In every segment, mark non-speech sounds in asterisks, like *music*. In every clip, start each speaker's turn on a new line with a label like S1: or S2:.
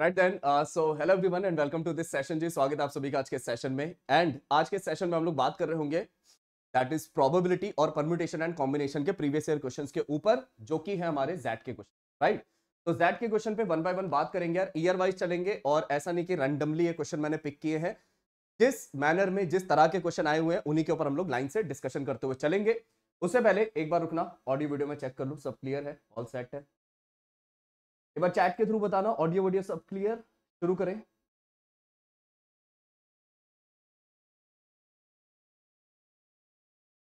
S1: Right then so hello everyone and welcome to this session जी स्वागत आप सभी का आज के सेशन में एंड आज के सेशन में हम लोग बात कर रहे होंगे दैट इज प्रोबेबिलिटी और परम्यूटेशन एंड कॉम्बिनेशन के प्रीवियस ईयर क्वेश्चंस के ऊपर जो कि है हमारे जैट के क्वेश्चन राइट तो जैट के क्वेश्चन पे वन बाय वन बात करेंगे यार ईयर वाइज चलेंगे और ऐसा नहीं कि रैंडमली ये क्वेश्चन मैंने पिक किए हैं जिस मैनर में जिस तरह के क्वेश्चन आए हुए हैं उन्हीं के ऊपर हम लोग लाइन से डिस्कशन करते हुए चलेंगे उससे पहले
S2: एक बार रुकना ऑडियो वीडियो में चेक कर लूँ सब क्लियर है ऑल सेट है एक बार चैट के थ्रू
S3: बताना ऑडियो वीडियो सब क्लियर शुरू करें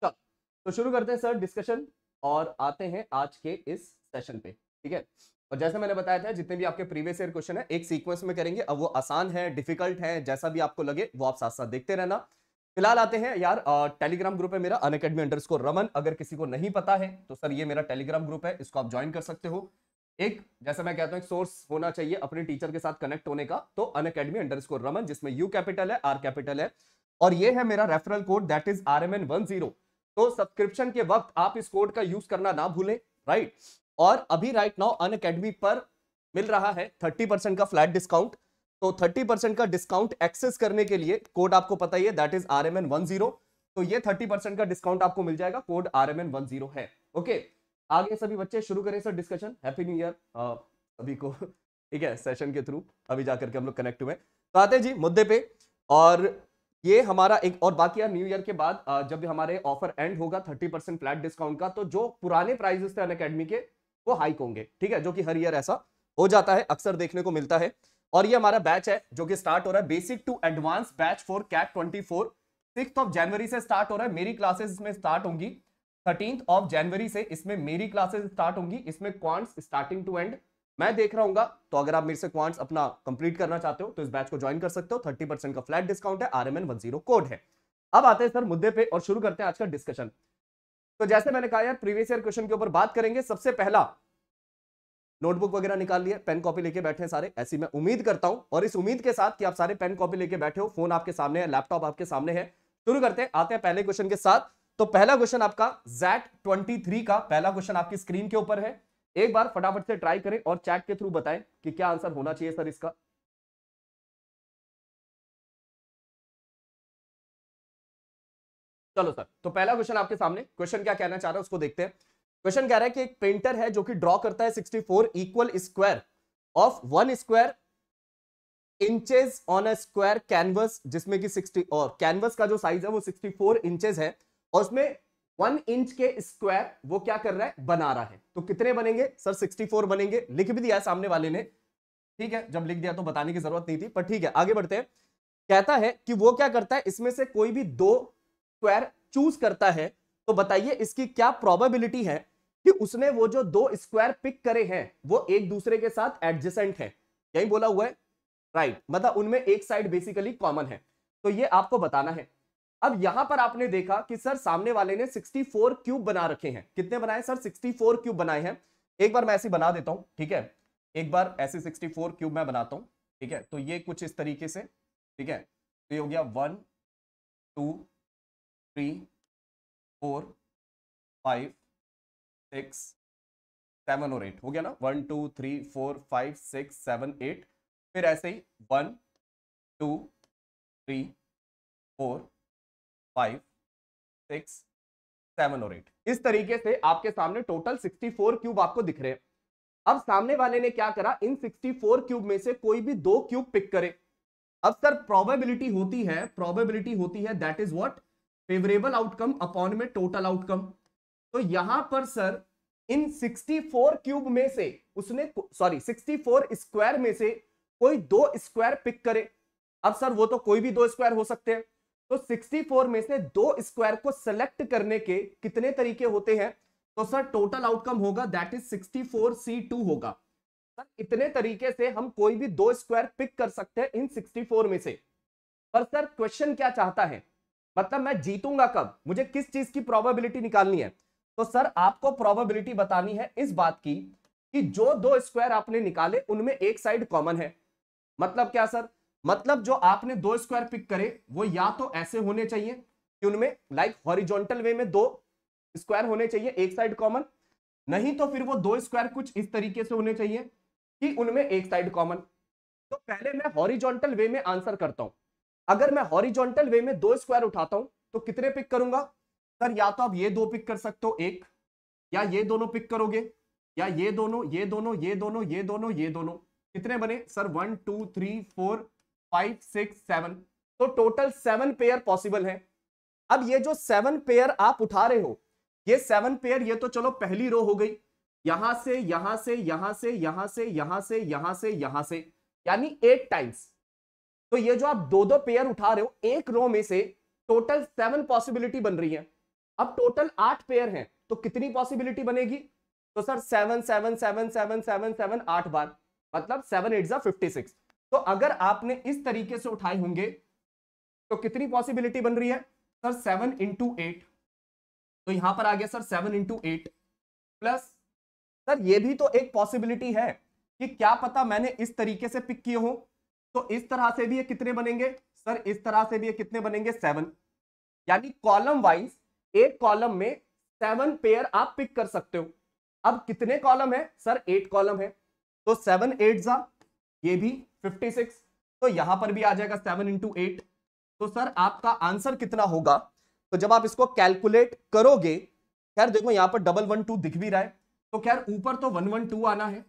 S3: तो शुरू करते हैं सर डिस्कशन
S2: और आते हैं आज के इस सेशन पे ठीक है और जैसे मैंने बताया था जितने भी
S1: आपके प्रीवियस ईयर क्वेश्चन है एक सीक्वेंस में करेंगे अब वो आसान है डिफिकल्ट है जैसा भी आपको लगे वो आप साथ साथ देखते रहना फिलहाल आते हैं यार टेलीग्राम ग्रुप है मेरा अनकेडमी अंडर रमन अगर किसी को नहीं पता है तो सर ये मेरा टेलीग्राम ग्रुप है इसको आप ज्वाइन कर सकते हो एक जैसा मैं कहता हूं एक सोर्स होना चाहिए अपने टीचर के साथ कनेक्ट होने का तो Unacademy underscore Raman जिसमें यू कैपिटल है आर कैपिटल है और ये है मेरा referral code that is R M N one zero तो सब्सक्रिप्शन के वक्त आप इस कोड का यूज करना ना भूलें राइट और अभी राइट नाउ अन अकेडमी पर मिल रहा है थर्टी परसेंट का फ्लैट डिस्काउंट तो थर्टी परसेंट का डिस्काउंट एक्सेस करने के लिए कोड आपको पता ही है that is R M N one zero तो ये थर्टी परसेंट का डिस्काउंट आपको मिल जाएगा code R M N one zero है ओके okay? आगे सभी बच्चे शुरू करें sir discussion happy new year अभी को *laughs* ठीक है सेशन के थ्रू अभी जाकर करके हम लोग कनेक्ट हुए तो आते जी मुद्दे पे और ये हमारा एक और बाकी यार न्यू ईयर के बाद जब हमारे ऑफर एंड होगा थर्टी परसेंट फ्लैट डिस्काउंट का तो जो पुराने प्राइजेस थे अन अकेडमी के वो हाइक होंगे ठीक है जो कि हर ईयर ऐसा हो जाता है अक्सर देखने को मिलता है और ये हमारा बैच है जो कि स्टार्ट हो रहा है basic to advance batch for CAT twenty four six of जनवरी से स्टार्ट हो रहा है मेरी क्लासेस में स्टार्ट होंगी थर्टींथ ऑफ जनवरी से इसमें मेरी क्लासेस स्टार्ट होंगी इसमें क्वांट्स स्टार्टिंग टू एंड मैं देख रहा हूँ तो अगर आप मेरे से क्वांट्स अपना कंप्लीट करना चाहते हो तो इस बैच को ज्वाइन कर सकते हो थर्टी परसेंट का फ्लैट डिस्काउंट है R M N one zero code है अब आते हैं सर मुद्दे पे और शुरू करते हैं आज का डिस्कशन तो जैसे मैंने कहा यार प्रीवियस ईयर क्वेश्चन के ऊपर बात करेंगे सबसे पहला नोटबुक वगैरह निकाल लिया पेन कॉपी लेके बैठे हैं सारे ऐसी मैं उम्मीद करता हूं और इस उम्मीद के साथ कि आप सारे पेन कॉपी लेके बैठे हो फोन आपके सामने है लैपटॉप आपके सामने है शुरू करते हैं आते हैं पहले क्वेश्चन के साथ तो पहला क्वेश्चन आपका जैट थ्री का पहला क्वेश्चन आपकी स्क्रीन के ऊपर है एक बार फटाफट से ट्राई करें और चैट के थ्रू बताएं कि क्या
S3: आंसर होना चाहिए सर इसका चलो सर तो पहला क्वेश्चन आपके सामने क्वेश्चन क्या कहना चाह रहा है उसको
S1: देखते हैं क्वेश्चन कह रहा है कि एक पेंटर है जो कि ड्रॉ करता है 64 equal square of one square inches on a square canvas जिसमें कि 60 और कैनवस का जो साइज है वो 64 इंचेस है और उसमें वन इंच के स्क्वायर वो क्या कर रहा है बना रहा है तो कितने बनेंगे सर 64 बनेंगे लिख भी दिया सामने वाले ने ठीक है जब लिख दिया तो बताने की जरूरत नहीं थी पर ठीक है आगे बढ़ते हैं कहता है कि वो क्या करता है इसमें से कोई भी दो स्क्वायर चूज करता है तो बताइए इसकी क्या प्रोबेबिलिटी है कि उसने वो जो दो स्क्वायर पिक करे हैं वो एक दूसरे के साथ एडजेसेंट है यही बोला हुआ है राइट मतलब उनमें एक साइड बेसिकली कॉमन है तो ये आपको बताना है अब यहां पर आपने देखा कि सर सामने वाले ने 64 क्यूब बना रखे हैं कितने बनाए सर 64 क्यूब बनाए हैं एक बार मैं ऐसे बना देता हूं ठीक है एक बार ऐसे
S2: 64 क्यूब मैं बनाता हूं ठीक है तो ये कुछ इस तरीके से ठीक है तो ये हो गया one two three four five six seven और एट हो गया ना one two three four five six seven eight फिर ऐसे ही one two three four five six seven और एट इस तरीके से
S1: आपके सामने टोटल सिक्सटी फोर क्यूब आपको दिख रहे हैं अब सामने वाले ने क्या करा इन सिक्सटी फोर क्यूब में से कोई भी दो क्यूब पिक करे अब सर प्रोबेबिलिटी होती है प्रोबेबिलिटी होती है that is what favourable outcome upon में टोटल आउटकम तो यहां पर सर इन 64 क्यूब में से उसने सॉरी 64 स्क्वायर में से कोई दो स्क्वायर पिक करे अब सर वो तो कोई भी दो स्क्वायर हो सकते हैं तो 64 में से दो स्क्वायर को सेलेक्ट करने के कितने तरीके होते हैं तो सर टोटल आउटकम होगा दैट इज C2 होगा सर इतने तरीके से हम कोई भी दो स्क्वायर पिक कर सकते हैं इन 64 में से पर सर क्वेश्चन क्या चाहता है मतलब मैं जीतूंगा कब मुझे किस चीज की प्रोबेबिलिटी निकालनी है तो सर आपको प्रोबेबिलिटी बतानी है इस बात की कि जो दो स्क्वायर आपने निकाले उनमें एक साइड कॉमन है मतलब क्या सर मतलब जो आपने दो स्क्वायर पिक करे वो या तो ऐसे होने चाहिए कि उनमें लाइक हॉरिजॉन्टल वे में दो स्क्वायर होने चाहिए एक साइड कॉमन नहीं तो फिर वो दो स्क्वायर कुछ इस तरीके से होने चाहिए कि उनमें एक साइड कॉमन तो पहले मैं हॉरिजॉन्टल वे में आंसर करता हूं अगर मैं हॉरिजॉन्टल वे में दो स्क्वायर उठाता हूं तो कितने पिक करूंगा सर या तो आप ये दो पिक कर सकते हो एक या ये दोनों पिक करोगे या ये दोनों ये दोनों ये दोनों ये दोनों ये दोनों कितने बने sir one two three four five six seven तो टोटल सेवन पेयर पॉसिबल है अब ये जो सेवन पेयर आप उठा रहे हो ये सेवन पेयर ये तो चलो पहली रो हो गई यहां से यहां से यहां से यहां से यहां से यहां से यहां से यानी एट टाइम्स तो ये जो आप दो दो पेयर उठा रहे हो एक रो में से टोटल सेवन पॉसिबिलिटी बन रही है अब टोटल आठ पेयर हैं तो कितनी पॉसिबिलिटी बनेगी तो sir seven seven seven seven seven seven आठ बार मतलब सेवन एट जा फिफ्टी तो अगर आपने इस तरीके से उठाए होंगे तो कितनी पॉसिबिलिटी बन रही है सर सेवन इंटू एट तो यहां पर आ गया sir seven into eight plus sir ये भी तो एक पॉसिबिलिटी है कि क्या पता मैंने इस तरीके से पिक किए हो तो इस तरह से भी ये कितने बनेंगे सर इस तरह से भी ये कितने बनेंगे सेवन यानी कॉलम वाइज एक कॉलम में सेवन पेयर आप पिक कर सकते हो अब कितने कॉलम है सर एट कॉलम है तो सेवन एट जा ये भी 56 तो यहां पर भी आ जाएगा सेवन इंटू एट तो सर आपका आंसर कितना होगा तो जब आप इसको कैलकुलेट करोगे खैर देखो यहां पर डबल वन टू दिख भी रहा है तो खैर ऊपर तो वन वन टू आना है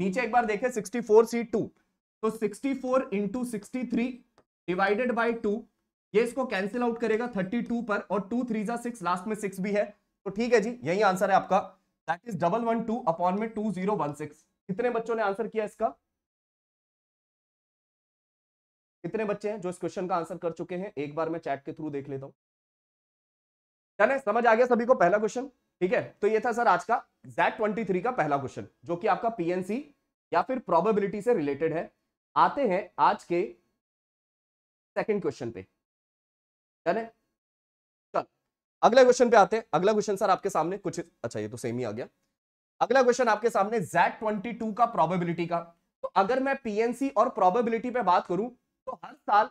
S1: नीचे एक बार देखे सिक्सटी फोर सी टू तो sixty four into sixty three divided by two ये इसको कैंसिल आउट करेगा थर्टी टू पर और टू थ्री जा सिक्स लास्ट में सिक्स भी है तो ठीक है जी यही आंसर है आपका that is double one two upon में टू जीरो वन सिक्स कितने बच्चों ने आंसर किया इसका
S2: कितने बच्चे हैं जो इस क्वेश्चन का आंसर कर चुके हैं एक बार मैं चैट के थ्रू देख लेता हूँ जाने समझ आ गया सभी को पहला क्वेश्चन ठीक है
S1: तो ये था सर आज का जैट ट्वेंटी का पहला क्वेश्चन जो कि आपका पीएनसी या फिर प्रोबेबिलिटी
S2: से रिलेटेड है आते हैं आज के सेकेंड क्वेश्चन पे जाने चल अगला क्वेश्चन पे आते हैं अगला क्वेश्चन सर आपके सामने कुछ
S1: अच्छा ये तो सेम ही आ गया अगला क्वेश्चन आपके सामने जैट ट्वेंटी टू का प्रोबेबिलिटी का तो अगर मैं पीएनसी और प्रोबेबिलिटी पे बात करूं तो हर साल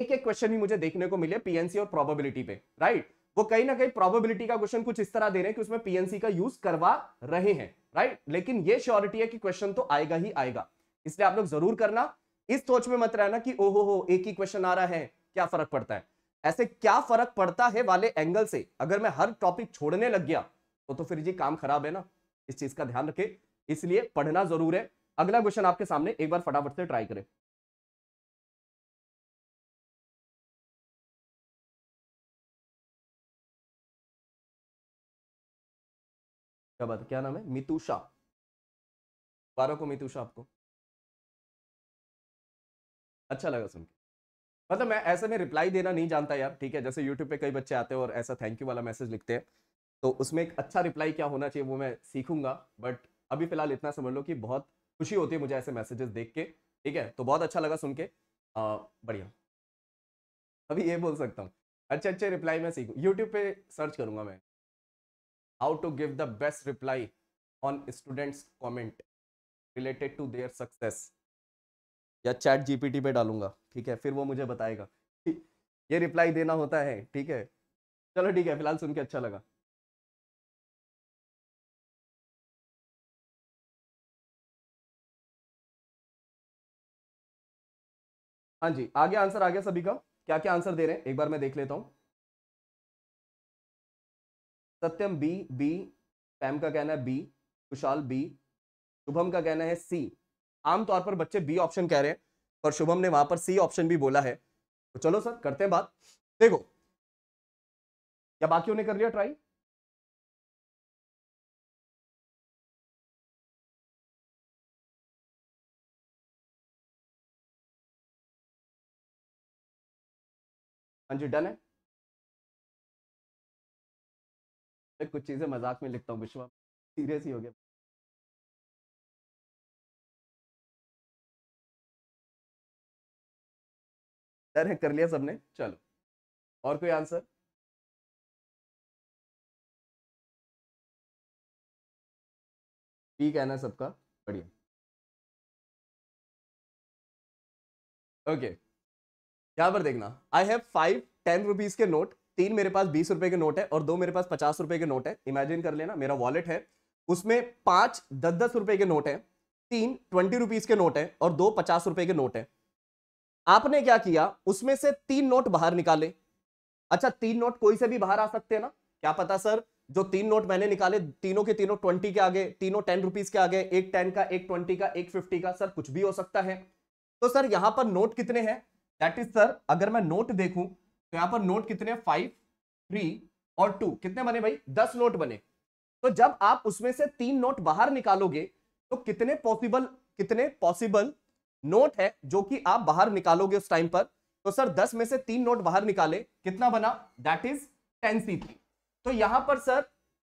S1: एक एक क्वेश्चन ही मुझे देखने को मिले पीएनसी और प्रोबेबिलिटी पे राइट वो कहीं ना कहीं प्रोबेबिलिटी का क्वेश्चन कुछ इस तरह दे रहे हैं कि उसमें पीएनसी का यूज करवा रहे हैं राइट लेकिन ये श्योरिटी है कि क्वेश्चन तो आएगा ही आएगा इसलिए आप लोग जरूर करना इस सोच में मत रहना कि ओहो हो एक ही क्वेश्चन आ रहा है क्या फर्क पड़ता है ऐसे क्या फर्क पड़ता है वाले एंगल से अगर मैं हर टॉपिक छोड़ने लग गया तो
S2: तो फिर जी काम खराब है ना इस चीज का ध्यान रखे इसलिए पढ़ना जरूर है अगला क्वेश्चन आपके
S3: सामने एक बार फटाफट से ट्राई करें क्या बात क्या नाम है मितुषा बारह को मितुषा आपको अच्छा लगा सुन के मतलब मैं ऐसे में रिप्लाई देना
S1: नहीं जानता यार ठीक है जैसे यूट्यूब पे कई बच्चे आते हैं और ऐसा थैंक यू वाला मैसेज लिखते हैं तो उसमें एक अच्छा रिप्लाई क्या होना चाहिए वो मैं सीखूंगा बट अभी फिलहाल इतना समझ लो कि बहुत खुशी होती है मुझे ऐसे मैसेजेस देख के ठीक है तो बहुत अच्छा लगा सुन के बढ़िया अभी ये बोल सकता हूँ अच्छे अच्छे रिप्लाई मैं सीखू यूट्यूब पे सर्च करूंगा मैं how to give the best reply on students comment related to their success या चैट
S2: जीपीटी पे डालूंगा
S1: ठीक है फिर वो मुझे बताएगा
S3: ये रिप्लाई देना होता है ठीक है चलो ठीक है फिलहाल सुन के अच्छा लगा हाँ जी आगे आंसर आ गया सभी का क्या क्या आंसर दे
S2: रहे हैं एक बार मैं देख लेता हूँ सत्यम बी बी पैम का कहना है बी कुशाल बी शुभम का कहना है सी आमतौर
S1: पर बच्चे बी ऑप्शन कह रहे हैं और शुभम ने वहां पर सी ऑप्शन भी बोला है तो चलो सर करते हैं बात
S3: देखो क्या बाकी उन्हें कर लिया ट्राई हाँ जी डन है मैं कुछ चीज़ें मजाक में लिखता हूँ विश्वा सीरियस ही हो गया डर है कर लिया सबने चलो और कोई आंसर ठीक है ना सबका बढ़िया ओके यहां पर देखना I have
S1: five ten rupees के नोट तीन मेरे पास बीस रुपए के नोट है और दो मेरे पास पचास रुपए के नोट है इमेजिन कर लेना मेरा वॉलेट है उसमें पांच दस दस रुपए के नोट है तीन ट्वेंटी रुपीज के नोट है और दो पचास रुपए के नोट है आपने क्या किया उसमें से तीन नोट बाहर निकाले अच्छा तीन नोट कोई से भी बाहर आ सकते हैं ना क्या पता सर जो तीन नोट मैंने निकाले तीनों के तीनों ट्वेंटी के आगे तीनों टेन रुपीज के आगे एक टेन का एक ट्वेंटी का एक फिफ्टी का सर कुछ भी हो सकता है तो सर यहां पर नोट कितने हैं दैट इज सर अगर मैं नोट देखूं तो यहां पर नोट कितने फाइव थ्री और टू कितने बने भाई दस नोट बने तो जब आप उसमें से तीन नोट बाहर निकालोगे तो कितने पॉसिबल कितने पॉसिबल नोट है जो कि आप बाहर निकालोगे उस टाइम पर तो सर दस में से तीन नोट बाहर निकाले कितना बना that is ten C three तो यहां पर सर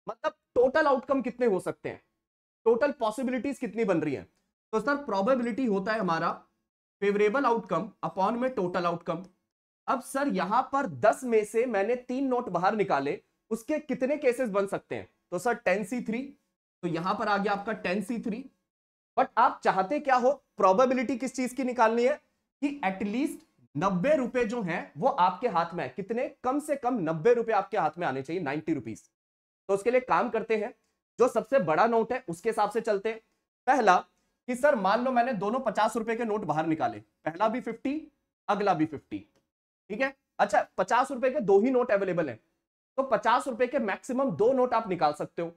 S1: मतलब टोटल आउटकम कितने हो सकते हैं टोटल पॉसिबिलिटीज कितनी बन रही है तो सर प्रोबेबिलिटी होता है हमारा फेवरेबल आउटकम अपॉन में टोटल आउटकम अब सर यहां पर दस में से मैंने तीन नोट बाहर निकाले उसके कितने केसेस बन सकते हैं तो सर टेन सी थ्री तो यहां पर आ गया आपका टेन सी थ्री बट आप चाहते क्या हो प्रोबेबिलिटी किस चीज की निकालनी है कि एटलीस्ट नब्बे रुपए जो हैं वो आपके हाथ में है कितने कम से कम नब्बे रुपए आपके हाथ में आने चाहिए नाइन्टी रुपीज तो उसके लिए काम करते हैं जो सबसे बड़ा नोट है उसके हिसाब से चलते हैं पहला कि सर मान लो मैंने दोनों पचास रुपए के नोट बाहर निकाले पहला भी फिफ्टी अगला भी फिफ्टी ठीक है अच्छा पचास रुपए के दो ही नोट अवेलेबल हैं तो पचास रुपए के मैक्सिमम दो नोट आप निकाल सकते हो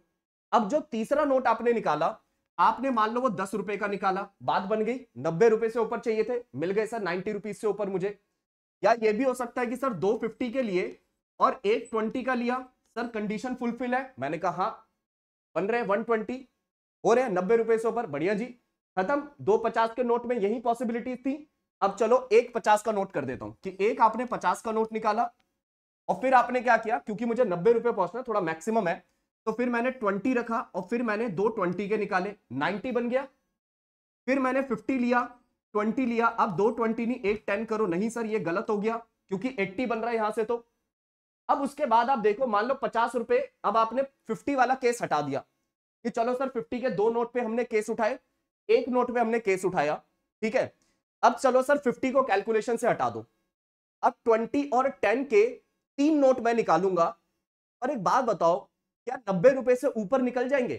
S1: अब जो तीसरा नोट आपने निकाला आपने मान लो वो दस रुपए का निकाला बात बन गई नब्बे रुपए से ऊपर चाहिए थे मिल गए सर नाइनटी रुपीज से ऊपर मुझे या ये भी हो सकता है कि सर दो फिफ्टी के लिए और एक ट्वेंटी का लिया सर कंडीशन फुलफिल है मैंने कहा हाँ बन रहे वन ट्वेंटी हो रहे हैं नब्बे रुपए से ऊपर बढ़िया जी खत्म दो पचास के नोट में यही पॉसिबिलिटीज थी अब चलो एक पचास का नोट कर देता हूं कि एक आपने पचास का नोट निकाला और फिर आपने क्या किया क्योंकि मुझे नब्बे रुपए पहुंचना थोड़ा मैक्सिमम है तो फिर मैंने ट्वेंटी रखा और फिर मैंने दो ट्वेंटी के निकाले नाइनटी बन गया फिर मैंने फिफ्टी लिया ट्वेंटी लिया अब दो ट्वेंटी नहीं एक टेन करो नहीं सर ये गलत हो गया क्योंकि एट्टी बन रहा है यहां से तो अब उसके बाद आप देखो मान लो पचास रुपए अब आपने फिफ्टी वाला केस हटा दिया कि चलो सर फिफ्टी के दो नोट पे हमने केस उठाए एक नोट पे हमने केस उठाया ठीक है अब चलो सर 50 को कैलकुलेशन से हटा दो अब 20 और 10 के तीन नोट मैं निकालूंगा और एक बात बताओ क्या नब्बे रुपए से ऊपर निकल जाएंगे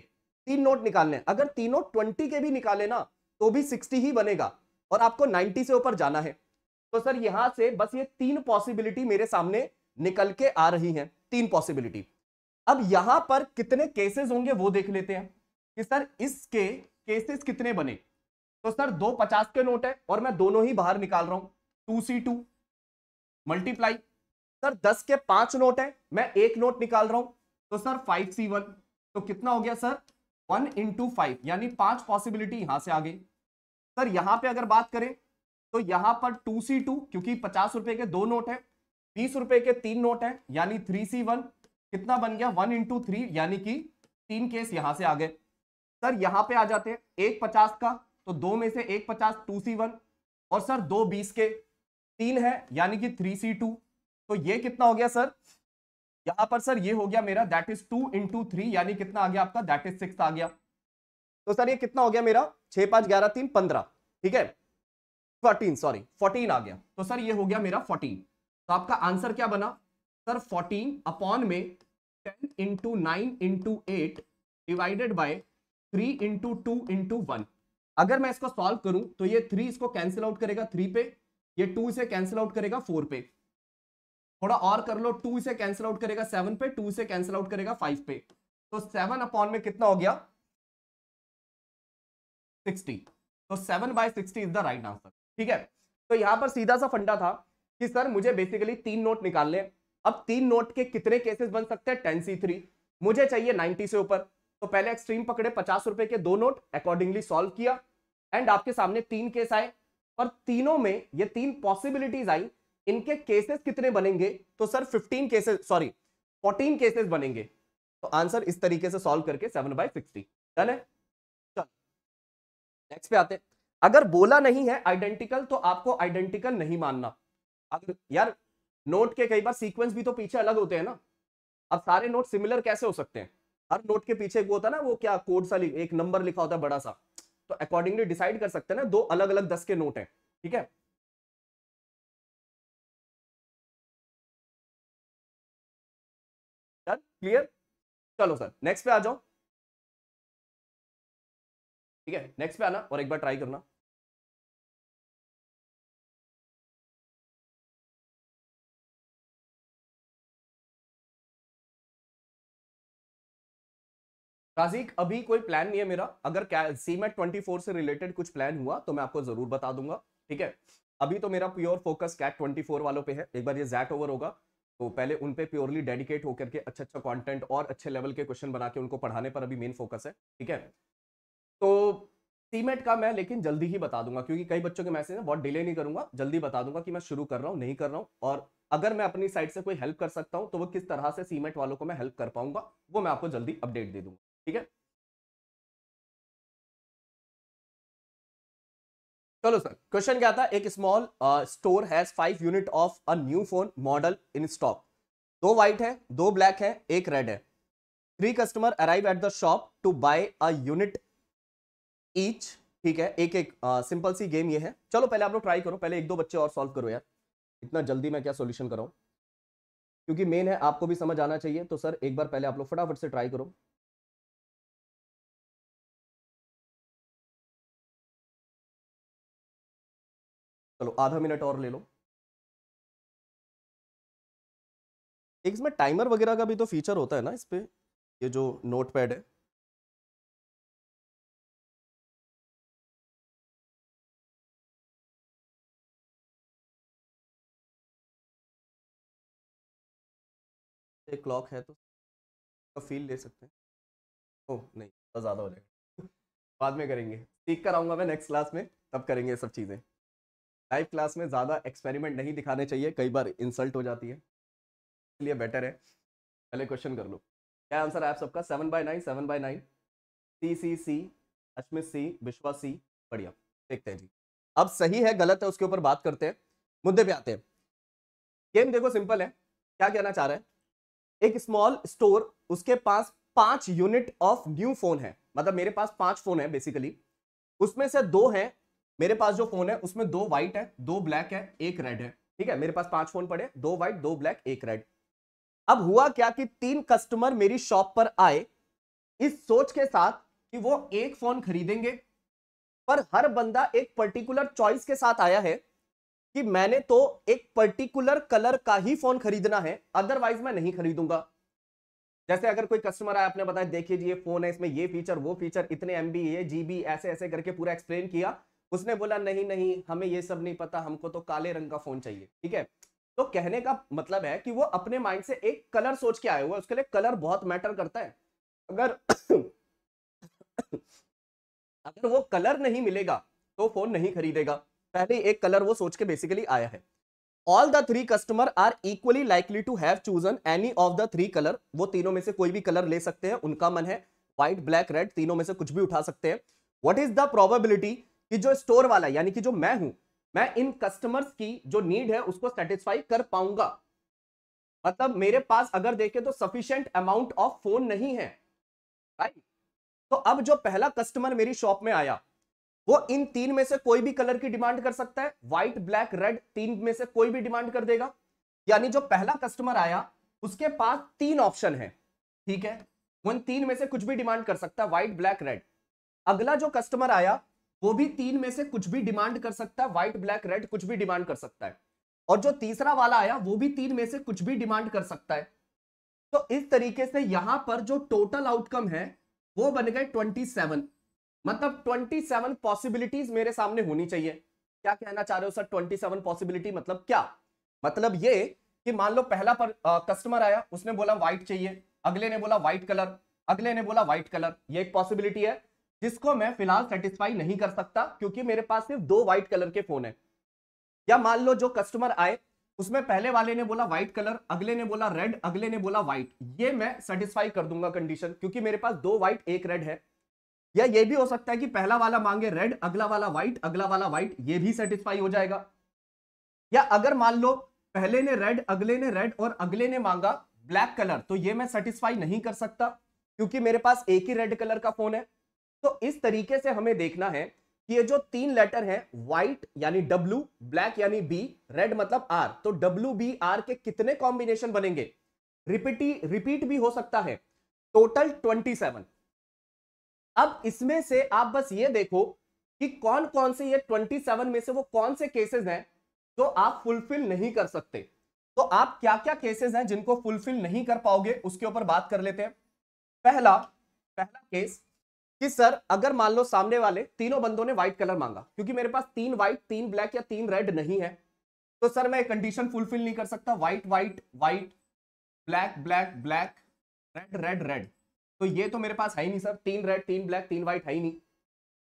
S1: तीन नोट निकालने अगर तीनों ट्वेंटी के भी निकाले ना तो भी सिक्सटी ही बनेगा और आपको नाइन्टी से ऊपर जाना है तो सर यहां से बस ये तीन पॉसिबिलिटी मेरे सामने निकल के आ रही हैं तीन पॉसिबिलिटी अब यहां पर कितने केसेस होंगे वो देख लेते हैं कि सर इसके केसेस कितने बने तो सर दो पचास के नोट है और मैं दोनों ही बाहर निकाल रहा हूं two C two multiply sir दस के पांच नोट है मैं एक नोट निकाल रहा हूं तो सर फाइव सी वन तो कितना हो गया सर वन इंटू फाइव यानी पांच पॉसिबिलिटी यहां से आ गई सर यहां पे अगर बात करें तो यहां पर टू सी टू क्योंकि पचास रुपए के दो नोट है बीस रुपए के तीन नोट है यानी थ्री सी वन कितना बन गया वन इंटू थ्री यानी कि तीन केस यहां से आ गए सर यहां पे आ जाते हैं एक पचास का तो दो में से एक पचास टू सी वन और सर दो बीस के तीन है यानी कि थ्री सी टू तो ये कितना हो गया सर यहां पर सर ये हो गया मेरा that is two into three यानी कितना आ गया आपका दैट इज सिक्स आ गया तो सर ये कितना हो गया मेरा छह पांच ग्यारह तीन पंद्रह ठीक है फोर्टीन सॉरी फोर्टीन आ गया तो सर ये हो गया मेरा फोर्टीन तो आपका आंसर क्या बना सर फोर्टीन अपॉन में ten into nine into eight divided by three into two into one अगर मैं इसको सॉल्व करूं तो ये थ्री इसको कैंसिल आउट करेगा थ्री पे ये टू इसे कैंसिल आउट करेगा फोर पे थोड़ा और कर लो टू इसे कैंसिल आउट करेगा सेवन पे टू इसे कैंसिल आउट करेगा फाइव पे तो सेवन अपॉन में कितना हो गया सिक्सटी तो seven by sixty is the right answer ठीक है तो यहां पर सीधा सा फंडा था कि सर मुझे बेसिकली तीन नोट निकालने अब तीन नोट के कितने केसेस बन सकते हैं टेन सी थ्री मुझे चाहिए नाइनटी से ऊपर तो पहले एक्सट्रीम पकड़े पचास रुपए के दो नोट अकॉर्डिंगली सॉल्व किया एंड आपके सामने तीन केस आए और तीनों में ये तीन पॉसिबिलिटीज आई इनके केसेस कितने बनेंगे तो सर 15 केसेस सॉरी 14 केसेस बनेंगे तो आंसर इस तरीके से सॉल्व करके सेवन बाई सिक्सटी डन है चल नेक्स्ट पे आते अगर बोला नहीं है आइडेंटिकल तो आपको आइडेंटिकल नहीं मानना अगर यार नोट के कई बार सीक्वेंस भी तो पीछे अलग होते हैं ना अब सारे नोट सिमिलर कैसे हो सकते हैं हर नोट के पीछे एक वो होता ना वो क्या कोड सा एक नंबर लिखा होता है बड़ा सा तो अकॉर्डिंगली डिसाइड कर सकते ना दो अलग
S3: अलग दस के नोट है ठीक है क्लियर चलो सर नेक्स्ट पे आ जाओ ठीक है नेक्स्ट पे आना और एक बार ट्राई करना
S2: राजीक अभी कोई प्लान नहीं है मेरा अगर सीमेट फोर से रिलेटेड कुछ प्लान हुआ तो मैं आपको
S1: जरूर बता दूंगा ठीक है अभी तो मेरा प्योर फोकस कैट फोर वालों पे है एक बार ये जैट ओवर होगा तो पहले उन पे प्योरली डेडिकेट होकर के अच्छा अच्छा कंटेंट और अच्छे लेवल के क्वेश्चन बना के उनको पढ़ाने पर अभी मेन फोकस है ठीक है तो सीमेट का मैं लेकिन जल्दी ही बता दूंगा क्योंकि कई बच्चों के मैसेज है बहुत डिले नहीं करूंगा जल्दी बता दूंगा कि मैं शुरू कर रहा हूँ नहीं कर रहा हूँ और अगर मैं अपनी
S2: साइड से कोई हेल्प कर सकता हूँ तो वो किस तरह से सीमेंट वालों को मैं हेल्प कर पाऊंगा वो मैं आपको जल्दी अपडेट दे दूंगा ठीक है चलो सर क्वेश्चन क्या था एक small store has five unit of a new phone model
S1: in stock दो व्हाइट है दो ब्लैक है एक रेड है three customer arrive at the shop to buy a unit each ठीक है एक एक सिंपल uh, सी गेम ये है चलो पहले आप लोग ट्राई करो पहले एक दो बच्चे और सॉल्व करो यार इतना जल्दी मैं क्या सोल्यूशन कराऊँ
S2: क्योंकि मेन है आपको भी समझ आना चाहिए तो सर एक बार पहले आप लोग फटाफट से ट्राई करो
S3: चलो आधा मिनट और ले लो एक इसमें टाइमर वगैरह का भी तो फीचर होता है ना इस पर ये जो नोट पैड है एक क्लॉक है तो फील ले सकते हैं
S2: ओ नहीं ज़्यादा हो जाएगा *laughs* बाद में करेंगे सीख कर आऊँगा मैं नेक्स्ट क्लास में तब
S1: करेंगे ये सब चीज़ें लाइव क्लास में ज़्यादा एक्सपेरिमेंट नहीं दिखाने चाहिए कई बार इंसल्ट हो जाती है इसलिए बेटर है पहले क्वेश्चन कर लो क्या आंसर है आप सबका seven by nine seven by nine C C C Ashmit C Vishwa C बढ़िया देखते हैं जी अब सही है गलत है उसके ऊपर बात करते हैं मुद्दे पे आते हैं गेम देखो सिंपल है क्या कहना चाह रहे हैं एक स्मॉल स्टोर उसके पास पांच यूनिट ऑफ न्यू फोन है मतलब मेरे पास पांच फोन है बेसिकली उसमें से दो हैं मेरे पास जो फोन है उसमें दो व्हाइट है दो ब्लैक है एक रेड है ठीक है मेरे पास पांच फोन पड़े दो व्हाइट दो ब्लैक एक रेड अब हुआ क्या कि तीन कस्टमर मेरी शॉप पर आए इस सोच के साथ कि वो एक फोन खरीदेंगे पर हर बंदा एक पर्टिकुलर चॉइस के साथ आया है कि मैंने तो एक पर्टिकुलर कलर का ही फोन खरीदना है अदरवाइज मैं नहीं खरीदूंगा जैसे अगर कोई कस्टमर आया आपने बताया देखिए जी ये फोन है इसमें ये फीचर वो फीचर इतने एमबी ये जीबी ऐसे ऐसे करके पूरा एक्सप्लेन किया उसने बोला नहीं नहीं हमें ये सब नहीं पता हमको तो काले रंग का फोन चाहिए ठीक है तो कहने का मतलब है कि वो अपने माइंड से एक कलर सोच के आए हुआ उसके लिए कलर बहुत मैटर करता है अगर *coughs* अगर वो कलर नहीं मिलेगा तो फोन नहीं खरीदेगा पहले एक कलर वो सोच के बेसिकली आया है all the three customer are equally likely to have chosen any of the three colour वो तीनों में से कोई भी कलर ले सकते हैं उनका मन है व्हाइट ब्लैक रेड तीनों में से कुछ भी उठा सकते हैं वट इज द प्रोबेबिलिटी कि जो स्टोर वाला यानी कि जो मैं हूं मैं इन कस्टमर्स की जो नीड है उसको सेटिस्फाई कर पाऊंगा मतलब मेरे पास अगर देखे तो सफिशियंट अमाउंट ऑफ फोन नहीं है राइट तो अब जो पहला कस्टमर मेरी शॉप में आया वो इन तीन में से कोई भी कलर की डिमांड कर सकता है व्हाइट ब्लैक रेड तीन में से कोई भी डिमांड कर देगा यानी जो पहला कस्टमर आया उसके पास तीन ऑप्शन है ठीक है वो इन तीन में से कुछ भी डिमांड कर सकता है व्हाइट ब्लैक रेड अगला जो कस्टमर आया वो भी तीन में से कुछ भी डिमांड कर सकता है व्हाइट ब्लैक रेड कुछ भी डिमांड कर सकता है और जो तीसरा वाला आया वो भी तीन में से कुछ भी डिमांड कर सकता है तो इस तरीके से यहां पर जो टोटल आउटकम है वो बन गए ट्वेंटी सेवन मतलब ट्वेंटी सेवन पॉसिबिलिटीज मेरे सामने होनी चाहिए क्या कहना चाह रहे हो सर ट्वेंटी सेवन पॉसिबिलिटी मतलब क्या मतलब ये कि मान लो पहला पर आ, कस्टमर आया उसने बोला व्हाइट चाहिए अगले ने बोला व्हाइट कलर अगले ने बोला व्हाइट कलर ये एक पॉसिबिलिटी है जिसको मैं फिलहाल सेटिस्फाई नहीं कर सकता क्योंकि मेरे पास सिर्फ दो व्हाइट कलर के फोन है या मान लो जो कस्टमर आए उसमें पहले वाले ने बोला व्हाइट कलर अगले ने बोला रेड अगले ने बोला व्हाइट ये मैं सेटिस्फाई कर दूंगा कंडीशन क्योंकि मेरे पास दो व्हाइट एक रेड है या ये भी हो सकता है कि पहला वाला मांगे रेड अगला वाला व्हाइट अगला वाला व्हाइट ये भी सेटिस्फाई हो जाएगा या अगर मान लो पहले ने रेड अगले ने रेड और अगले ने मांगा ब्लैक कलर तो ये मैं सेटिस्फाई नहीं कर सकता क्योंकि मेरे पास एक ही रेड कलर का फोन है तो इस तरीके से हमें देखना है कि ये जो तीन लेटर हैं व्हाइट यानी डब्ल्यू ब्लैक यानी बी रेड मतलब आर तो डब्ल्यू बी आर के कितने कॉम्बिनेशन बनेंगे रिपीटी रिपीट भी हो सकता है टोटल 27 अब इसमें से आप बस ये देखो कि कौन कौन से ये ट्वेंटी सेवन में से वो कौन से केसेस हैं जो आप फुलफिल नहीं कर सकते तो आप क्या क्या केसेस हैं जिनको फुलफिल नहीं कर पाओगे उसके ऊपर बात कर लेते हैं पहला पहला केस कि सर अगर मान लो सामने वाले तीनों बंदों ने व्हाइट कलर मांगा क्योंकि मेरे पास तीन व्हाइट तीन ब्लैक या तीन रेड नहीं है तो सर मैं कंडीशन फुलफिल नहीं कर सकता white white white black black black red red red तो ये तो मेरे पास है ही नहीं सर तीन रेड तीन ब्लैक तीन व्हाइट है ही नहीं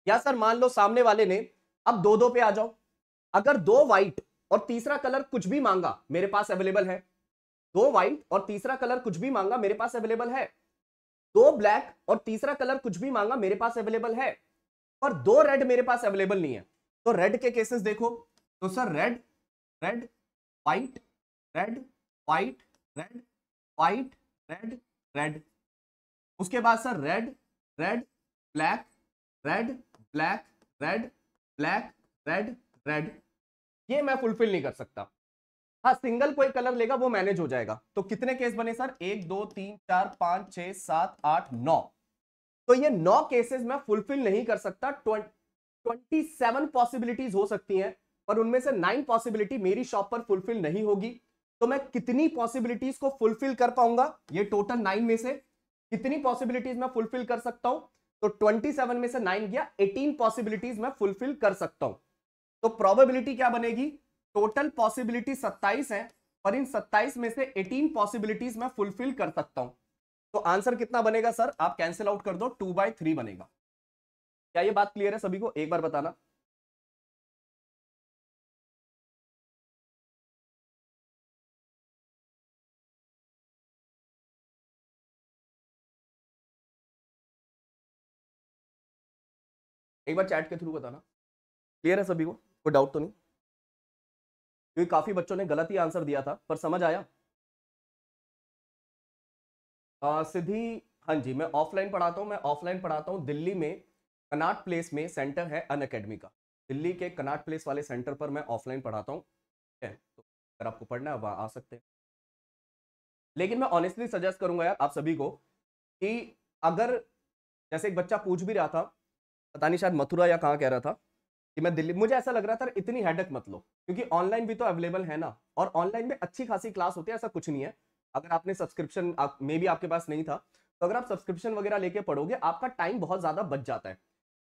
S1: या सर मान लो सामने वाले ने अब दो दो पे आ जाओ अगर दो व्हाइट और तीसरा कलर कुछ भी मांगा मेरे पास अवेलेबल है दो व्हाइट और तीसरा कलर कुछ भी मांगा मेरे पास अवेलेबल है दो ब्लैक और तीसरा कलर कुछ भी मांगा मेरे पास अवेलेबल है और दो रेड मेरे पास अवेलेबल नहीं है तो रेड
S2: के केसेस देखो तो sir red red white red white red white red red उसके बाद sir red red black red black red black
S1: red red ये मैं फुलफिल नहीं कर सकता हाँ सिंगल कोई कलर लेगा वो मैनेज हो जाएगा तो कितने केस बने सर एक दो तीन चार पांच छह सात आठ नौ तो ये नौ केसेस मैं फुलफिल नहीं कर सकता ट्वेंटी सेवन पॉसिबिलिटीज हो सकती हैं पर उनमें से नाइन पॉसिबिलिटी मेरी शॉप पर फुलफिल नहीं होगी तो मैं कितनी पॉसिबिलिटीज को फुलफिल कर पाऊंगा ये टोटल नाइन में से कितनी पॉसिबिलिटीज मैं फुलफिल कर सकता हूं तो ट्वेंटी सेवन में से नाइन गया एटीन पॉसिबिलिटीज मैं फुलफिल कर सकता हूं तो प्रोबेबिलिटी क्या बनेगी टोटल पॉसिबिलिटी 27 है और इन 27 में से 18 पॉसिबिलिटीज मैं फुलफिल कर सकता हूं तो आंसर कितना बनेगा सर आप कैंसिल आउट
S3: कर दो टू बाय थ्री बनेगा क्या ये बात क्लियर है सभी को एक बार बताना एक बार चैट के थ्रू बताना क्लियर है सभी
S2: को कोई डाउट तो नहीं क्योंकि काफी बच्चों ने गलत ही आंसर दिया था पर समझ आया सिद्धि हाँ जी मैं ऑफलाइन पढ़ाता
S1: हूँ मैं ऑफलाइन पढ़ाता हूँ दिल्ली में कनाट प्लेस में सेंटर है अन अकेडमी का दिल्ली के कनाट प्लेस वाले सेंटर पर मैं ऑफलाइन पढ़ाता हूँ ठीक है तो अगर आपको पढ़ना है वहाँ आ सकते हैं लेकिन मैं ऑनेस्टली सजेस्ट करूँगा यार आप सभी को कि अगर जैसे एक बच्चा पूछ भी रहा था पता नहीं शायद मथुरा या कहाँ कह रहा था कि मैं दिल्ली मुझे ऐसा लग रहा था इतनी हेडक मत लो क्योंकि ऑनलाइन भी तो अवेलेबल है ना और ऑनलाइन में अच्छी खासी क्लास होती है ऐसा कुछ नहीं है अगर आपने सब्सक्रिप्शन आप, मे भी आपके पास नहीं था तो अगर आप सब्सक्रिप्शन वगैरह लेके पढ़ोगे आपका टाइम बहुत ज़्यादा बच जाता है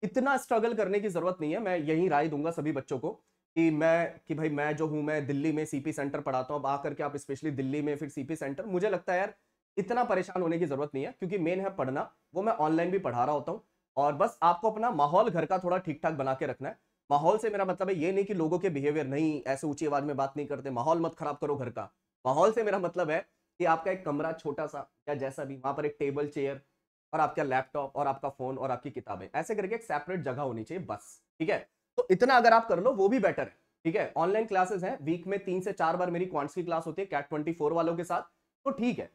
S1: इतना स्ट्रगल करने की ज़रूरत नहीं है मैं यही राय दूंगा सभी बच्चों को कि मैं कि भाई मैं जो हूँ मैं दिल्ली में सीपी सेंटर पढ़ाता हूँ अब आकर के आप स्पेशली दिल्ली में फिर सीपी सेंटर मुझे लगता है यार इतना परेशान होने की ज़रूरत नहीं है क्योंकि मेन है पढ़ना वो मैं ऑनलाइन भी पढ़ा रहा होता हूँ और बस आपको अपना माहौल घर का थोड़ा ठीक ठाक बना के रखना है माहौल से मेरा मतलब है ये नहीं कि लोगों के बिहेवियर नहीं ऐसे ऊंची आवाज में बात नहीं करते माहौल मत खराब करो घर का माहौल से मेरा मतलब है कि आपका एक कमरा छोटा सा या जैसा भी वहाँ पर एक टेबल चेयर और आपका लैपटॉप और आपका फोन और आपकी किताबें ऐसे करके एक सेपरेट जगह होनी चाहिए बस ठीक है तो इतना अगर आप कर लो वो भी बेटर है ठीक है ऑनलाइन क्लासेस हैं वीक में तीन से चार बार मेरी क्वांट्स की क्लास होती है कैट ट्वेंटी फोर
S2: वालों के साथ तो ठीक है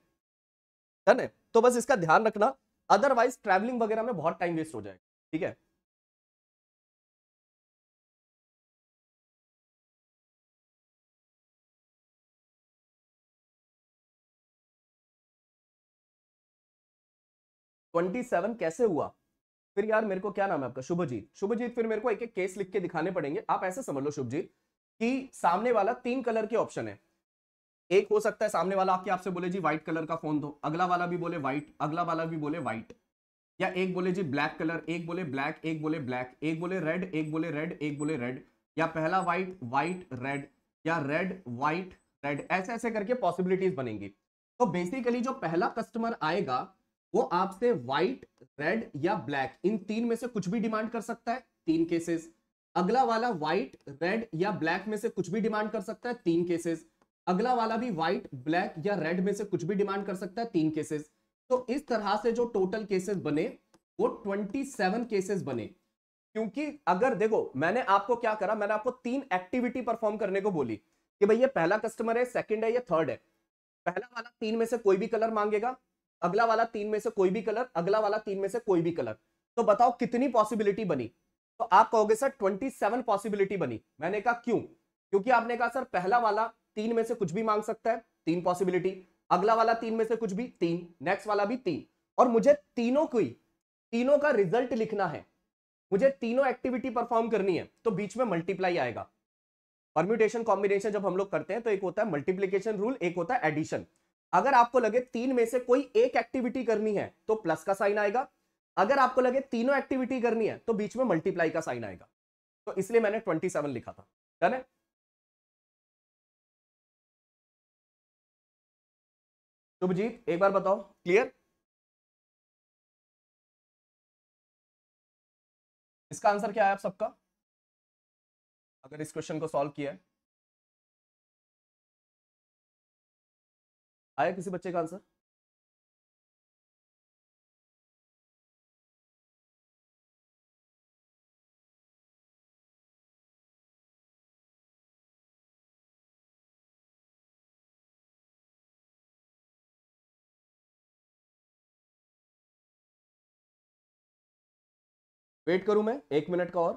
S2: डन है तो बस इसका ध्यान रखना अदरवाइज ट्रैवलिंग
S3: वगैरह में बहुत टाइम वेस्ट हो जाएगा ठीक है ट्वेंटी सेवन
S2: कैसे हुआ फिर यार मेरे को क्या नाम है आपका शुभजीत शुभजीत फिर मेरे को एक एक केस लिख के दिखाने पड़ेंगे आप
S1: ऐसे समझ लो शुभजीत कि सामने वाला तीन कलर के ऑप्शन है एक हो सकता है सामने वाला आपके आपसे बोले जी व्हाइट कलर का फोन दो अगला वाला भी बोले व्हाइट अगला वाला भी बोले व्हाइट या एक बोले जी ब्लैक कलर एक बोले ब्लैक एक बोले ब्लैक एक बोले रेड एक बोले रेड एक बोले रेड या पहला व्हाइट व्हाइट रेड या रेड व्हाइट रेड ऐसे ऐसे करके पॉसिबिलिटीज बनेंगी तो बेसिकली जो पहला कस्टमर आएगा वो आपसे व्हाइट रेड या ब्लैक इन तीन में से कुछ भी डिमांड कर सकता है तीन केसेस अगला वाला व्हाइट रेड या ब्लैक में से कुछ भी डिमांड कर सकता है तीन केसेस अगला वाला भी व्हाइट ब्लैक या रेड में से कुछ भी डिमांड कर सकता है तीन केसेस तो इस तरह से जो टोटल केसेस बने वो ट्वेंटी सेवन केसेस बने क्योंकि अगर देखो मैंने आपको क्या करा मैंने आपको तीन एक्टिविटी परफॉर्म करने को बोली कि भाई ये पहला कस्टमर है सेकंड है या थर्ड है पहला वाला तीन में से कोई भी कलर मांगेगा अगला वाला तीन में से कोई भी कलर अगला वाला तीन में से कोई भी कलर तो बताओ कितनी पॉसिबिलिटी बनी तो आप कहोगे सर 27 पॉसिबिलिटी बनी मैंने कहा क्यों क्योंकि आपने कहा सर पहला वाला तीन में से कुछ भी मांग सकता है तीन पॉसिबिलिटी अगला वाला तीन में से कुछ भी तीन नेक्स्ट वाला भी तीन और मुझे तीनों की तीनों का रिजल्ट लिखना है मुझे तीनों एक्टिविटी परफॉर्म करनी है तो बीच में मल्टीप्लाई आएगा परम्यूटेशन कॉम्बिनेशन जब हम लोग करते हैं तो एक होता है मल्टीप्लीकेशन रूल एक होता है एडिशन अगर आपको लगे तीन में से कोई एक एक्टिविटी करनी है तो प्लस का साइन आएगा
S2: अगर आपको लगे तीनों एक्टिविटी करनी है तो बीच में मल्टीप्लाई का साइन आएगा तो इसलिए मैंने ट्वेंटी सेवन
S3: लिखा था डन है शुभजीत एक बार बताओ क्लियर इसका आंसर क्या है आप सबका अगर इस क्वेश्चन को सॉल्व किया है आया किसी बच्चे का आंसर वेट करूं मैं एक मिनट का और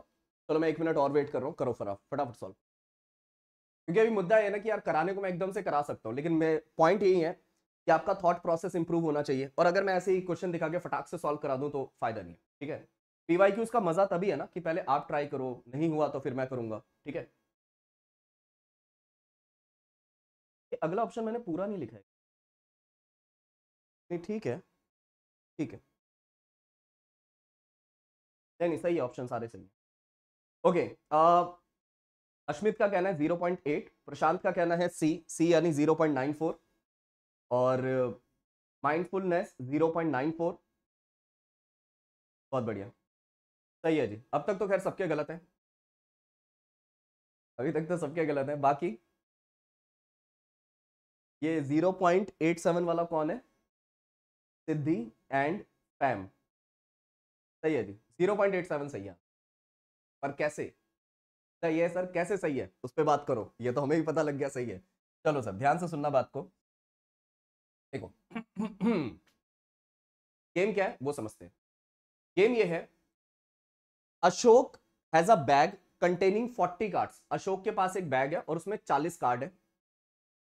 S3: चलो मैं एक मिनट और वेट कर रहा हूं करो
S1: फरा फटाफट सॉल्व क्योंकि अभी मुद्दा है ना कि यार कराने को मैं एकदम से करा सकता हूँ लेकिन मैं पॉइंट यही है कि आपका थॉट प्रोसेस इंप्रूव होना चाहिए और अगर मैं ऐसे ही क्वेश्चन दिखा के फटाक से सॉल्व करा दूँ तो
S2: फायदा नहीं ठीक है पीवाई वाई उसका का मजा तभी है ना कि पहले आप ट्राई करो नहीं हुआ तो फिर मैं करूंगा
S3: ठीक है अगला ऑप्शन मैंने पूरा नहीं लिखा है नहीं ठीक है ठीक है नहीं नहीं सही ऑप्शन सारे सही ओके okay,
S1: अश्मित का कहना है 0.8 प्रशांत का कहना है सी सी यानी 0.94
S2: और माइंडफुलनेस uh, 0.94 बहुत बढ़िया सही है जी अब तक तो खैर सबके गलत है अभी तक तो सबके गलत है बाकी ये 0.87 वाला कौन है सिद्धि एंड पैम सही है जी 0.87 सही है पर कैसे सही
S1: है सर कैसे सही है उस पर बात करो ये तो हमें भी पता लग गया सही है चलो सर ध्यान से सुनना बात को
S2: देखो गेम क्या है वो समझते हैं गेम ये है Ashok has a bag containing forty
S1: cards Ashok के पास एक बैग है और उसमें चालीस कार्ड है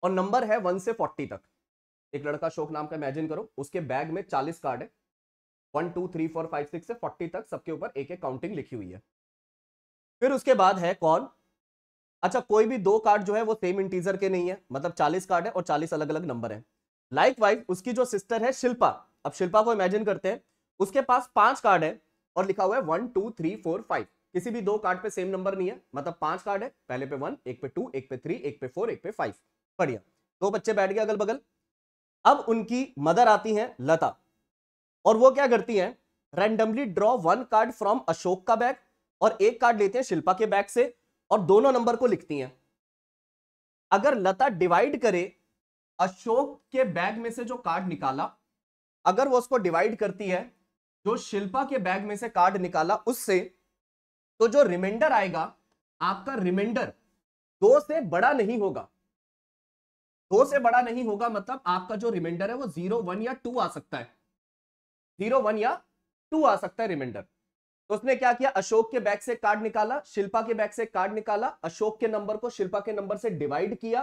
S1: और नंबर है वन से फोर्टी तक एक लड़का अशोक नाम का इमेजिन करो उसके बैग में चालीस कार्ड है one two three four five six से फोर्टी तक सबके ऊपर एक एक काउंटिंग लिखी हुई है फिर उसके बाद है कौन अच्छा कोई भी दो कार्ड जो है वो सेम इंटीजर के नहीं है मतलब चालीस कार्ड है और चालीस अलग अलग नंबर है लाइक वाइज उसकी जो सिस्टर है शिल्पा अब शिल्पा को इमेजिन करते हैं उसके पास पांच कार्ड है और लिखा हुआ है one two three four five किसी भी दो कार्ड पे सेम नंबर नहीं है मतलब पांच कार्ड है पहले पे वन एक पे टू एक पे थ्री एक पे फोर एक पे फाइव बढ़िया दो बच्चे बैठ गए अगल बगल अब उनकी मदर आती है लता और वो क्या करती है randomly draw one card from Ashok का बैग और एक कार्ड लेते हैं शिल्पा के बैग से और दोनों नंबर को लिखती हैं अगर लता डिवाइड करे अशोक के बैग में से जो कार्ड निकाला अगर वो उसको डिवाइड करती है जो शिल्पा के बैग में से कार्ड निकाला उससे तो जो रिमाइंडर आएगा आपका रिमाइंडर दो से बड़ा नहीं होगा दो से बड़ा नहीं होगा मतलब आपका जो रिमाइंडर है वो जीरो वन या टू आ सकता है जीरो वन या टू आ सकता है रिमाइंडर तो उसने क्या किया अशोक के बैग से कार्ड निकाला शिल्पा के बैग से कार्ड निकाला अशोक के नंबर को शिल्पा के नंबर से डिवाइड किया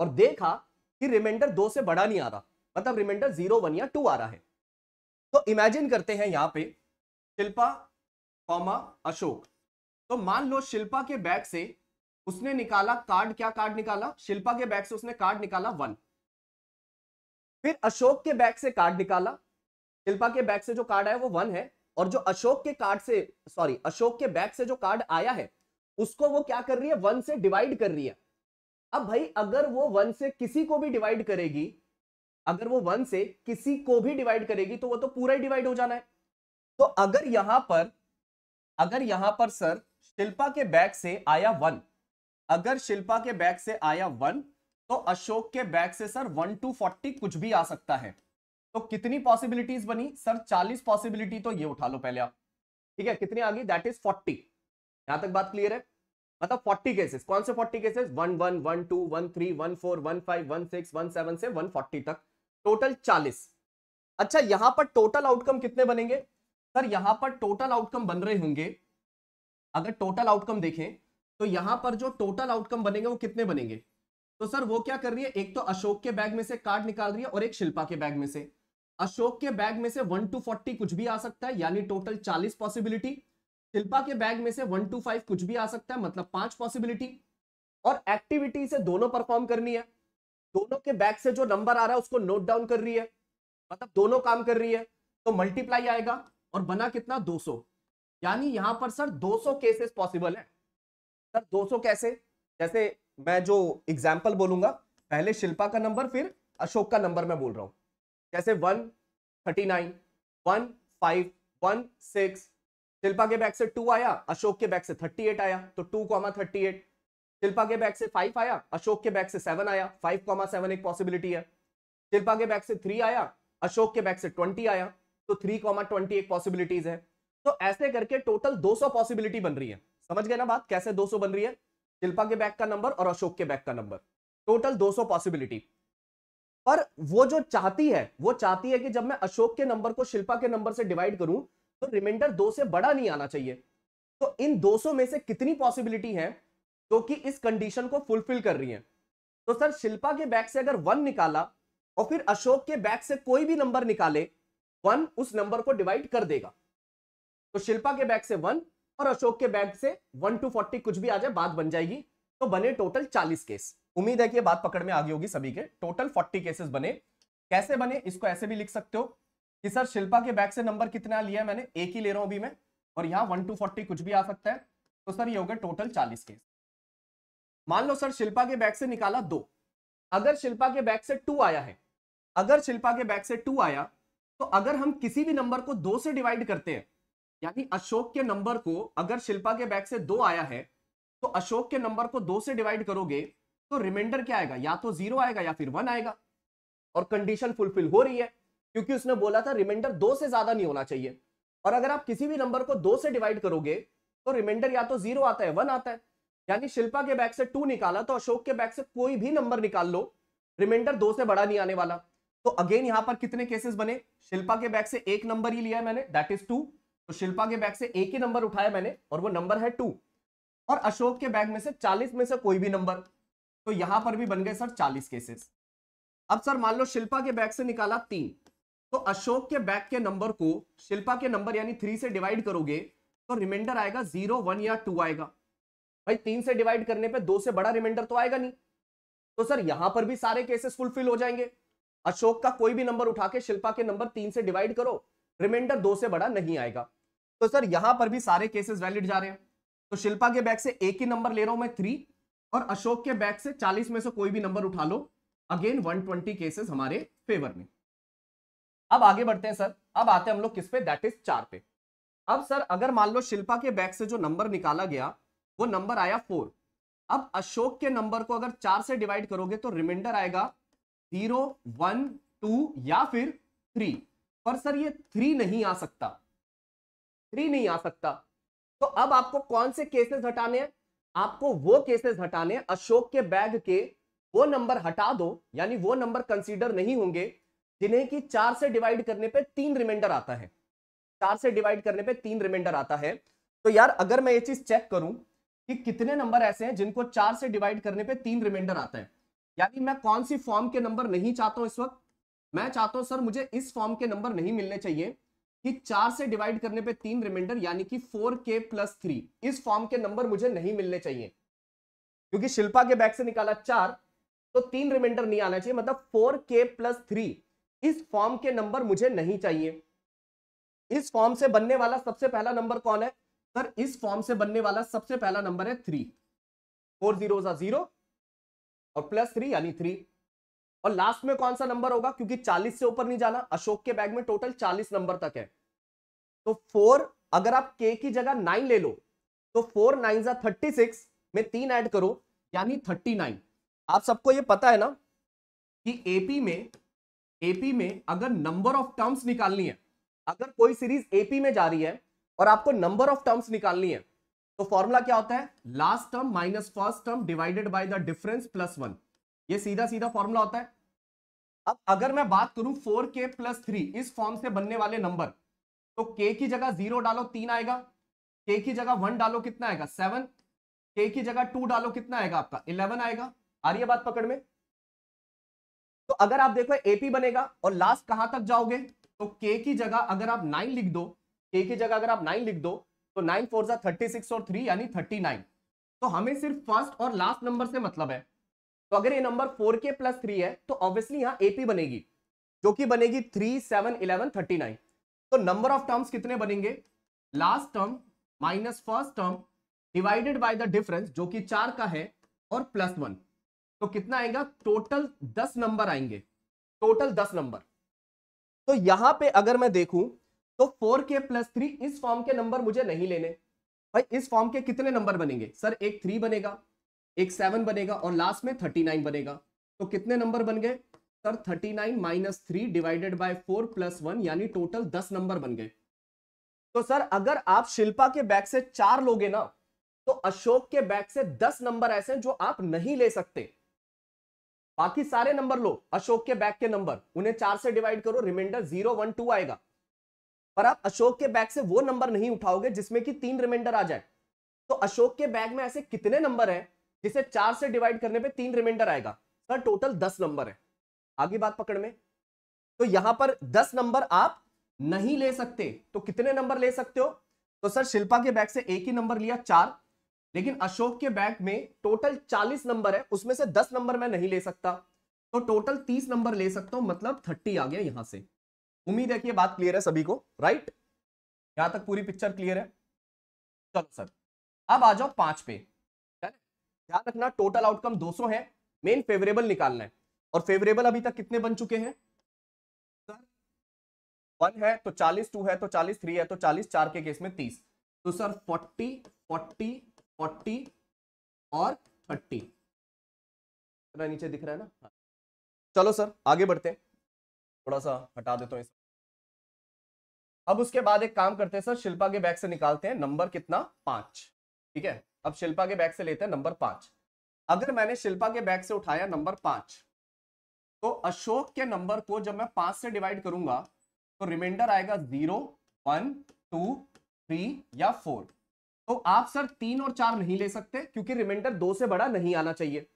S1: और देखा कि रिमाइंडर दो से बड़ा नहीं आ रहा मतलब रिमाइंडर जीरो वन या टू आ रहा है तो इमेजिन करते हैं यहां पे शिल्पा कॉमा अशोक तो मान लो शिल्पा के बैग से उसने निकाला कार्ड क्या कार्ड निकाला शिल्पा के बैग से उसने कार्ड निकाला वन फिर अशोक के बैग से कार्ड निकाला शिल्पा के बैग से जो कार्ड आया वो वन है और जो अशोक के कार्ड से सॉरी अशोक के बैग से जो कार्ड आया है उसको वो क्या कर रही है वन से डिवाइड कर रही है अब भाई अगर वो वन से किसी को भी डिवाइड करेगी अगर वो वन से किसी को भी डिवाइड करेगी तो वो तो पूरा ही डिवाइड हो जाना है तो अगर यहां पर अगर यहां पर सर शिल्पा के बैग से आया वन अगर शिल्पा के बैग से आया वन तो अशोक के बैग से सर वन टू फोर्टी कुछ भी आ सकता है तो कितनी पॉसिबिलिटीज बनी सर 40 पॉसिबिलिटी तो ये उठा लो पहले आप ठीक है कितनी आ गई दैट इज 40 यहां तक बात क्लियर है मतलब 40 केसेस कौन से 40 केसेस 1 1 1 2 1 3 1 4 1 5 1 6 1 7 से 140 तक टोटल 40 अच्छा यहां पर टोटल आउटकम कितने बनेंगे सर यहां पर टोटल आउटकम बन रहे होंगे अगर टोटल आउटकम देखें तो यहां पर जो टोटल आउटकम बनेंगे वो कितने बनेंगे तो सर वो क्या कर रही है एक तो अशोक के बैग में से कार्ड निकाल रही है और एक शिल्पा के बैग में से अशोक के बैग में से वन टू फोर्टी कुछ भी आ सकता है यानी टोटल चालीस पॉसिबिलिटी शिल्पा के बैग में से वन टू फाइव कुछ भी आ सकता है मतलब पांच पॉसिबिलिटी और एक्टिविटी से दोनों परफॉर्म करनी है दोनों के बैग से जो नंबर आ रहा है उसको नोट डाउन कर रही है मतलब दोनों काम कर रही है तो मल्टीप्लाई आएगा और बना कितना 200 यानी यहां पर सर 200 केसेस पॉसिबल है सर 200 कैसे जैसे मैं जो एग्जाम्पल बोलूंगा पहले शिल्पा का नंबर फिर अशोक का नंबर मैं बोल रहा हूं जैसे one thirty nine one five one six Shilpa के बैग से टू आया अशोक के बैग से थर्टी एट आया तो two comma thirty eight Shilpa के बैग से फाइव आया अशोक के बैग से सेवन आया फाइव कॉमा सेवन एक पॉसिबिलिटी है शिल्पा के बैग से थ्री आया अशोक के बैग से ट्वेंटी आया तो थ्री कॉमा ट्वेंटी एक पॉसिबिलिटीज है तो ऐसे करके टोटल दो सौ पॉसिबिलिटी बन रही है समझ गए ना बात कैसे दो सौ बन रही है शिल्पा के बैग का नंबर और अशोक के बैग का नंबर टोटल दो सौ पॉसिबिलिटी पर वो जो चाहती है वो चाहती है कि जब मैं अशोक के नंबर को शिल्पा के नंबर से डिवाइड करूं तो रिमाइंडर दो से बड़ा नहीं आना चाहिए तो इन 200 में से कितनी पॉसिबिलिटी है जो कि इस कंडीशन को फुलफिल कर रही है तो सर शिल्पा के बैग से अगर वन निकाला और फिर अशोक के बैग से कोई भी नंबर निकाले वन उस नंबर को डिवाइड कर देगा तो शिल्पा के बैग से वन और अशोक के बैग से वन टू फोर्टी कुछ भी आ जाए बात बन जाएगी तो बने टोटल चालीस केस उम्मीद है कि ये बात पकड़ में आ गई होगी सभी के टोटल फोर्टी केसेस बने कैसे बने इसको ऐसे भी लिख सकते हो कि सर शिल्पा के बैग से नंबर कितना लिया मैंने एक ही ले रहा हूं अभी मैं और यहाँ वन टू फोर्टी कुछ भी आ सकता है तो सर ये हो गया टोटल चालीस केस मान लो सर शिल्पा के बैग से निकाला दो अगर शिल्पा के बैग से टू आया है अगर शिल्पा के बैग से टू आया तो अगर हम किसी भी नंबर को दो से डिवाइड करते हैं यानी अशोक के नंबर को अगर शिल्पा के बैग से दो आया है तो अशोक के नंबर को दो से डिवाइड करोगे तो रिमाइंडर क्या आएगा या तो जीरो आएगा या फिर वन आएगा और कंडीशन फुलफिल हो रही है क्योंकि उसने बोला था रिमाइंडर दो से ज्यादा नहीं होना चाहिए और अगर आप किसी भी नंबर को दो से डिवाइड करोगे तो रिमाइंडर या तो जीरो आता है वन आता है यानी शिल्पा के बैग से टू निकाला तो अशोक के बैग से कोई भी नंबर निकाल लो रिमाइंडर दो से बड़ा नहीं आने वाला तो अगेन यहां पर कितने केसेस बने शिल्पा के बैग से एक नंबर ही लिया है मैंने दैट इज टू तो शिल्पा के बैग से एक ही नंबर उठाया मैंने और वो नंबर है टू और अशोक के बैग में से चालीस में से कोई भी नंबर तो यहां पर भी बन गए सर चालीस केसेस अब सर मान लो शिल्पा के बैग से निकाला तीन तो अशोक के बैग के नंबर को शिल्पा के नंबर यानी थ्री से डिवाइड करोगे तो रिमाइंडर आएगा जीरो वन या टू आएगा भाई तीन से डिवाइड करने पे दो से बड़ा रिमाइंडर तो आएगा नहीं तो सर यहां पर भी सारे केसेस फुलफिल हो जाएंगे अशोक का कोई भी नंबर उठा के शिल्पा के नंबर तीन से डिवाइड करो रिमाइंडर दो से बड़ा नहीं आएगा तो सर यहां पर भी सारे केसेस वैलिड जा रहे हैं तो शिल्पा के बैग से एक ही नंबर ले रहा हूं मैं थ्री और अशोक के बैक से 40 में से कोई भी नंबर उठा लो अगेन 120 केसेस हमारे फेवर में अब आगे बढ़ते हैं सर अब आते हैं हम लोग किस पे दैट इज चार पे अब सर अगर मान लो शिल्पा के बैग से जो नंबर निकाला गया वो नंबर आया फोर अब अशोक के नंबर को अगर चार से डिवाइड करोगे तो रिमाइंडर आएगा जीरो वन टू या फिर थ्री पर सर ये थ्री नहीं आ सकता थ्री नहीं आ सकता तो अब आपको कौन से केसेस हटाने हैं आपको वो केसेस हटाने अशोक के बैग के वो नंबर हटा दो यानी वो नंबर कंसीडर नहीं होंगे जिन्हें कि चार से डिवाइड करने पे तीन रिमाइंडर आता है चार से डिवाइड करने पे तीन रिमाइंडर आता है तो यार अगर मैं ये चीज चेक करूं कि कितने नंबर ऐसे हैं जिनको चार से डिवाइड करने पे तीन रिमाइंडर आता है यानी मैं कौन सी फॉर्म के नंबर नहीं चाहता हूं इस वक्त मैं चाहता हूं सर मुझे इस फॉर्म के नंबर नहीं मिलने चाहिए कि चार से डिवाइड करने पे तीन रिमाइंडर यानी कि फोर के प्लस थ्री इस फॉर्म के नंबर मुझे नहीं मिलने चाहिए क्योंकि शिल्पा के बैग से निकाला चार तो तीन रिमाइंडर नहीं आना चाहिए मतलब फोर के प्लस थ्री इस फॉर्म के नंबर मुझे नहीं चाहिए इस फॉर्म से बनने वाला सबसे पहला नंबर कौन है सर इस फॉर्म से बनने वाला सबसे पहला नंबर है थ्री फोर जीरो जीरो और प्लस थ्री यानी थ्री और लास्ट में कौन सा नंबर होगा क्योंकि 40 से ऊपर नहीं जाना अशोक के बैग में टोटल 40 नंबर तक है तो फोर अगर आप के की जगह नाइन ले लो तो फोर नाइन थर्टी सिक्स में तीन ऐड करो यानी थर्टी नाइन आप सबको ये पता है ना कि एपी में एपी में अगर नंबर ऑफ टर्म्स निकालनी है अगर कोई सीरीज एपी में जा रही है और आपको नंबर ऑफ टर्म्स निकालनी है तो फॉर्मूला क्या होता है last term minus first term divided by the difference plus one ये सीधा सीधा फॉर्मूला होता है अब अगर मैं बात करूं फोर के प्लस थ्री इस फॉर्म से बनने वाले नंबर तो के की जगह जीरो डालो तीन आएगा के की जगह वन डालो कितना आएगा सेवन के की जगह टू डालो कितना आएगा आपका इलेवन आएगा आ रही है बात पकड़ में तो अगर आप देखो एपी बनेगा और लास्ट कहां तक जाओगे तो के की जगह अगर आप नाइन लिख दो के की जगह अगर आप नाइन लिख दो तो नाइन फोर जा थर्टी सिक्स और थ्री यानी थर्टी नाइन तो हमें सिर्फ फर्स्ट और लास्ट नंबर से मतलब है तो अगर ये नंबर फोर के प्लस थ्री है तो ऑब्वियसली यहाँ एपी बनेगी जो कि बनेगी three seven eleven thirty nine तो नंबर ऑफ टर्म्स कितने बनेंगे last term minus first term divided by the difference जो कि चार का है और प्लस वन तो कितना आएगा टोटल दस नंबर आएंगे टोटल दस नंबर तो यहां पे अगर मैं देखूं तो फोर के प्लस थ्री इस फॉर्म के नंबर मुझे नहीं लेने भाई इस फॉर्म के कितने नंबर बनेंगे सर एक थ्री बनेगा एक सेवन बनेगा और लास्ट में थर्टी नाइन बनेगा तो कितने नंबर बन गए sir thirty nine minus three divided by four plus one यानी टोटल दस नंबर बन गए तो सर अगर आप शिल्पा के बैग से चार लोगे ना तो अशोक के बैग से दस नंबर ऐसे जो आप नहीं ले सकते बाकी सारे नंबर लो अशोक के बैग के नंबर उन्हें चार से डिवाइड करो रिमाइंडर जीरो वन टू आएगा पर आप अशोक के बैग से वो नंबर नहीं उठाओगे जिसमें कि तीन रिमाइंडर आ जाए तो अशोक के बैग में ऐसे कितने नंबर है जिसे चार से डिवाइड करने पे तीन रिमाइंडर आएगा सर टोटल दस नंबर है आगे बात पकड़ में तो यहां पर दस नंबर आप नहीं ले सकते तो कितने नंबर ले सकते हो तो सर शिल्पा के बैग से एक ही नंबर लिया चार लेकिन अशोक के बैग में टोटल चालीस नंबर है उसमें से दस नंबर मैं नहीं ले सकता तो टोटल तीस नंबर ले सकता हूं मतलब थर्टी आ गया यहां से उम्मीद है कि ये बात क्लियर है सभी को राइट यहां तक पूरी पिक्चर क्लियर है चलो सर अब आ जाओ पांच पे ध्यान रखना टोटल आउटकम 200 है मेन फेवरेबल निकालना है और फेवरेबल अभी तक कितने बन चुके हैं वन है तो चालीस टू है तो चालीस थ्री है तो चालीस चार
S2: के केस में 30 तो सर 40 40 40 और 30 इतना नीचे दिख रहा है ना हाँ। चलो सर आगे बढ़ते हैं थोड़ा सा हटा देता हूँ अब उसके बाद एक काम करते हैं सर
S1: शिल्पा के बैग से निकालते हैं नंबर कितना पांच ठीक है अब शिल्पा के बैग से लेते हैं नंबर पांच अगर मैंने शिल्पा के बैग से उठाया नंबर पांच तो अशोक के नंबर को जब मैं पांच से डिवाइड करूंगा तो रिमाइंडर आएगा जीरो वन टू थ्री या फोर तो आप सर तीन और चार नहीं ले सकते क्योंकि रिमाइंडर दो से बड़ा नहीं आना चाहिए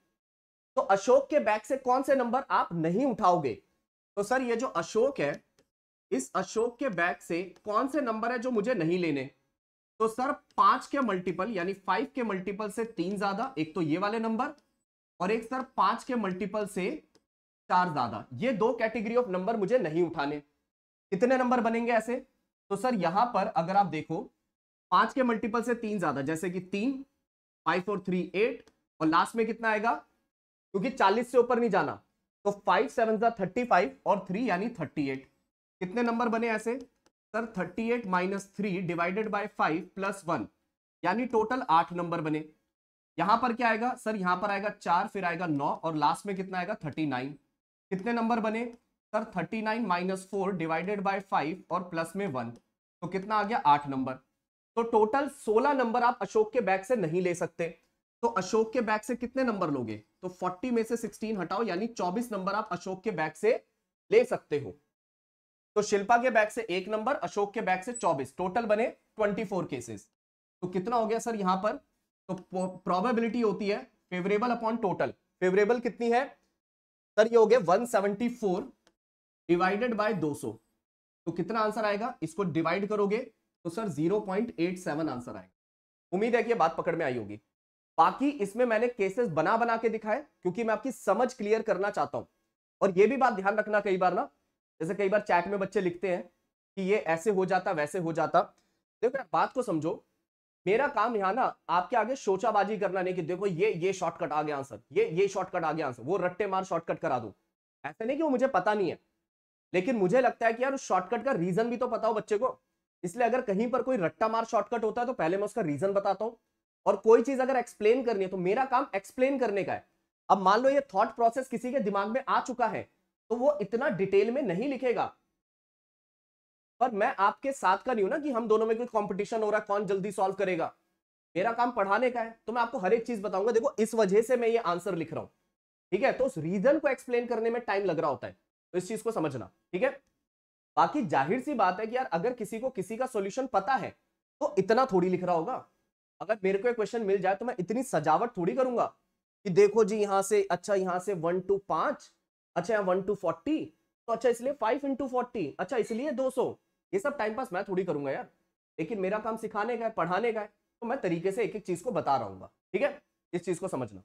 S1: तो अशोक के बैग से कौन से नंबर आप नहीं उठाओगे तो सर ये जो अशोक है इस अशोक के बैग से कौन से नंबर है जो मुझे नहीं लेने तो सर पांच के मल्टीपल यानी फाइव के मल्टीपल से तीन ज्यादा एक तो ये वाले नंबर और एक सर पांच के मल्टीपल से चार ज्यादा ये दो कैटेगरी ऑफ नंबर मुझे नहीं उठाने कितने नंबर बनेंगे ऐसे तो सर यहां पर अगर आप देखो पांच के मल्टीपल से तीन ज्यादा जैसे कि तीन फाइव फोर थ्री एट और लास्ट में कितना आएगा क्योंकि चालीस से ऊपर नहीं जाना तो फाइव सेवन सा थर्टी फाइव और थ्री यानी थर्टी एट कितने नंबर बने ऐसे sir 38 eight minus three divided by five plus one यानी टोटल आठ नंबर बने यहां पर क्या आएगा सर यहां पर आएगा चार फिर आएगा नौ और लास्ट में कितना आएगा थर्टी नाइन कितने नंबर बने sir thirty nine minus four divided by five और प्लस में वन तो कितना आ गया आठ नंबर तो टोटल सोलह नंबर आप अशोक के बैग से नहीं ले सकते तो अशोक के बैग से कितने नंबर लोगे तो फोर्टी में से सिक्सटीन हटाओ यानी चौबीस नंबर आप अशोक के बैग से ले सकते हो तो शिल्पा के बैग से एक नंबर अशोक के बैग से चौबीस टोटल बने ट्वेंटी फोर केसेस तो कितना हो गया सर यहां पर तो प्रोबेबिलिटी होती है फेवरेबल अपॉन टोटल फेवरेबल कितनी है सर ये हो गया 174 डिवाइडेड बाय 200 तो कितना आंसर आएगा इसको डिवाइड करोगे तो सर 0.87 आंसर आएगा उम्मीद है कि ये बात पकड़ में आई होगी बाकी इसमें मैंने केसेस बना बना के दिखाए क्योंकि मैं आपकी समझ क्लियर करना चाहता हूं और ये भी बात ध्यान रखना कई बार ना जैसे कई बार चैट में बच्चे लिखते हैं कि ये ऐसे हो जाता वैसे हो जाता देखो यार बात को समझो मेरा काम यहाँ ना आपके आगे शोचाबाजी करना नहीं कि देखो ये ये शॉर्टकट आ गया आंसर ये ये शॉर्टकट आ गया आंसर वो रट्टे मार शॉर्टकट करा दू ऐसे नहीं कि वो मुझे पता नहीं है लेकिन मुझे लगता है कि यार उस शॉर्टकट का रीजन भी तो पता हो बच्चे को इसलिए अगर कहीं पर कोई रट्टा मार शॉर्टकट होता है तो पहले मैं उसका रीजन बताता हूँ और कोई चीज अगर एक्सप्लेन करनी है तो मेरा काम एक्सप्लेन करने का है अब मान लो ये थॉट प्रोसेस किसी के दिमाग में आ चुका है तो वो इतना डिटेल में नहीं लिखेगा पर मैं आपके साथ का नहीं हूं ना कि हम दोनों में कोई कंपटीशन हो रहा है कौन जल्दी सॉल्व करेगा मेरा काम पढ़ाने का है तो मैं आपको हर एक चीज बताऊंगा देखो इस वजह से मैं ये आंसर लिख रहा हूं ठीक है तो उस रीजन को एक्सप्लेन करने में टाइम लग रहा होता है तो इस चीज को समझना ठीक है बाकी जाहिर सी बात है कि यार अगर किसी को किसी का सोल्यूशन पता है तो इतना थोड़ी लिख रहा होगा अगर मेरे को क्वेश्चन मिल जाए तो मैं इतनी सजावट थोड़ी करूंगा कि देखो जी यहां से अच्छा यहां से वन टू पांच अच्छा यहाँ वन टू फोर्टी तो अच्छा इसलिए फाइव इंटू फोर्टी अच्छा इसलिए दो सौ ये सब टाइम पास मैं थोड़ी करूंगा यार लेकिन मेरा काम सिखाने का है पढ़ाने का है तो मैं तरीके से एक एक चीज को बता रहा हूँ ठीक है इस चीज को समझना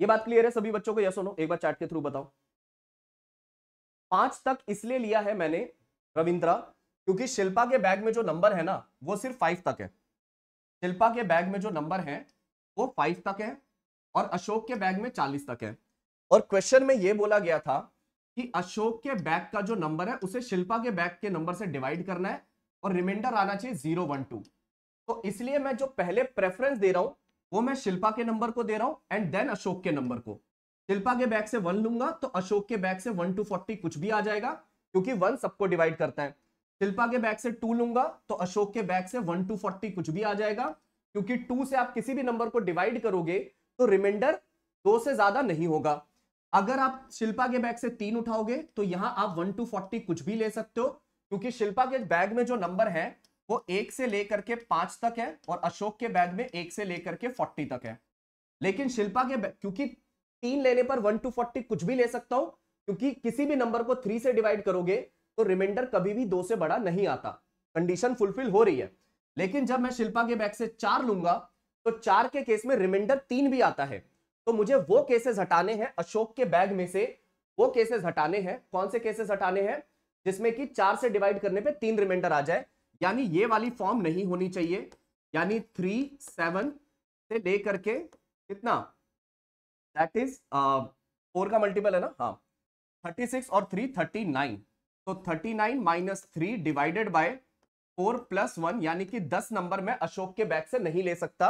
S2: ये बात क्लियर है सभी बच्चों को यह सुनो एक बार चैट के थ्रू बताओ पांच तक इसलिए लिया है मैंने रविंद्रा क्योंकि शिल्पा
S1: के बैग में जो नंबर है ना वो सिर्फ फाइव तक है शिल्पा के बैग में जो नंबर है वो फाइव तक है और अशोक के बैग में चालीस तक है और क्वेश्चन में यह बोला गया था कि अशोक के बैग का जो नंबर है उसे शिल्पा के बैग के नंबर से डिवाइड करना है और रिमाइंडर आना चाहिए जीरो वन टू तो इसलिए मैं जो पहले प्रेफरेंस दे रहा हूं वो मैं शिल्पा के नंबर को दे रहा हूं एंड देन अशोक के नंबर को शिल्पा के बैग से वन लूंगा तो अशोक के बैग से वन टू फोर्टी कुछ भी आ जाएगा क्योंकि वन सबको डिवाइड करता है शिल्पा के बैग से टू लूंगा तो अशोक के बैग से वन टू फोर्टी कुछ भी आ जाएगा क्योंकि टू से आप किसी भी नंबर को डिवाइड करोगे तो रिमाइंडर दो से ज्यादा नहीं होगा अगर आप शिल्पा के बैग से तीन उठाओगे तो यहां आप वन टू फोर्टी कुछ भी ले सकते हो क्योंकि शिल्पा के बैग में जो नंबर है वो एक से लेकर के पांच तक है और अशोक के बैग में एक से लेकर के फोर्टी तक है लेकिन शिल्पा के क्योंकि तीन लेने पर वन टू फोर्टी कुछ भी ले सकता हूं क्योंकि किसी भी नंबर को थ्री से डिवाइड करोगे तो रिमाइंडर कभी भी दो से बड़ा नहीं आता कंडीशन फुलफिल हो रही है लेकिन जब मैं शिल्पा के बैग से चार लूंगा तो चार के केस में रिमाइंडर तीन भी आता है तो मुझे वो केसेस हटाने हैं अशोक के बैग में से वो केसेस हटाने हैं कौन से केसेस हटाने हैं जिसमें कि चार से डिवाइड करने पे तीन रिमाइंडर आ जाए यानी ये वाली फॉर्म नहीं होनी चाहिए यानी थ्री सेवन से ले करके कितना दैट इज फोर का मल्टीपल है ना हाँ थर्टी सिक्स और थ्री थर्टी नाइन तो thirty nine minus three divided by four plus one यानी कि दस नंबर में अशोक के बैग से नहीं ले सकता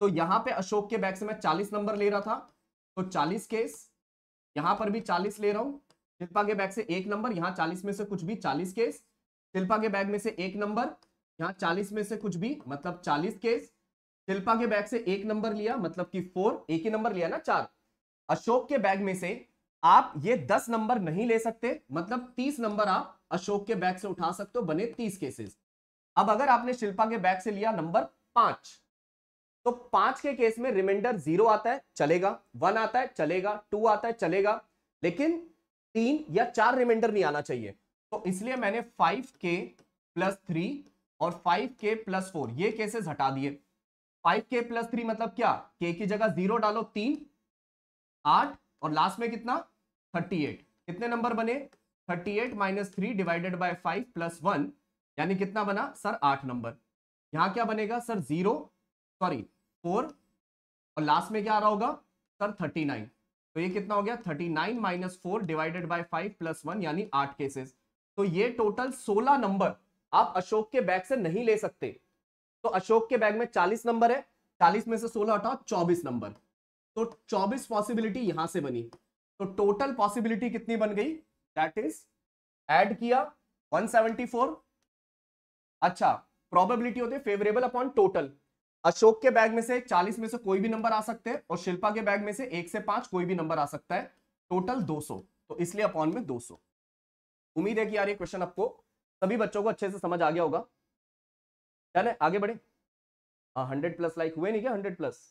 S1: तो यहां पे अशोक के बैग से मैं चालीस नंबर ले रहा था तो चालीस केस यहां पर भी चालीस ले रहा हूं शिल्पा के बैग से एक नंबर यहाँ चालीस में से कुछ भी चालीस केस शिल्पा के बैग में से एक नंबर यहां चालीस में से कुछ भी मतलब चालीस केस शिल्पा के बैग से एक नंबर लिया मतलब कि फोर एक ही नंबर लिया ना चार अशोक के बैग में से आप ये दस नंबर नहीं ले सकते मतलब तीस नंबर आप अशोक के बैग से उठा सकते हो बने तीस केसेस अब अगर आपने शिल्पा के बैग से लिया नंबर पांच तो पांच के केस में रिमाइंडर जीरो आता है चलेगा वन आता है चलेगा टू आता है चलेगा लेकिन तीन या चार रिमाइंडर नहीं आना चाहिए तो इसलिए मैंने फाइव के प्लस थ्री और फाइव के प्लस फोर ये केसेस हटा दिए फाइव के प्लस थ्री मतलब क्या के की जगह जीरो डालो तीन आठ और लास्ट में कितना थर्टी एट कितने नंबर बने thirty eight minus three divided by five plus one यानी कितना बना सर आठ नंबर यहां क्या बनेगा सर जीरो सॉरी फोर और लास्ट में क्या आ रहा होगा सर थर्टी नाइन तो ये कितना हो गया thirty nine minus four divided by five plus one यानी आठ केसेस तो ये टोटल सोलह नंबर आप अशोक के बैग से नहीं ले सकते तो अशोक के बैग में चालीस नंबर है चालीस में से सोलह हटाओ चौबीस नंबर तो चौबीस पॉसिबिलिटी यहां से बनी तो टोटल पॉसिबिलिटी कितनी बन गई दैट इज एड किया वन अच्छा प्रोबेबिलिटी होती है फेवरेबल अपॉन टोटल अशोक के बैग में से 40 में से कोई भी नंबर आ सकते हैं और शिल्पा के बैग में से एक से पांच कोई भी नंबर आ सकता है टोटल 200 तो इसलिए अपॉन में 200 उम्मीद है कि यार ये क्वेश्चन आपको सभी बच्चों को अच्छे से समझ आ गया होगा
S3: डन आगे बढ़े हाँ हंड्रेड प्लस लाइक हुए नहीं क्या हंड्रेड प्लस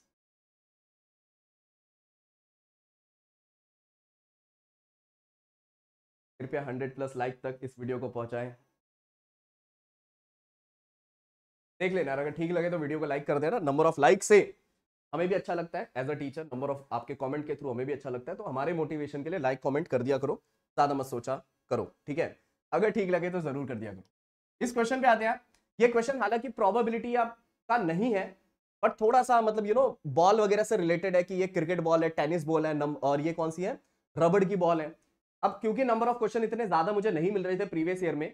S3: कृपया हंड्रेड प्लस लाइक तक इस वीडियो को पहुंचाएं
S2: देख लेना अगर ठीक लगे तो वीडियो को लाइक कर देना नंबर ऑफ लाइक से हमें
S1: भी अच्छा लगता है as a teacher number of आपके कमेंट के थ्रू हमें भी अच्छा लगता है तो हमारे मोटिवेशन के लिए लाइक कमेंट कर दिया करो ज्यादा मत सोचा करो ठीक है अगर ठीक लगे तो जरूर कर दिया करो इस क्वेश्चन पे आते हैं ये क्वेश्चन हालांकि प्रॉबेबिलिटी आपका नहीं है बट थोड़ा सा मतलब यू नो बॉल वगैरह से रिलेटेड है कि ये क्रिकेट बॉल है टेनिस बॉल है नम, और ये कौन सी है रबड़ की बॉल है अब क्योंकि नंबर ऑफ क्वेश्चन इतने ज्यादा मुझे नहीं मिल रहे थे प्रीवियस ईयर में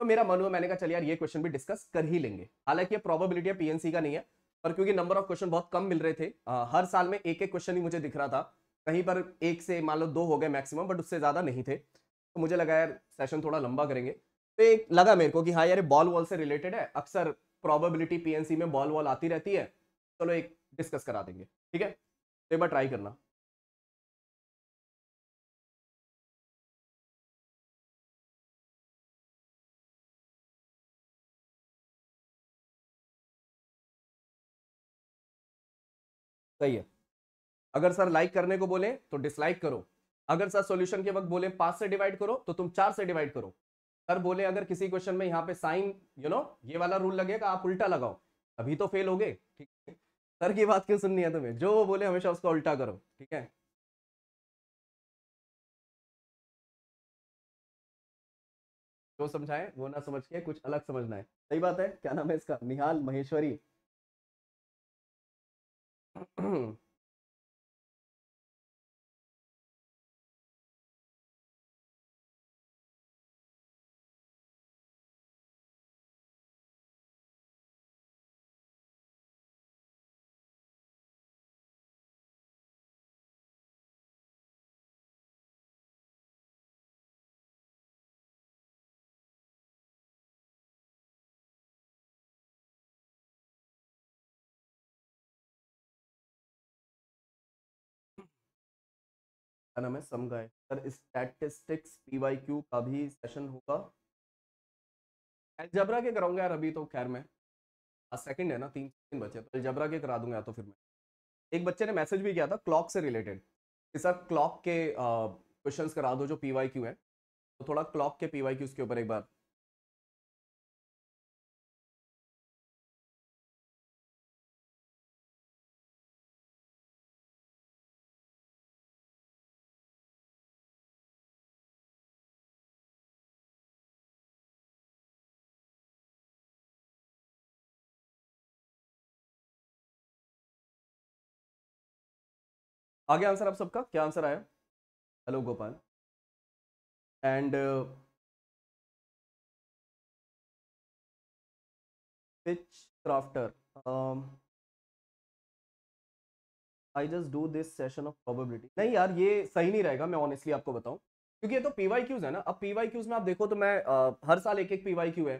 S1: तो मेरा मन हुआ मैंने कहा चल यार ये क्वेश्चन भी डिस्कस कर ही लेंगे हालांकि ये प्रोबेबिलिटी है पीएनसी का नहीं है पर क्योंकि नंबर ऑफ क्वेश्चन बहुत कम मिल रहे थे आ, हर साल में एक एक क्वेश्चन ही मुझे दिख रहा था कहीं पर एक से मान लो दो हो गए मैक्सिमम बट उससे ज़्यादा नहीं थे तो मुझे लगा यार सेशन थोड़ा लंबा करेंगे तो एक लगा मेरे को कि हाँ यार बॉल वॉल से रिलेटेड है अक्सर प्रोबेबिलिटी पी में बॉल वॉल आती रहती है चलो एक डिस्कस करा
S3: देंगे ठीक है तो एक बार ट्राई करना सही है अगर सर लाइक करने को बोले तो डिसलाइक करो अगर सर सॉल्यूशन के
S1: वक्त बोले पांच से डिवाइड करो तो तुम चार से डिवाइड करो सर बोले अगर किसी क्वेश्चन में यहाँ पे साइन यू नो ये वाला रूल लगेगा आप उल्टा लगाओ अभी तो फेल हो गए ठीक है सर की बात क्यों सुननी
S2: है तुम्हें जो वो बोले हमेशा उसका उल्टा करो ठीक है जो समझाए वो ना समझ के कुछ अलग समझना
S3: है सही बात है क्या नाम है इसका निहाल महेश्वरी ……コク क्या नाम है समगाय सर
S2: स्टैटिस्टिक्स पीवाईक्यू का भी सेशन होगा एलजबरा के
S1: कराऊंगा यार अभी तो खैर मैं आज सेकंड है ना तीन तीन बच्चे तो एलजबरा के करा दूंगा तो फिर मैं एक बच्चे ने मैसेज भी किया था क्लॉक से रिलेटेड कि सर क्लॉक के क्वेश्चंस करा
S3: दो जो पी वाई क्यू है तो थोड़ा क्लॉक के पी वाई क्यूज के ऊपर एक बार आगे आंसर आप सबका क्या आंसर आया hello Gopal and pitch crafter
S2: I just do this session of probability नहीं यार ये सही नहीं रहेगा मैं ऑनेस्टली आपको बताऊं
S1: क्योंकि ये तो पी वाई क्यूज है ना अब पी वाई क्यूज में आप देखो तो मैं आ, uh, हर साल एक एक पी वाई क्यू है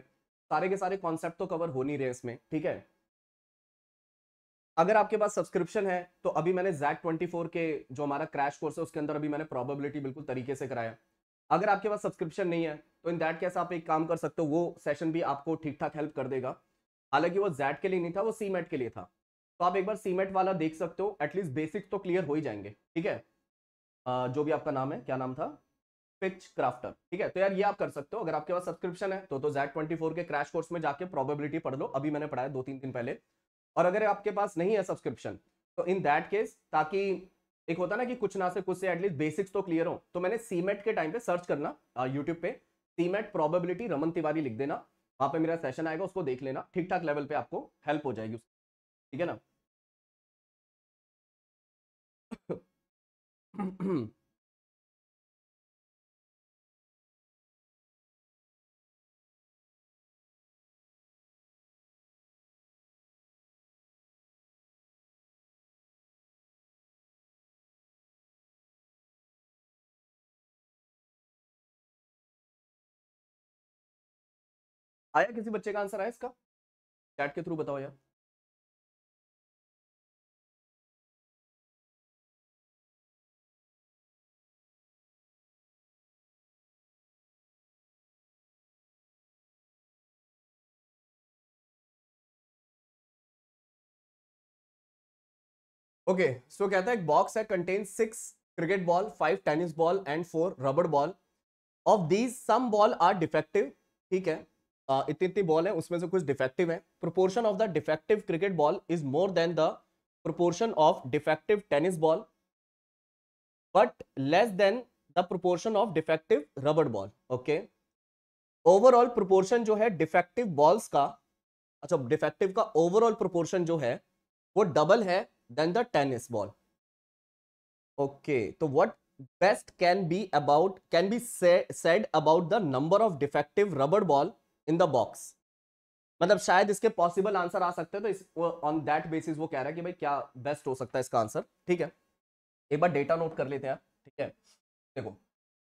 S1: सारे के सारे कॉन्सेप्ट तो कवर हो नहीं रहे इसमें ठीक है अगर आपके पास सब्सक्रिप्शन है तो अभी मैंने जैक फोर के जो हमारा क्रैश कोर्स है उसके अंदर अभी मैंने प्रोबेबिलिटी बिल्कुल तरीके से कराया अगर आपके पास सब्सक्रिप्शन नहीं है तो इन दैट केस आप एक काम कर सकते हो वो सेशन भी आपको ठीक ठाक हेल्प कर देगा हालांकि वो जैट के लिए नहीं था वो सीमेट के लिए था तो आप एक बार सीमेट वाला देख सकते हो एटलीस्ट बेसिक तो क्लियर हो ही जाएंगे ठीक है जो भी आपका नाम है क्या नाम था पिच क्राफ्टर ठीक है तो यार ये आप कर सकते हो अगर आपके पास सब्सक्रिप्शन है तो तो जैट ट्वेंटी के क्रैश कोर्स में जाके प्रोबेबिलिटी पढ़ लो अभी मैंने पढ़ाया दो तीन दिन पहले और अगर आपके पास नहीं है सब्सक्रिप्शन तो इन दैट केस ताकि एक होता ना कि कुछ ना से कुछ से एटलीस्ट बेसिक्स तो क्लियर हो तो मैंने सीमेट e के टाइम पे सर्च करना यूट्यूब पे CMAT probability e Raman Tiwari लिख देना वहां पे मेरा सेशन
S2: आएगा उसको देख लेना ठीक ठाक लेवल पे आपको हेल्प हो जाएगी ठीक है ना
S3: *clears throat* *clears throat* *clears throat* हम्म, आया किसी बच्चे का आंसर आया इसका चैट के थ्रू बताओ यार ओके okay, सो so कहता है एक बॉक्स है contain six cricket ball five tennis ball and four
S1: rubber ball of these some ball are defective ठीक है इतनी इतनी बॉल है उसमें से कुछ डिफेक्टिव है proportion of the defective cricket ball is more than the proportion of defective tennis ball but less than the proportion of defective rubber ball okay overall proportion जो है डिफेक्टिव बॉल्स का अच्छा defective का overall proportion जो है वो double है then the tennis ball okay तो what best can be about can be said about the number of defective rubber ball in the box मतलब शायद इसके पॉसिबल आंसर आ सकते हैं तो इस ऑन दैट बेसिस वो कह रहा है कि भाई क्या बेस्ट हो सकता है इसका आंसर ठीक है एक बार डेटा नोट कर लेते हैं ठीक है देखो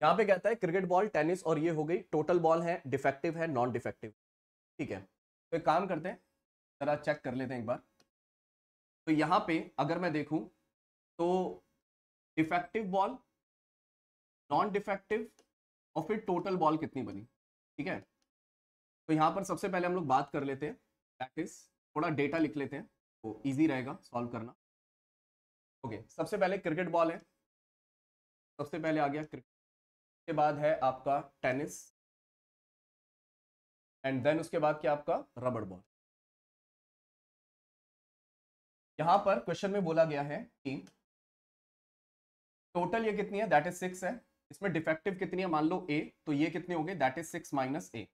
S1: यहाँ पे कहता है क्रिकेट बॉल टेनिस और ये हो गई टोटल बॉल है डिफेक्टिव है नॉन डिफेक्टिव ठीक है
S2: तो एक काम करते हैं जरा चेक कर लेते हैं एक बार तो यहाँ पे अगर मैं देखूँ तो डिफेक्टिव बॉल नॉन डिफेक्टिव और फिर टोटल बॉल कितनी बनी ठीक है तो यहाँ पर सबसे पहले हम लोग बात कर लेते हैं दैट इज थोड़ा डेटा लिख लेते हैं तो ईजी रहेगा सॉल्व करना ओके okay, सबसे पहले क्रिकेट बॉल है सबसे पहले आ गया क्रिकेट
S3: उसके बाद है आपका टेनिस एंड देन उसके बाद क्या आपका रबड़ बॉल यहां पर क्वेश्चन में बोला
S2: गया है कि टोटल ये कितनी है दैट इज सिक्स है इसमें डिफेक्टिव
S1: कितनी है मान लो ए तो ये कितने हो गए that is six minus A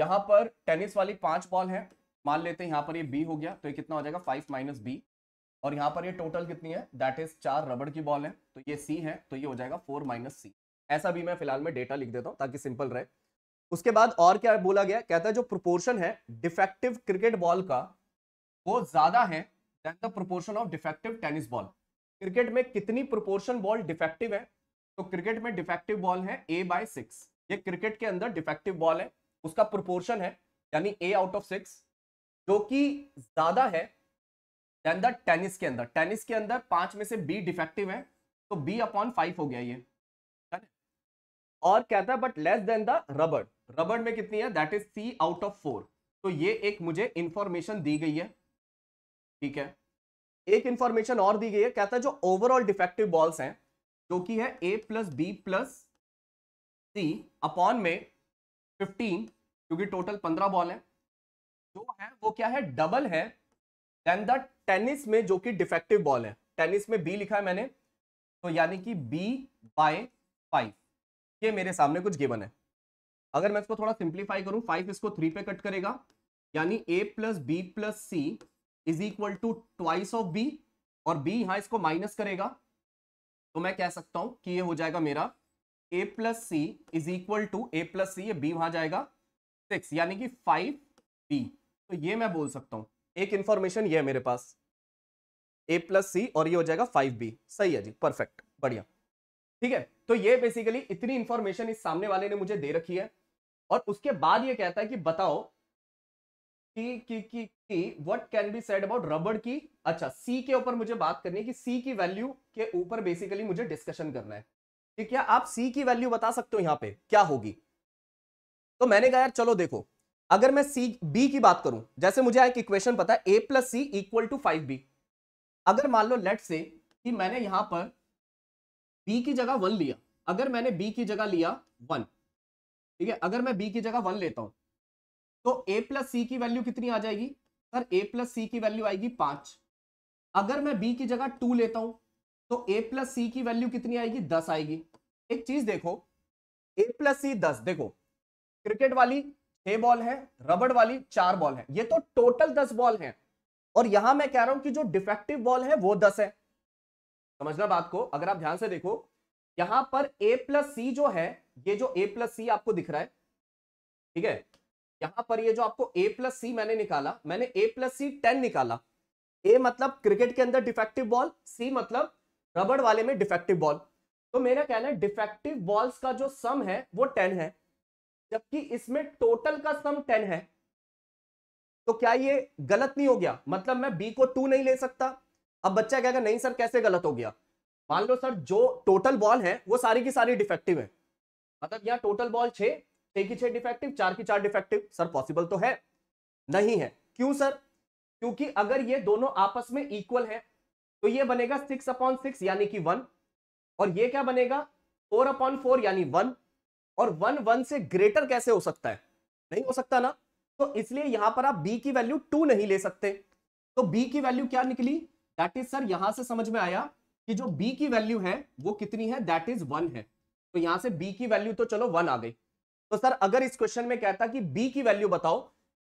S1: यहां पर टेनिस वाली पांच बॉल है मान लेते हैं यहाँ पर ये बी हो गया तो ये कितना हो जाएगा फाइव माइनस बी और यहाँ पर ये टोटल कितनी है दैट इज चार रबड़ की बॉल है तो ये सी है तो ये हो जाएगा फोर माइनस सी ऐसा भी मैं फिलहाल में डेटा लिख देता हूँ ताकि सिंपल रहे उसके बाद और क्या बोला गया कहता है जो प्रोपोर्शन है डिफेक्टिव क्रिकेट बॉल का वो ज्यादा है proportion of defective tennis ball cricket में कितनी प्रोपोर्शन बॉल डिफेक्टिव है तो क्रिकेट में डिफेक्टिव बॉल है ए बाय सिक्स ये क्रिकेट के अंदर डिफेक्टिव बॉल है उसका प्रोपोर्शन है यानी ए आउट ऑफ सिक्स जो कि ज्यादा है देन द टेनिस के अंदर टेनिस के अंदर पांच में से बी डिफेक्टिव है तो बी अपॉन फाइव हो गया ये और कहता है बट लेस देन द रबड़ रबड़ में कितनी है that is C out of four तो ये एक मुझे इंफॉर्मेशन दी गई है ठीक है एक इंफॉर्मेशन और दी गई है कहता है जो ओवरऑल डिफेक्टिव बॉल्स हैं जो कि है A plus B plus C upon में फिफ्टीन क्योंकि टोटल पंद्रह बॉल है जो है वो क्या है डबल है देन द टेनिस में जो कि डिफेक्टिव बॉल है टेनिस में बी लिखा है मैंने तो यानी कि बी बाय फाइव ये मेरे सामने कुछ गिवन है अगर मैं इसको थोड़ा सिंप्लीफाई करूं फाइव इसको थ्री पे कट करेगा यानी A plus B plus C is equal to twice of B और बी यहां इसको माइनस करेगा तो मैं कह सकता हूं कि ये हो जाएगा मेरा A plus C is equal to A plus C ये बी वहां जाएगा सिक्स यानी कि फाइव बी तो ये मैं बोल सकता हूं एक इंफॉर्मेशन ये है मेरे पास ए प्लस सी और ये हो जाएगा फाइव बी सही है जी परफेक्ट बढ़िया ठीक है तो ये बेसिकली इतनी इंफॉर्मेशन इस सामने वाले ने मुझे दे रखी है और उसके बाद ये कहता है कि बताओ कि कि कि कि what can be said about रबड़ की अच्छा सी के ऊपर मुझे बात करनी है कि सी की वैल्यू के ऊपर बेसिकली मुझे डिस्कशन करना है कि क्या आप सी की वैल्यू बता सकते हो यहां पे क्या होगी तो मैंने कहा यार चलो देखो अगर मैं सी बी की बात करूं जैसे मुझे एक इक्वेशन पता है A plus C equal to five B अगर मान लो लेट से कि मैंने यहां पर बी की जगह वन लिया अगर मैंने बी की जगह लिया वन ठीक है अगर मैं बी की जगह वन लेता हूं तो ए प्लस सी की वैल्यू कितनी आ जाएगी सर ए प्लस सी की वैल्यू आएगी पांच अगर मैं बी की जगह टू लेता हूं तो ए प्लस सी की वैल्यू कितनी आएगी दस आएगी एक चीज देखो ए प्लस सी दस देखो क्रिकेट वाली छह बॉल है रबड़ वाली चार बॉल है ये तो टोटल दस बॉल है और यहां मैं कह रहा हूं कि जो डिफेक्टिव बॉल है वो दस है समझना बात को अगर आप ध्यान से देखो यहां पर ए प्लस सी जो है ये जो ए प्लस सी आपको दिख रहा है ठीक है यहां पर ये जो आपको ए प्लस सी मैंने निकाला मैंने ए प्लस सी टेन निकाला ए मतलब क्रिकेट के अंदर डिफेक्टिव बॉल सी मतलब रबड़ वाले में डिफेक्टिव बॉल तो मेरा कहना है डिफेक्टिव बॉल्स का जो सम है वो टेन है जबकि इसमें टोटल का सम टेन है तो क्या ये गलत नहीं हो गया मतलब मैं बी को टू नहीं ले सकता अब बच्चा कहेगा नहीं सर कैसे गलत हो गया मान लो सर जो टोटल बॉल है वो सारी की सारी डिफेक्टिव है मतलब यहाँ टोटल बॉल छे छः की छः डिफेक्टिव चार की चार डिफेक्टिव सर पॉसिबल तो है नहीं है क्यों सर क्योंकि अगर ये दोनों आपस में इक्वल है तो ये बनेगा सिक्स अपॉन सिक्स यानी कि वन और ये क्या बनेगा फोर अपॉन फोर यानी वन और वन वन से ग्रेटर कैसे हो सकता है नहीं हो सकता ना तो इसलिए यहां पर आप बी की वैल्यू टू नहीं ले सकते तो बी की वैल्यू क्या निकली दैट इज सर यहां से समझ में आया कि जो बी की वैल्यू है वो कितनी है दैट इज वन है तो यहां से बी की वैल्यू तो चलो वन आ गई तो सर अगर इस क्वेश्चन में कहता कि बी की वैल्यू बताओ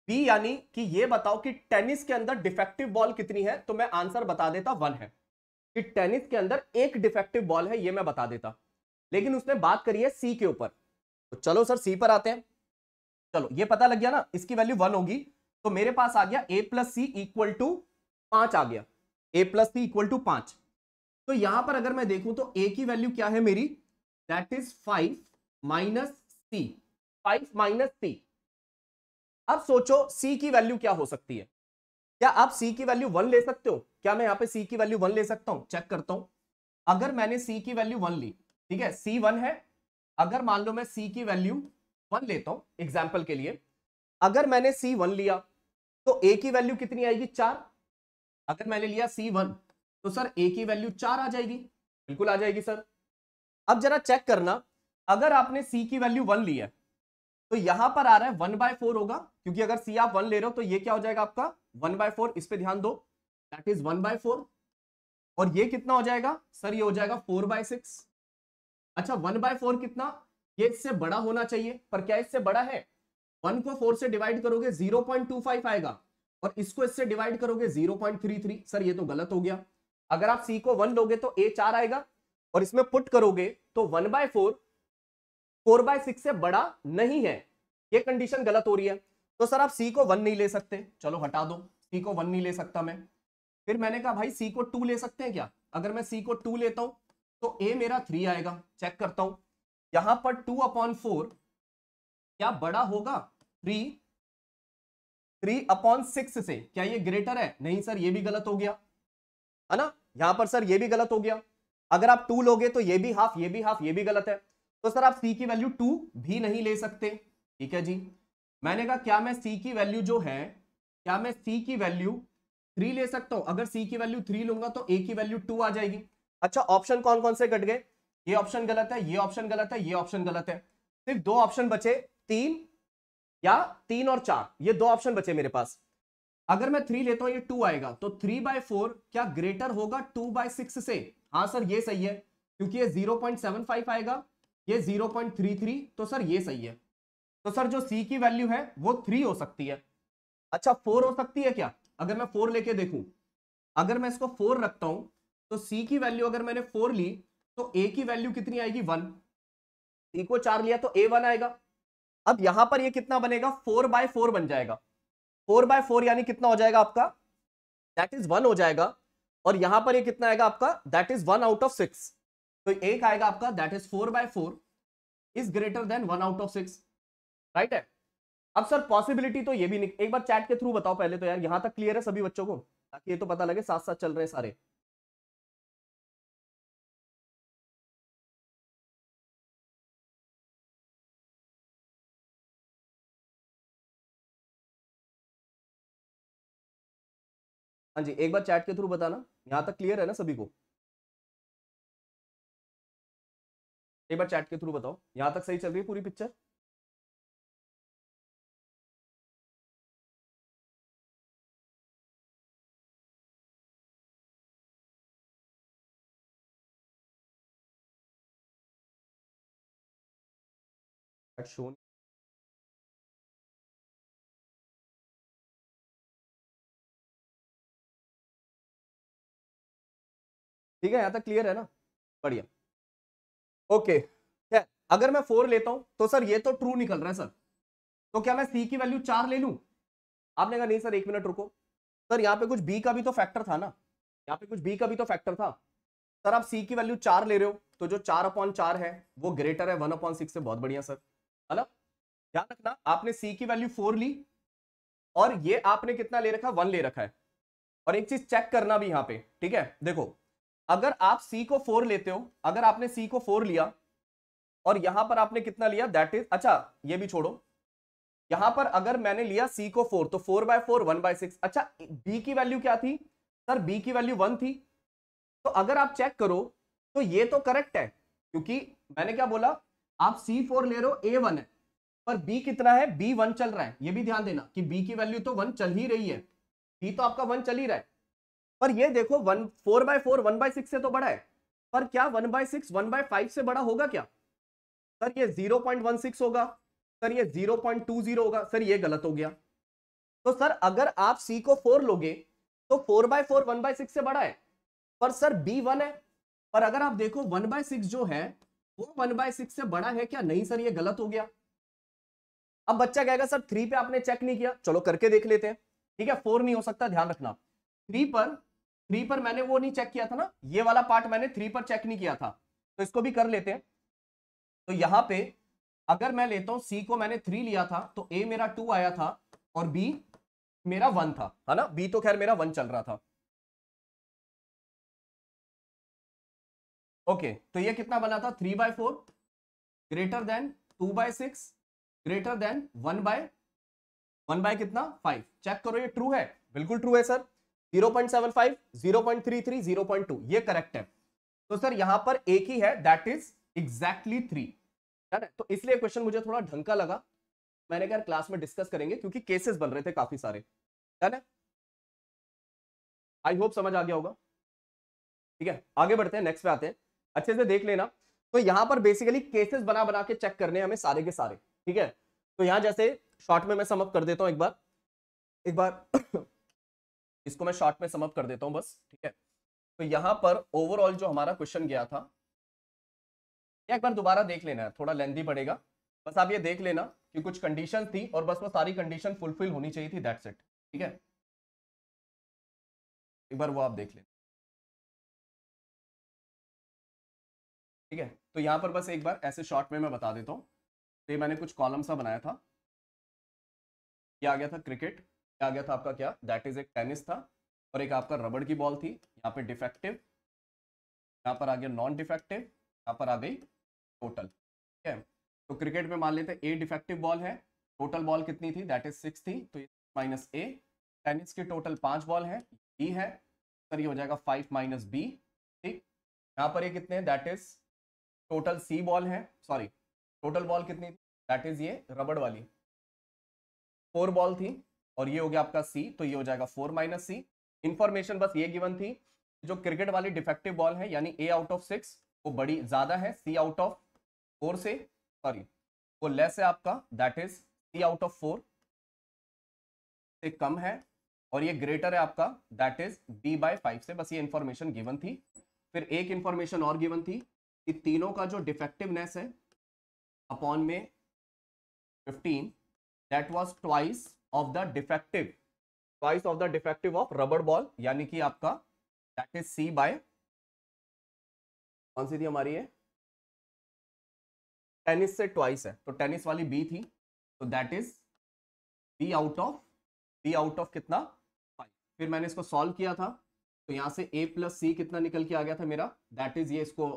S1: बी यानी कि ये बताओ कि टेनिस के अंदर डिफेक्टिव बॉल कितनी है तो मैं आंसर बता देता वन है कि टेनिस के अंदर एक डिफेक्टिव बॉल है ये मैं बता देता लेकिन उसने बात करी है सी के ऊपर तो चलो सर सी पर आते हैं चलो ये पता लग गया ना इसकी वैल्यू वन होगी तो मेरे पास आ गया A plus C equal to पांच आ गया A plus C equal to पांच तो यहां पर अगर मैं देखूं तो ए की वैल्यू क्या है मेरी that is five minus C five minus C अब सोचो सी की वैल्यू क्या हो सकती है क्या आप सी की वैल्यू वन ले सकते हो क्या मैं यहाँ पे सी की वैल्यू वन ले सकता हूँ चेक करता हूँ अगर मैंने सी की वैल्यू वन ली ठीक है सी वन है अगर मान लो मैं सी की वैल्यू वन लेता हूँ एग्जाम्पल के लिए अगर मैंने सी वन लिया तो ए की वैल्यू कितनी आएगी चार अगर मैंने लिया सी वन तो सर ए की वैल्यू चार आ जाएगी बिल्कुल आ जाएगी सर अब जरा चेक करना अगर आपने सी की वैल्यू वन ली है तो यहां पर आ रहा है वन बाय फोर होगा क्योंकि अगर सी आप वन ले रहे हो तो ये क्या हो जाएगा आपका वन बाय फोर इस पे ध्यान दो that is one by four और ये कितना हो जाएगा सर ये हो जाएगा फोर बाय सिक्स अच्छा वन बाय फोर कितना ये इससे बड़ा होना चाहिए पर क्या इससे बड़ा है वन को फोर से डिवाइड करोगे जीरो पॉइंट टू फाइव आएगा और इसको इससे डिवाइड करोगे zero point three three sir ये तो गलत हो गया अगर आप सी को वन लोगे तो ए चार आएगा और इसमें पुट करोगे तो one by four four by six से बड़ा नहीं है ये कंडीशन गलत हो रही है तो सर आप सी को वन नहीं ले सकते चलो हटा दो सी को वन नहीं ले सकता मैं फिर मैंने कहा भाई सी को टू ले सकते हैं क्या अगर मैं सी को टू लेता हूं तो ए मेरा थ्री आएगा चेक करता हूं यहां पर टू अपॉन फोर क्या बड़ा होगा थ्री थ्री अपॉन सिक्स से क्या ये ग्रेटर है नहीं सर ये भी गलत हो गया है ना यहां पर सर ये भी गलत हो गया अगर आप टू लोगे तो ये भी हाफ ये भी हाफ ये भी गलत है तो सर आप सी की वैल्यू टू भी नहीं ले सकते ठीक है जी मैंने कहा क्या मैं सी की वैल्यू जो है क्या मैं सी की वैल्यू थ्री ले सकता हूं अगर सी की वैल्यू थ्री लूंगा तो ए की वैल्यू टू आ जाएगी अच्छा ऑप्शन कौन कौन से कट गए ये ऑप्शन गलत है ये ऑप्शन गलत है ये ऑप्शन गलत है सिर्फ दो ऑप्शन बचे तीन या तीन और चार ये दो ऑप्शन बचे मेरे पास अगर मैं थ्री लेता हूं ये टू आएगा तो थ्री बाय फोर क्या ग्रेटर होगा टू बाय सिक्स से हाँ सर ये सही है क्योंकि ये जीरो पॉइंट सेवन फाइव आएगा ये जीरो पॉइंट थ्री थ्री तो सर ये सही है तो सर जो सी की वैल्यू है वो थ्री हो सकती है अच्छा फोर हो सकती है क्या अगर मैं फोर लेके देखूं अगर मैं इसको फोर रखता हूं तो सी की वैल्यू अगर मैंने फोर ली तो ए की वैल्यू कितनी आएगी वन सी को चार लिया तो ए वन आएगा अब यहां पर ये कितना बनेगा फोर बाय फोर बन जाएगा फोर बाय फोर यानी कितना हो जाएगा आपका दैट इज वन हो जाएगा और यहां पर ये कितना आएगा आपका that is one out of six तो एक आएगा आपका that is four by four is greater than one out of six right है अब सर पॉसिबिलिटी तो ये भी नहीं एक बार
S2: चैट के थ्रू बताओ पहले तो यार यहां तक क्लियर है सभी बच्चों को ताकि ये तो पता लगे साथ साथ चल रहे हैं सारे
S3: हाँ जी एक बार चैट के थ्रू बताना यहां तक क्लियर है ना सभी को एक बार चैट के थ्रू बताओ यहां तक सही चल रही है पूरी पिक्चर shown ठीक है यहां तक क्लियर है ना बढ़िया ओके खैर अगर
S1: मैं फोर लेता हूं तो सर ये तो ट्रू निकल रहा है सर तो क्या मैं सी की वैल्यू चार ले लू आपने कहा नहीं सर एक मिनट रुको सर यहां पे कुछ बी का भी तो फैक्टर था ना यहां पे कुछ बी का भी तो फैक्टर था सर आप सी की वैल्यू चार ले रहे हो तो जो चार अपॉन चार है वो ग्रेटर है वन अपॉन सिक्स से बहुत बढ़िया सर है ना ध्यान रखना आपने सी की वैल्यू फोर ली और ये आपने कितना ले रखा वन ले रखा है और एक चीज चेक करना भी यहां पे ठीक है देखो अगर आप सी को फोर लेते हो अगर आपने सी को फोर लिया और यहां पर आपने कितना लिया दैट इज अच्छा ये भी छोड़ो यहां पर अगर मैंने लिया सी को फोर तो four by four one by six अच्छा बी की वैल्यू क्या थी सर बी की वैल्यू वन थी तो अगर आप चेक करो तो ये तो करेक्ट है क्योंकि मैंने क्या बोला आप C4 ले रहे हो A1 है पर बी कितना है B1 चल रहा है ये भी ध्यान देना कि बी की वैल्यू तो वन चल ही रही है बी तो आपका वन चल ही रहा है पर ये देखो one four by four one by six से तो बड़ा है पर क्या one by six one by five से बड़ा होगा क्या सर ये जीरो पॉइंट वन सिक्स होगा सर ये जीरो पॉइंट टू जीरो होगा सर ये गलत हो गया तो सर अगर आप सी को फोर लोगे तो four by four one by six से बड़ा है पर सर बी वन है पर अगर आप देखो वन बाय सिक्स जो है वो वन बाय सिक्स से बड़ा है क्या नहीं सर ये गलत हो गया अब बच्चा कहेगा सर थ्री पे आपने चेक नहीं किया चलो करके देख लेते हैं ठीक है फोर नहीं हो सकता ध्यान रखना थ्री पर थ्री पर मैंने वो नहीं चेक किया था ना ये वाला पार्ट मैंने थ्री पर चेक नहीं किया था तो इसको भी कर लेते हैं तो यहां पे अगर मैं लेता हूं सी को मैंने थ्री लिया था तो ए मेरा टू आया था और बी
S2: मेरा वन था है ना बी तो खैर मेरा वन चल रहा था ओके तो ये कितना बना था three by four greater than two by six greater than one by one by कितना
S1: फाइव चेक करो ये ट्रू है बिल्कुल ट्रू है sir zero point seven five zero point three three zero point two ये करेक्ट है तो sir यहां पर एक ही है दैट इज एग्जैक्टली थ्री है ना तो इसलिए क्वेश्चन मुझे थोड़ा ढंग का लगा मैंने कहा क्लास में डिस्कस करेंगे क्योंकि केसेस बन रहे थे काफी सारे है ना आई होप समझ आ गया होगा ठीक है आगे बढ़ते हैं नेक्स्ट पे आते हैं अच्छे से देख लेना तो यहाँ पर बेसिकली केसेस बना बना के चेक करने हमें सारे के सारे ठीक है तो यहाँ जैसे शॉर्ट में मैं समअप कर देता हूँ एक बार एक बार *coughs* इसको मैं शॉर्ट में समअप कर देता हूँ बस ठीक है तो यहाँ पर ओवरऑल जो हमारा क्वेश्चन गया था एक बार दोबारा देख लेना है थोड़ा लेंदी
S2: पड़ेगा बस आप ये देख लेना कि कुछ कंडीशन थी और बस वो सारी कंडीशन फुलफिल होनी चाहिए थी दैट्स
S3: इट ठीक है एक बार वो आप देख लेना ठीक है तो यहाँ पर बस एक बार ऐसे शॉर्ट में मैं बता
S2: देता हूँ तो ये मैंने कुछ कॉलम सा बनाया था क्या आ गया था क्रिकेट
S1: क्या आ गया था आपका क्या दैट इज एक टेनिस था और एक आपका रबड़ की बॉल थी यहाँ पे डिफेक्टिव यहाँ पर आ गया नॉन डिफेक्टिव यहाँ पर आ गई टोटल ठीक है तो क्रिकेट में मान लेते ए डिफेक्टिव बॉल है टोटल बॉल कितनी थी दैट इज सिक्स थी तो माइनस ए टेनिस की टोटल पांच बॉल है बी है सर ये हो जाएगा फाइव माइनस बी ठीक यहाँ पर ये कितने that is total C ball है सॉरी टोटल बॉल कितनी थी दैट इज ये रबड़ वाली फोर बॉल थी और ये हो गया आपका सी तो ये हो जाएगा फोर माइनस सी इन्फॉर्मेशन बस ये गिवन थी जो क्रिकेट वाली डिफेक्टिव बॉल है यानी ए आउट ऑफ सिक्स वो बड़ी ज़्यादा है सी आउट ऑफ फोर से सॉरी वो लेस है आपका that is C out of four से कम है और ये ग्रेटर है आपका that is B by five से बस ये इंफॉर्मेशन गिवन थी फिर एक इन्फॉर्मेशन और गिवन थी तीनों का जो डिफेक्टिवनेस है अपॉन में 15 that was twice of the defective
S2: twice of the defective of rubber ball यानी कि आपका दैट इज सी बाय कौन सी थी हमारी है टेनिस से ट्वाइस है तो टेनिस वाली बी थी तो that is B out of
S1: B out of कितना फिर मैंने इसको सॉल्व किया था तो यहाँ से ए प्लस सी कितना निकल के आ गया था मेरा दैट इज ये इसको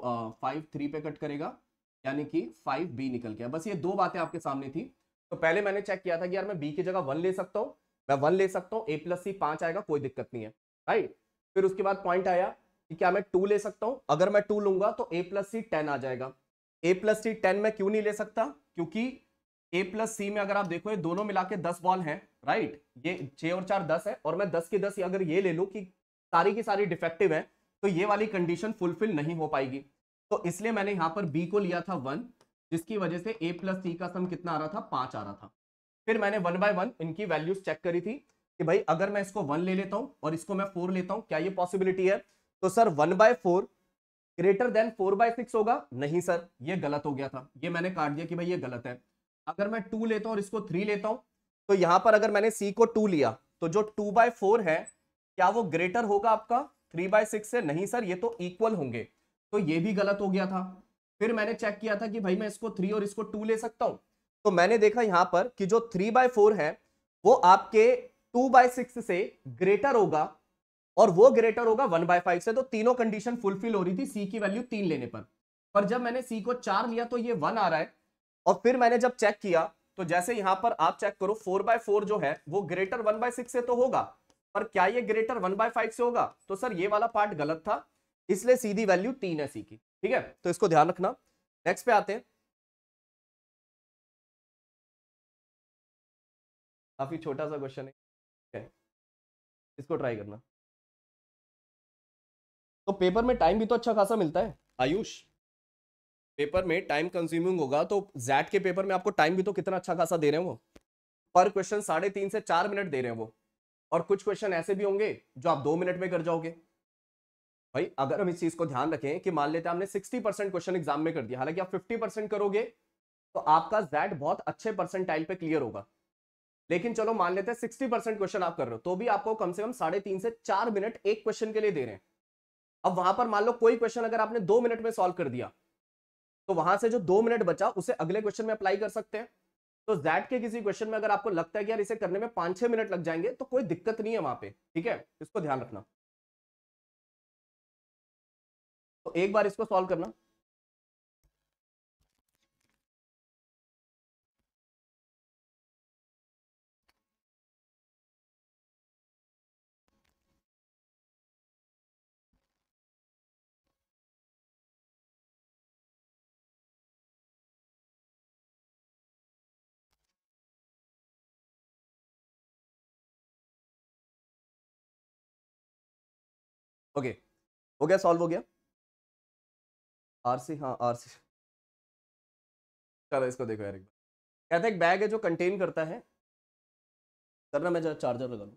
S1: फाइव uh, थ्री पे कट करेगा यानी कि फाइव बी निकल गया बस ये दो बातें आपके सामने थी तो पहले मैंने चेक किया था कि यार मैं बी की जगह वन ले सकता हूँ मैं वन ले सकता हूँ ए प्लस सी पांच आएगा कोई दिक्कत नहीं है राइट फिर उसके बाद पॉइंट आया कि क्या मैं टू ले सकता हूँ अगर मैं टू लूंगा तो ए प्लस सी टेन आ जाएगा ए प्लस सी टेन में क्यों नहीं ले सकता क्योंकि ए प्लस सी में अगर आप देखो ये दोनों मिला के दस बॉल हैं राइट ये छः और चार दस है और मैं दस के दस अगर ये ले लूँ कि सारी की सारी डिफेक्टिव है तो ये वाली कंडीशन फुलफिल नहीं हो पाएगी तो इसलिए मैंने यहाँ पर बी को लिया था वन जिसकी वजह से ए प्लस सी का सम कितना आ रहा था पांच आ रहा था फिर मैंने वन बाय वन इनकी वैल्यूज चेक करी थी कि भाई अगर मैं इसको वन ले लेता हूँ और इसको मैं फोर लेता हूँ क्या ये पॉसिबिलिटी है तो sir one by four greater than four by six होगा नहीं सर ये गलत हो गया था ये मैंने काट दिया कि भाई ये गलत है अगर मैं टू लेता हूँ और इसको थ्री लेता हूँ तो यहाँ पर अगर मैंने सी को टू लिया तो जो टू बाय फोर है क्या वो ग्रेटर होगा आपका थ्री बाय सिक्स से नहीं सर ये तो इक्वल होंगे तो ये भी गलत हो गया था फिर मैंने चेक किया था कि भाई मैं इसको थ्री और इसको टू ले सकता हूं तो मैंने देखा यहाँ पर कि जो थ्री बाय फोर है वो आपके टू बाय सिक्स से ग्रेटर होगा और वो ग्रेटर होगा वन बाय फाइव से तो तीनों कंडीशन फुलफिल हो रही थी सी की वैल्यू तीन लेने पर पर जब मैंने सी को चार लिया तो ये वन आ रहा है और फिर मैंने जब चेक किया तो जैसे यहां पर आप चेक करो फोर बाय फोर जो है वो ग्रेटर वन बाय सिक्स से तो होगा पर क्या ये ग्रेटर वन बाय फाइव से होगा तो सर ये वाला पार्ट गलत था
S2: इसलिए सीधी वैल्यू तीन है सी की ठीक है तो इसको ध्यान रखना नेक्स्ट पे आते हैं
S3: काफी छोटा सा क्वेश्चन है इसको ट्राई करना तो पेपर
S2: में टाइम भी तो अच्छा खासा मिलता है आयुष पेपर में टाइम कंज्यूमिंग होगा तो
S1: जैट के पेपर में आपको टाइम भी तो कितना अच्छा खासा दे रहे हैं वो पर क्वेश्चन साढ़े तीन से चार मिनट दे रहे हैं वो और कुछ क्वेश्चन ऐसे भी होंगे जो आप दो मिनट में कर जाओगे भाई अगर हम इस चीज को ध्यान रखें कि मान लेते हैं हमने 60 परसेंट क्वेश्चन एग्जाम में कर दिया हालांकि आप 50 परसेंट करोगे तो आपका जैट बहुत अच्छे परसेंटाइल पे क्लियर होगा लेकिन चलो मान लेते हैं सिक्सटी परसेंट क्वेश्चन आप कर रहे हो तो भी आपको कम से कम साढ़े तीन से चार मिनट एक क्वेश्चन के लिए दे रहे हैं अब वहां पर मान लो कोई क्वेश्चन अगर आपने दो मिनट में सॉल्व कर दिया तो वहां से जो दो मिनट बचा उसे अगले क्वेश्चन में अप्लाई कर सकते हैं तो जैट के किसी क्वेश्चन में अगर आपको लगता है कि यार इसे करने में पांच छह मिनट लग जाएंगे
S3: तो कोई दिक्कत नहीं है वहां पे ठीक है इसको ध्यान रखना तो एक बार इसको सॉल्व करना ओके हो गया सॉल्व हो गया आरसी हाँ आर सी चलो इसको देखो यार एक बार कहते हैं एक बैग है जो कंटेन करता है करना मैं जरा चार्जर लगा लूँ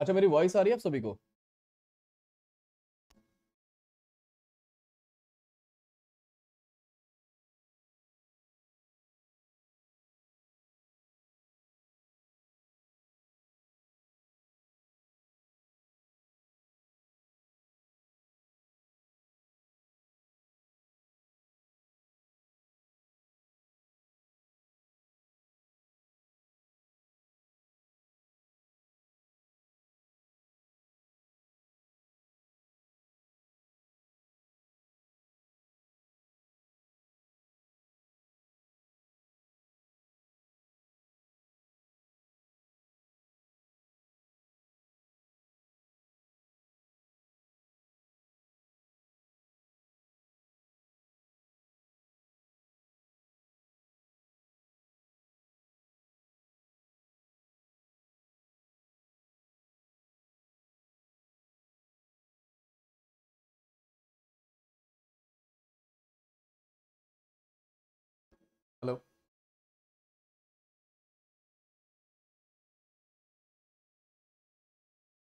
S3: अच्छा मेरी वॉइस आ रही है आप सभी को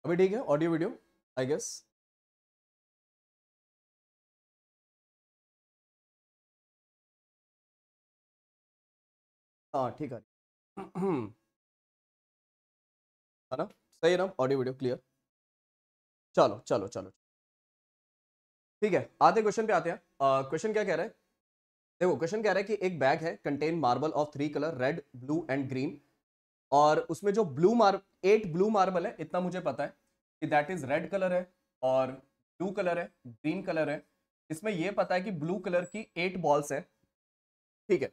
S3: अभी ठीक है ऑडियो वीडियो आई गेस हाँ ठीक है है ना सही है ना ऑडियो वीडियो क्लियर चलो चलो चलो
S2: ठीक है आते क्वेश्चन पे आते हैं क्वेश्चन क्या कह रहा है देखो क्वेश्चन कह रहा है कि
S1: एक बैग है contain marble of three colour red blue and green और उसमें जो ब्लू मार एट ब्लू मार्बल है इतना मुझे पता है कि दैट इज रेड कलर है और ब्लू कलर है ग्रीन कलर है इसमें यह पता है कि ब्लू कलर की एट बॉल्स है ठीक है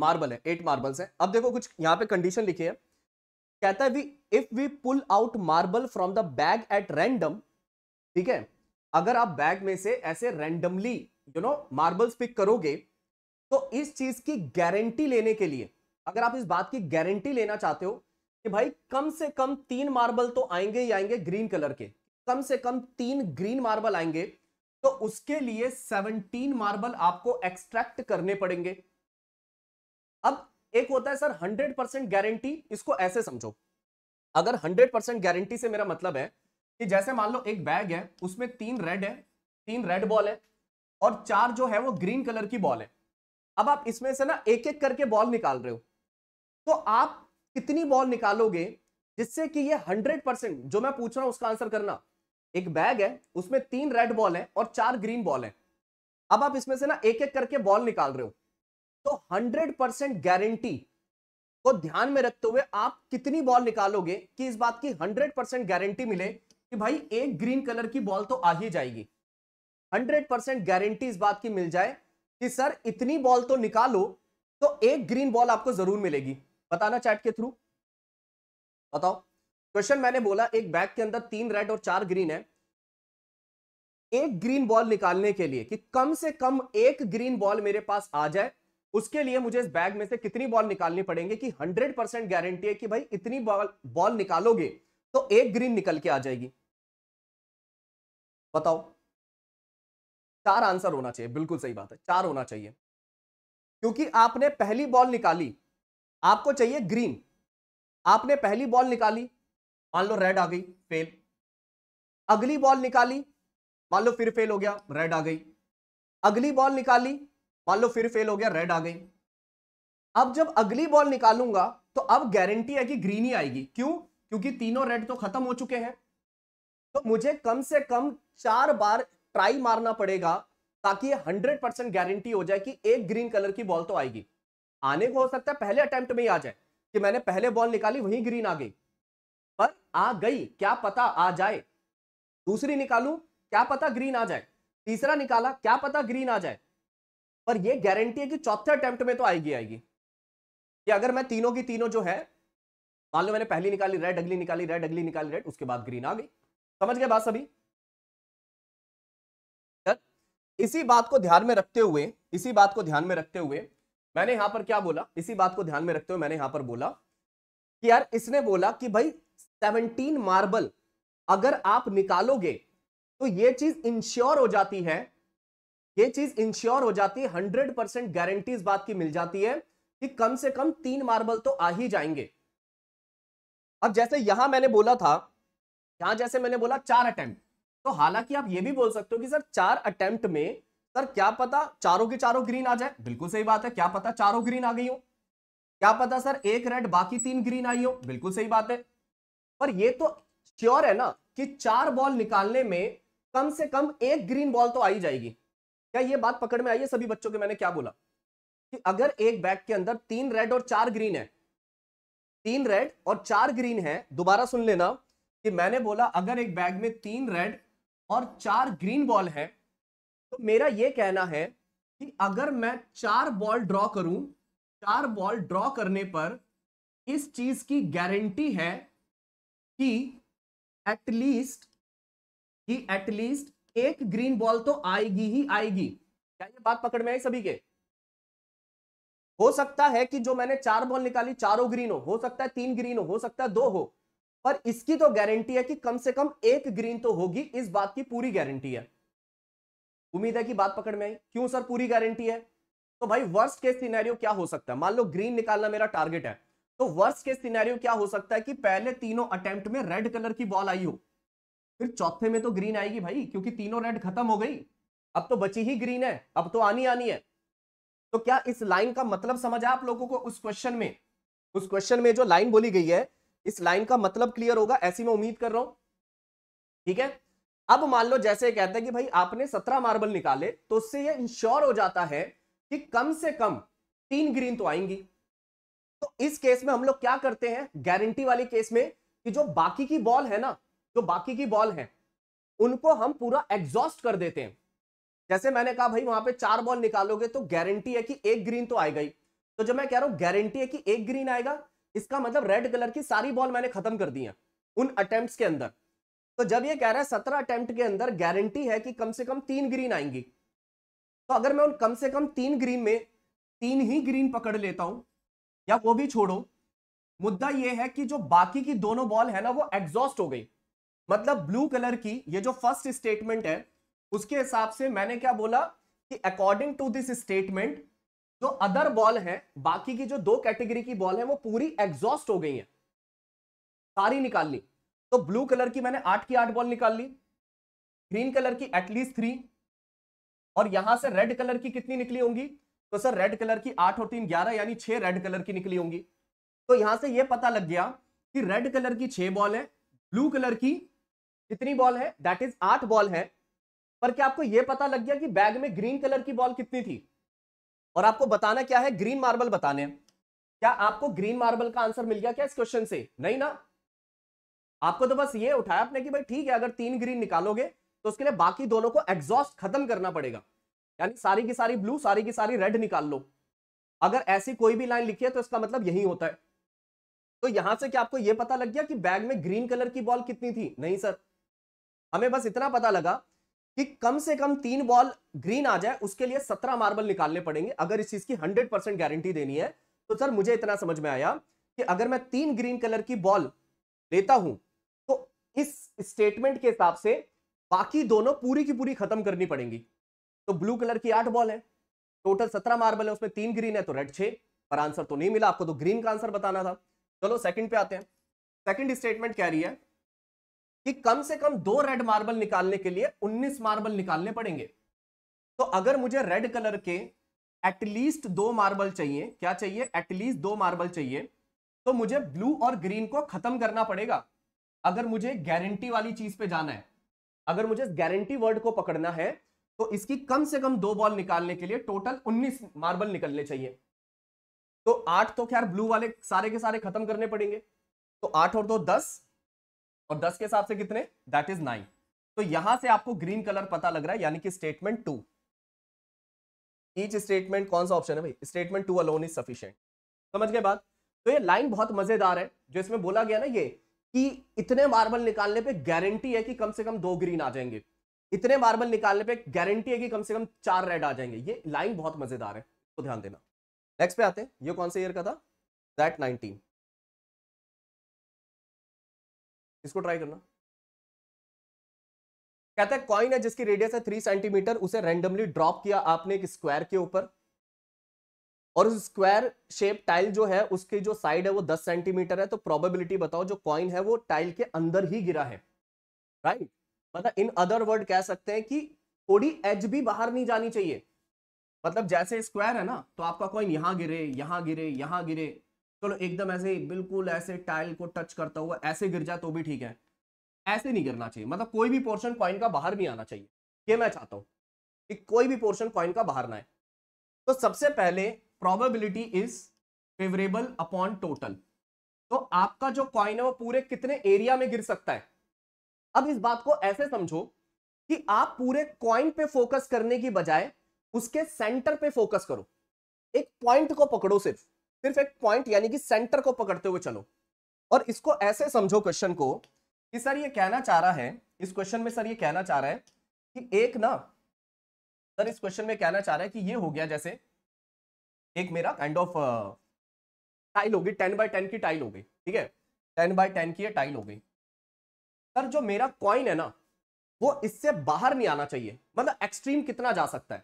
S1: मार्बल है एट मार्बल्स है अब देखो कुछ यहाँ पे कंडीशन लिखी है कहता है we if we pull out marble from the bag at random ठीक है अगर आप बैग में से ऐसे randomly you know marbles pick करोगे तो इस चीज की गारंटी लेने के लिए अगर आप इस बात की गारंटी लेना चाहते हो कि भाई कम से कम तीन मार्बल तो आएंगे ही आएंगे ग्रीन कलर के कम से कम तीन ग्रीन मार्बल आएंगे तो उसके लिए सेवनटीन मार्बल आपको एक्सट्रैक्ट करने पड़ेंगे अब एक होता है सर हंड्रेड परसेंट गारंटी इसको ऐसे समझो अगर हंड्रेड परसेंट गारंटी से मेरा मतलब है कि जैसे मान लो एक बैग है उसमें तीन रेड है तीन रेड बॉल है और चार जो है वो ग्रीन कलर की बॉल है अब आप इसमें से ना एक एक करके बॉल निकाल रहे हो तो आप कितनी बॉल निकालोगे जिससे कि ये हंड्रेड परसेंट जो मैं पूछ रहा हूं उसका आंसर करना एक बैग है उसमें तीन रेड बॉल है और चार ग्रीन बॉल है अब आप इसमें से ना एक एक करके बॉल निकाल रहे हो तो हंड्रेड परसेंट गारंटी को ध्यान में रखते हुए आप कितनी बॉल निकालोगे कि इस बात की हंड्रेड परसेंट गारंटी मिले कि भाई एक ग्रीन कलर की बॉल तो आ ही जाएगी हंड्रेड परसेंट गारंटी इस बात की मिल जाए कि सर इतनी बॉल तो निकालो तो एक ग्रीन बॉल आपको जरूर मिलेगी बताना चैट के थ्रू बताओ क्वेश्चन मैंने बोला एक बैग के अंदर तीन रेड और चार ग्रीन है एक ग्रीन बॉल निकालने के लिए कि कम से कम एक ग्रीन बॉल मेरे पास आ जाए उसके लिए मुझे इस बैग में से कितनी बॉल निकालनी पड़ेंगे कि 100 परसेंट गारंटी है कि भाई इतनी
S2: बॉल बॉल निकालोगे तो एक ग्रीन निकल के आ जाएगी बताओ चार आंसर होना चाहिए बिल्कुल सही बात है चार होना चाहिए
S1: क्योंकि आपने पहली बॉल निकाली आपको चाहिए ग्रीन आपने पहली बॉल निकाली मान लो रेड आ गई फेल अगली बॉल निकाली मान लो फिर फेल हो गया रेड आ गई अगली बॉल निकाली मान लो फिर फेल हो गया रेड आ गई अब जब अगली बॉल निकालूंगा तो अब गारंटी है कि ग्रीन ही आएगी क्यों क्योंकि तीनों रेड तो खत्म हो चुके हैं तो मुझे कम से कम चार बार ट्राई मारना पड़ेगा ताकि हंड्रेड परसेंट गारंटी हो जाए कि एक ग्रीन कलर की बॉल तो आएगी आने को हो सकता है पहले अटेम्प्ट में ही आ जाए कि मैंने पहले बॉल निकाली वहीं ग्रीन आ गई पर आ गई क्या पता आ जाए दूसरी निकालू क्या पता ग्रीन आ जाए तीसरा निकाला क्या पता ग्रीन आ जाए पर यह गारंटी है कि चौथे अटेम्प्ट में तो आएगी आएगी कि अगर मैं तीनों की तीनों जो है मान लो मैंने पहली निकाली रेड अगली निकाली रेड अगली निकाली रेड उसके बाद ग्रीन आ गई समझ गए बात सभी इसी बात को ध्यान में रखते हुए इसी बात को ध्यान में रखते हुए मैंने यहां पर क्या बोला इसी बात को ध्यान में रखते हुए मैंने यहां पर बोला कि यार इसने बोला कि भाई 17 मार्बल अगर आप निकालोगे तो ये चीज इंश्योर हो जाती है ये चीज इंश्योर हो जाती है हंड्रेड परसेंट गारंटी इस बात की मिल जाती है कि कम से कम तीन मार्बल तो आ ही जाएंगे अब जैसे यहां मैंने बोला था यहां जैसे मैंने बोला चार अटेम्प्ट तो हालांकि आप ये भी बोल सकते हो कि सर चार अटेम्प्ट में सर क्या पता चारों के चारों ग्रीन आ जाए बिल्कुल सही बात है क्या पता चारों ग्रीन आ गई हो क्या पता सर एक रेड बाकी तीन ग्रीन आई हो बिल्कुल सही बात है पर ये तो श्योर है ना कि चार बॉल निकालने में कम से कम एक ग्रीन बॉल तो आई जाएगी क्या ये बात पकड़ में आई है सभी बच्चों के मैंने क्या बोला कि अगर एक बैग के अंदर तीन रेड और चार ग्रीन है तीन रेड और चार ग्रीन है दोबारा सुन लेना कि मैंने बोला अगर एक बैग में तीन रेड और चार ग्रीन बॉल है मेरा ये कहना है कि अगर मैं चार बॉल ड्रॉ करूं चार बॉल ड्रॉ करने पर इस चीज की गारंटी है कि एटलीस्ट कि एटलीस्ट एक ग्रीन बॉल तो आएगी ही आएगी क्या ये बात पकड़ में आई सभी के हो सकता है कि जो मैंने चार बॉल निकाली चारों ग्रीन हो हो सकता है तीन ग्रीन हो हो सकता है दो हो पर इसकी तो गारंटी है कि कम से कम एक ग्रीन तो होगी इस बात की पूरी गारंटी है उम्मीद है कि बात पकड़ में आई क्यों सर पूरी गारंटी है तो भाई वर्स्ट केस सिनेरियो क्या हो सकता है मान लो ग्रीन निकालना मेरा टारगेट है तो वर्स्ट केस सिनेरियो क्या हो सकता है कि पहले तीनों अटेम्प्ट में रेड कलर की बॉल आई हो फिर चौथे में तो ग्रीन आएगी भाई क्योंकि तीनों रेड खत्म हो गई अब तो बची ही ग्रीन है अब तो आनी आनी है तो क्या इस लाइन का मतलब समझ आप लोगों को उस क्वेश्चन में उस क्वेश्चन में जो लाइन बोली गई है इस लाइन का मतलब क्लियर होगा ऐसी मैं उम्मीद कर रहा हूं ठीक है अब मान लो जैसे कहते हैं कि भाई आपने सत्रह मार्बल निकाले तो उससे ये इंश्योर हो जाता है कि कम से कम तीन ग्रीन तो आएंगी तो इस केस में हम लोग क्या करते हैं गारंटी वाले केस में कि जो बाकी की बॉल है ना जो बाकी की बॉल है उनको हम पूरा एग्जॉस्ट कर देते हैं जैसे मैंने कहा भाई वहां पे चार बॉल निकालोगे तो गारंटी है कि एक ग्रीन तो आएगा ही तो जब मैं कह रहा हूं गारंटी है कि एक ग्रीन आएगा इसका मतलब रेड कलर की सारी बॉल मैंने खत्म कर दी है उन अटेम्प्ट के अंदर तो जब ये कह रहा है सत्रह अटेम्प्ट के अंदर गारंटी है कि कम से कम तीन ग्रीन आएंगी तो अगर मैं उन कम से कम तीन ग्रीन में तीन ही ग्रीन पकड़ लेता हूं या वो भी छोड़ो मुद्दा ये है कि जो बाकी की दोनों बॉल है ना वो एग्जॉस्ट हो गई मतलब ब्लू कलर की ये जो फर्स्ट स्टेटमेंट है उसके हिसाब से मैंने क्या बोला कि अकॉर्डिंग टू दिस स्टेटमेंट जो अदर बॉल है बाकी की जो दो कैटेगरी की बॉल है वो पूरी एग्जॉस्ट हो गई है सारी निकाल ली तो ब्लू कलर की मैंने आठ की आठ बॉल निकाल ली ग्रीन कलर की एटलीस्ट थ्री और यहां से रेड कलर की कितनी निकली होंगी तो सर रेड कलर की आठ और तीन ग्यारह यानी छह रेड कलर की निकली होंगी तो यहां से यह पता लग गया कि रेड कलर की छह बॉल है ब्लू कलर की कितनी बॉल है दैट इज आठ बॉल है पर क्या आपको यह पता लग गया कि बैग में ग्रीन कलर की बॉल कितनी थी और आपको बताना क्या है ग्रीन मार्बल बताने क्या आपको ग्रीन मार्बल का आंसर मिल गया क्या इस क्वेश्चन से नहीं ना आपको तो बस ये उठाया आपने कि भाई ठीक है अगर तीन ग्रीन निकालोगे तो उसके लिए बाकी दोनों को एग्जॉस्ट खत्म करना पड़ेगा यानी सारी की सारी ब्लू सारी की सारी रेड निकाल लो अगर ऐसी कोई भी लाइन लिखी है तो इसका मतलब यही होता है तो यहां से क्या आपको यह पता लग गया कि बैग में ग्रीन कलर की बॉल कितनी थी नहीं सर हमें बस इतना पता लगा कि कम से कम तीन बॉल ग्रीन आ जाए उसके लिए सत्रह मार्बल निकालने पड़ेंगे अगर इस चीज की हंड्रेड परसेंट गारंटी देनी है तो सर मुझे इतना समझ में आया कि अगर मैं तीन ग्रीन कलर की बॉल लेता हूं इस स्टेटमेंट के हिसाब से बाकी दोनों पूरी की पूरी खत्म करनी पड़ेंगी तो ब्लू कलर की आठ बॉल है टोटल सत्रह मार्बल है उसमें तीन ग्रीन है तो रेड छे पर आंसर तो नहीं मिला आपको तो ग्रीन का आंसर बताना था चलो सेकंड पे आते हैं सेकंड स्टेटमेंट कह रही है कि कम से कम दो रेड मार्बल निकालने के लिए 19 मार्बल निकालने पड़ेंगे तो अगर मुझे रेड कलर के एटलीस्ट दो मार्बल चाहिए क्या चाहिए एटलीस्ट दो मार्बल चाहिए तो मुझे ब्लू और ग्रीन को खत्म करना पड़ेगा अगर मुझे गारंटी वाली चीज पे जाना है अगर मुझे गारंटी वर्ड को पकड़ना है तो इसकी कम से कम दो बॉल निकालने के लिए टोटल 19 मार्बल निकलने चाहिए तो आठ तो खैर ब्लू वाले सारे के सारे खत्म करने पड़ेंगे तो आठ और दो दस और दस के हिसाब से कितने दैट इज नाइन तो यहां से आपको ग्रीन कलर पता लग रहा है यानी कि स्टेटमेंट टू ईच स्टेटमेंट कौन सा ऑप्शन है भाई statement two alone is sufficient समझ गए बात तो ये लाइन बहुत मजेदार है जो इसमें बोला गया ना ये कि इतने मार्बल निकालने पे गारंटी है कि कम से कम दो ग्रीन आ जाएंगे इतने मार्बल निकालने पे गारंटी है कि कम से कम चार रेड आ जाएंगे ये लाइन बहुत मजेदार है तो ध्यान देना
S3: नेक्स्ट पे आते हैं ये कौन से ईयर का था दैट नाइनटीन इसको ट्राई करना कहता है कॉइन है
S2: जिसकी रेडियस है थ्री सेंटीमीटर उसे रेंडमली ड्रॉप किया आपने एक स्क्वायर के ऊपर
S1: और उस स्क्वायर शेप टाइल जो है उसकी जो साइड है वो दस सेंटीमीटर है तो प्रोबेबिलिटी बताओ जो कॉइन है वो टाइल के अंदर ही गिरा है राइट मतलब इन अदर वर्ड कह सकते हैं कि थोड़ी एज भी बाहर नहीं जानी चाहिए मतलब जैसे स्क्वायर है ना तो आपका कॉइन यहाँ गिरे यहाँ गिरे यहाँ गिरे चलो तो एकदम ऐसे बिल्कुल ऐसे टाइल को टच करता हुआ ऐसे गिर जाए तो भी ठीक है ऐसे नहीं गिरना चाहिए मतलब कोई भी पोर्शन कॉइन का बाहर नहीं आना चाहिए ये मैं चाहता हूँ कि कोई भी पोर्शन कॉइन का बाहर ना आए तो सबसे पहले probability is favourable upon total तो आपका जो कॉइन है वो पूरे कितने एरिया में गिर सकता है अब इस बात को ऐसे समझो कि आप पूरे कॉइन पे फोकस करने की बजाय उसके सेंटर पे फोकस करो एक पॉइंट को पकड़ो सिर्फ सिर्फ एक पॉइंट यानी कि सेंटर को पकड़ते हुए चलो और इसको ऐसे समझो क्वेश्चन को कि सर ये कहना चाह रहा है इस क्वेश्चन में सर ये कहना चाह रहा है कि एक ना सर इस क्वेश्चन में कहना चाह रहा है कि ये हो गया जैसे एक मेरा काइंड ऑफ टाइल होगी टेन बाय टेन की टाइल होगी ठीक है टेन बाय टेन की टाइल हो गई सर जो मेरा कॉइन है ना वो इससे बाहर नहीं आना चाहिए मतलब एक्सट्रीम कितना जा सकता है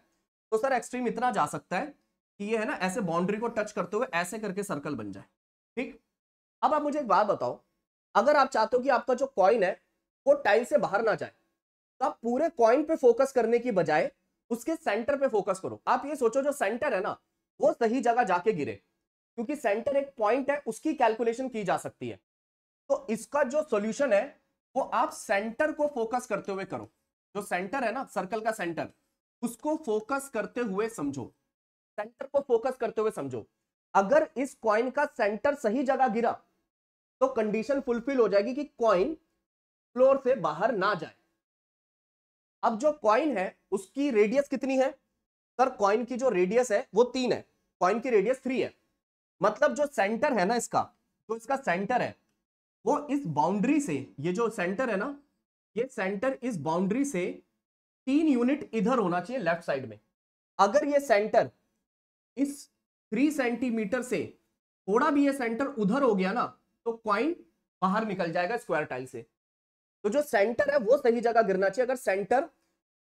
S1: तो सर एक्सट्रीम इतना जा सकता है कि ये है ना ऐसे बाउंड्री को टच करते हुए ऐसे करके सर्कल बन जाए ठीक अब आप मुझे एक बात बताओ अगर आप चाहते हो कि आपका जो कॉइन है वो टाइल से बाहर ना जाए तो आप पूरे कॉइन पे फोकस करने की बजाय उसके सेंटर पे फोकस करो आप ये सोचो जो सेंटर है ना वो सही जगह जाके गिरे क्योंकि सेंटर एक पॉइंट है उसकी कैलकुलेशन की जा सकती है तो इसका जो सोल्यूशन है वो आप सेंटर को फोकस करते हुए करो जो सेंटर है ना सर्कल का सेंटर उसको फोकस करते हुए समझो सेंटर को फोकस करते हुए समझो अगर इस कॉइन का सेंटर सही जगह गिरा तो कंडीशन फुलफिल हो जाएगी कि कॉइन फ्लोर से बाहर ना जाए अब जो कॉइन है उसकी रेडियस कितनी है सर कॉइन की जो रेडियस है वो तीन है कॉइन की रेडियस थ्री है मतलब जो सेंटर है ना इसका जो इसका सेंटर है वो इस बाउंड्री से ये जो सेंटर है ना ये सेंटर इस बाउंड्री से तीन यूनिट इधर होना चाहिए लेफ्ट साइड में अगर ये सेंटर इस थ्री सेंटीमीटर से थोड़ा भी ये सेंटर उधर हो गया ना तो क्वाइन बाहर निकल जाएगा स्क्वायर टाइल से तो जो सेंटर है वो सही जगह गिरना चाहिए अगर सेंटर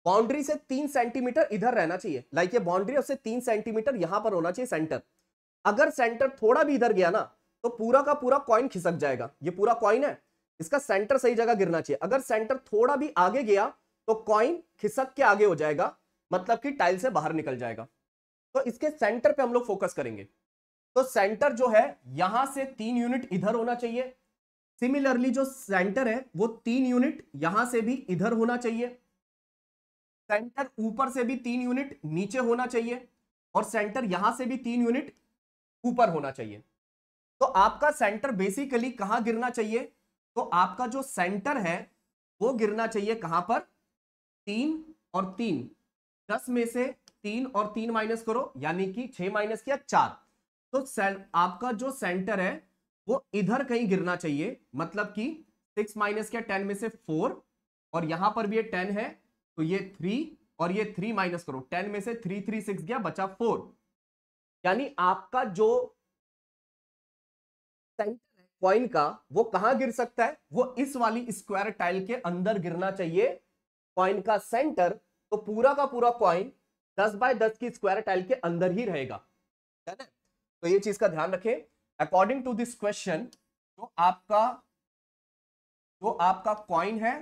S1: बाउंड्री से तीन सेंटीमीटर इधर रहना चाहिए लाइक ये बाउंड्री उससे तीन सेंटीमीटर यहां पर होना चाहिए सेंटर अगर सेंटर थोड़ा भी इधर गया ना तो पूरा का पूरा कॉइन खिसक जाएगा ये पूरा कॉइन है इसका सेंटर सही जगह गिरना चाहिए अगर सेंटर थोड़ा भी आगे गया तो कॉइन खिसक के आगे हो जाएगा मतलब कि टाइल से बाहर निकल जाएगा तो इसके सेंटर पे हम लोग फोकस करेंगे तो सेंटर जो है यहां से तीन यूनिट इधर होना चाहिए सिमिलरली जो सेंटर है वो तीन यूनिट यहां से भी इधर होना चाहिए सेंटर ऊपर से भी तीन यूनिट नीचे होना चाहिए और सेंटर यहां से भी तीन यूनिट ऊपर होना चाहिए तो आपका सेंटर बेसिकली कहां गिरना चाहिए तो आपका जो सेंटर है वो गिरना चाहिए कहां पर तीन और तीन दस में से तीन और तीन माइनस करो यानी कि छह माइनस किया चार तो आपका जो सेंटर है वो इधर कहीं गिरना चाहिए मतलब कि सिक्स माइनस किया टेन में से फोर और यहां पर भी ये टेन है तो ये थ्री और ये थ्री माइनस करो टेन में से थ्री थ्री सिक्स गया बचा फोर यानी आपका जो कॉइन का वो कहां गिर सकता है वो इस वाली स्क्वायर टाइल के अंदर गिरना चाहिए कॉइन का सेंटर तो पूरा का पूरा कॉइन दस बाय दस की स्क्वायर टाइल के अंदर ही रहेगा तो ये चीज का ध्यान रखें अकॉर्डिंग टू दिस क्वेश्चन जो आपका जो आपका कॉइन है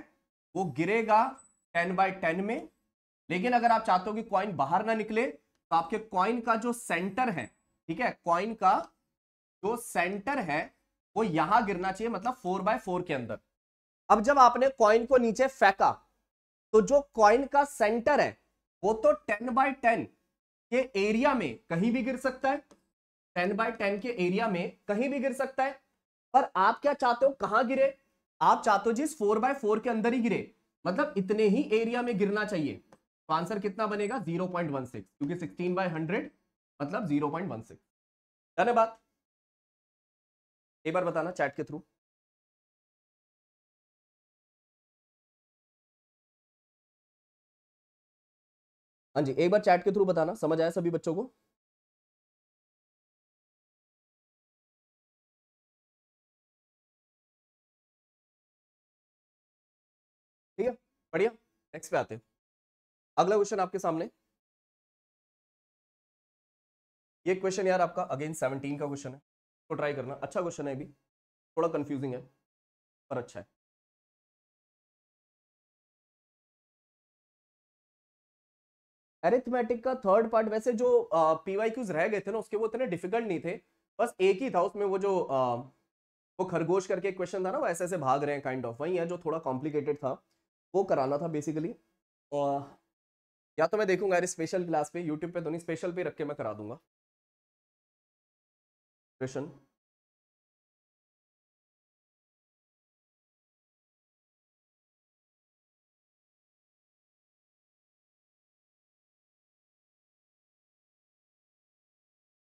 S1: वो गिरेगा टेन बाय टेन में लेकिन अगर आप चाहते हो कि कॉइन बाहर ना निकले तो आपके कॉइन का जो सेंटर है ठीक है कॉइन का जो सेंटर है वो यहां गिरना चाहिए मतलब फोर बाय फोर के अंदर अब जब आपने कॉइन को नीचे फेंका तो जो कॉइन का सेंटर है वो तो टेन बाय टेन के एरिया में कहीं भी गिर सकता है टेन बाय टेन के एरिया में कहीं भी गिर सकता है पर आप क्या चाहते हो कहां गिरे आप चाहते हो जिस फोर बाय फोर के अंदर ही गिरे मतलब इतने ही एरिया में गिरना चाहिए
S2: तो आंसर कितना बनेगा 0.16 क्योंकि 16 बाय 100 मतलब 0.16
S3: धन्यवाद एक बार बताना चैट के थ्रू हाँ जी एक बार चैट के थ्रू बताना समझ आया सभी बच्चों को बढ़िया नेक्स्ट पे आते हैं अगला क्वेश्चन आपके सामने ये क्वेश्चन यार आपका अगेन सेवनटीन का क्वेश्चन है तो ट्राई करना अच्छा क्वेश्चन है भी थोड़ा कंफ्यूजिंग है पर अच्छा है एरिथमेटिक का थर्ड पार्ट वैसे जो क्यूज रह गए थे ना उसके वो
S1: इतने डिफिकल्ट नहीं थे बस एक ही था उसमें वो जो आ, वो खरगोश करके क्वेश्चन था ना वो ऐसे ऐसे भाग रहे हैं काइंड kind ऑफ of, वही है जो थोड़ा कॉम्प्लिकेटेड था वो कराना था बेसिकली और
S3: या तो मैं देखूंगा यार स्पेशल क्लास पे यूट्यूब पे तो नहीं स्पेशल पे रख के मैं करा दूंगा क्वेश्चन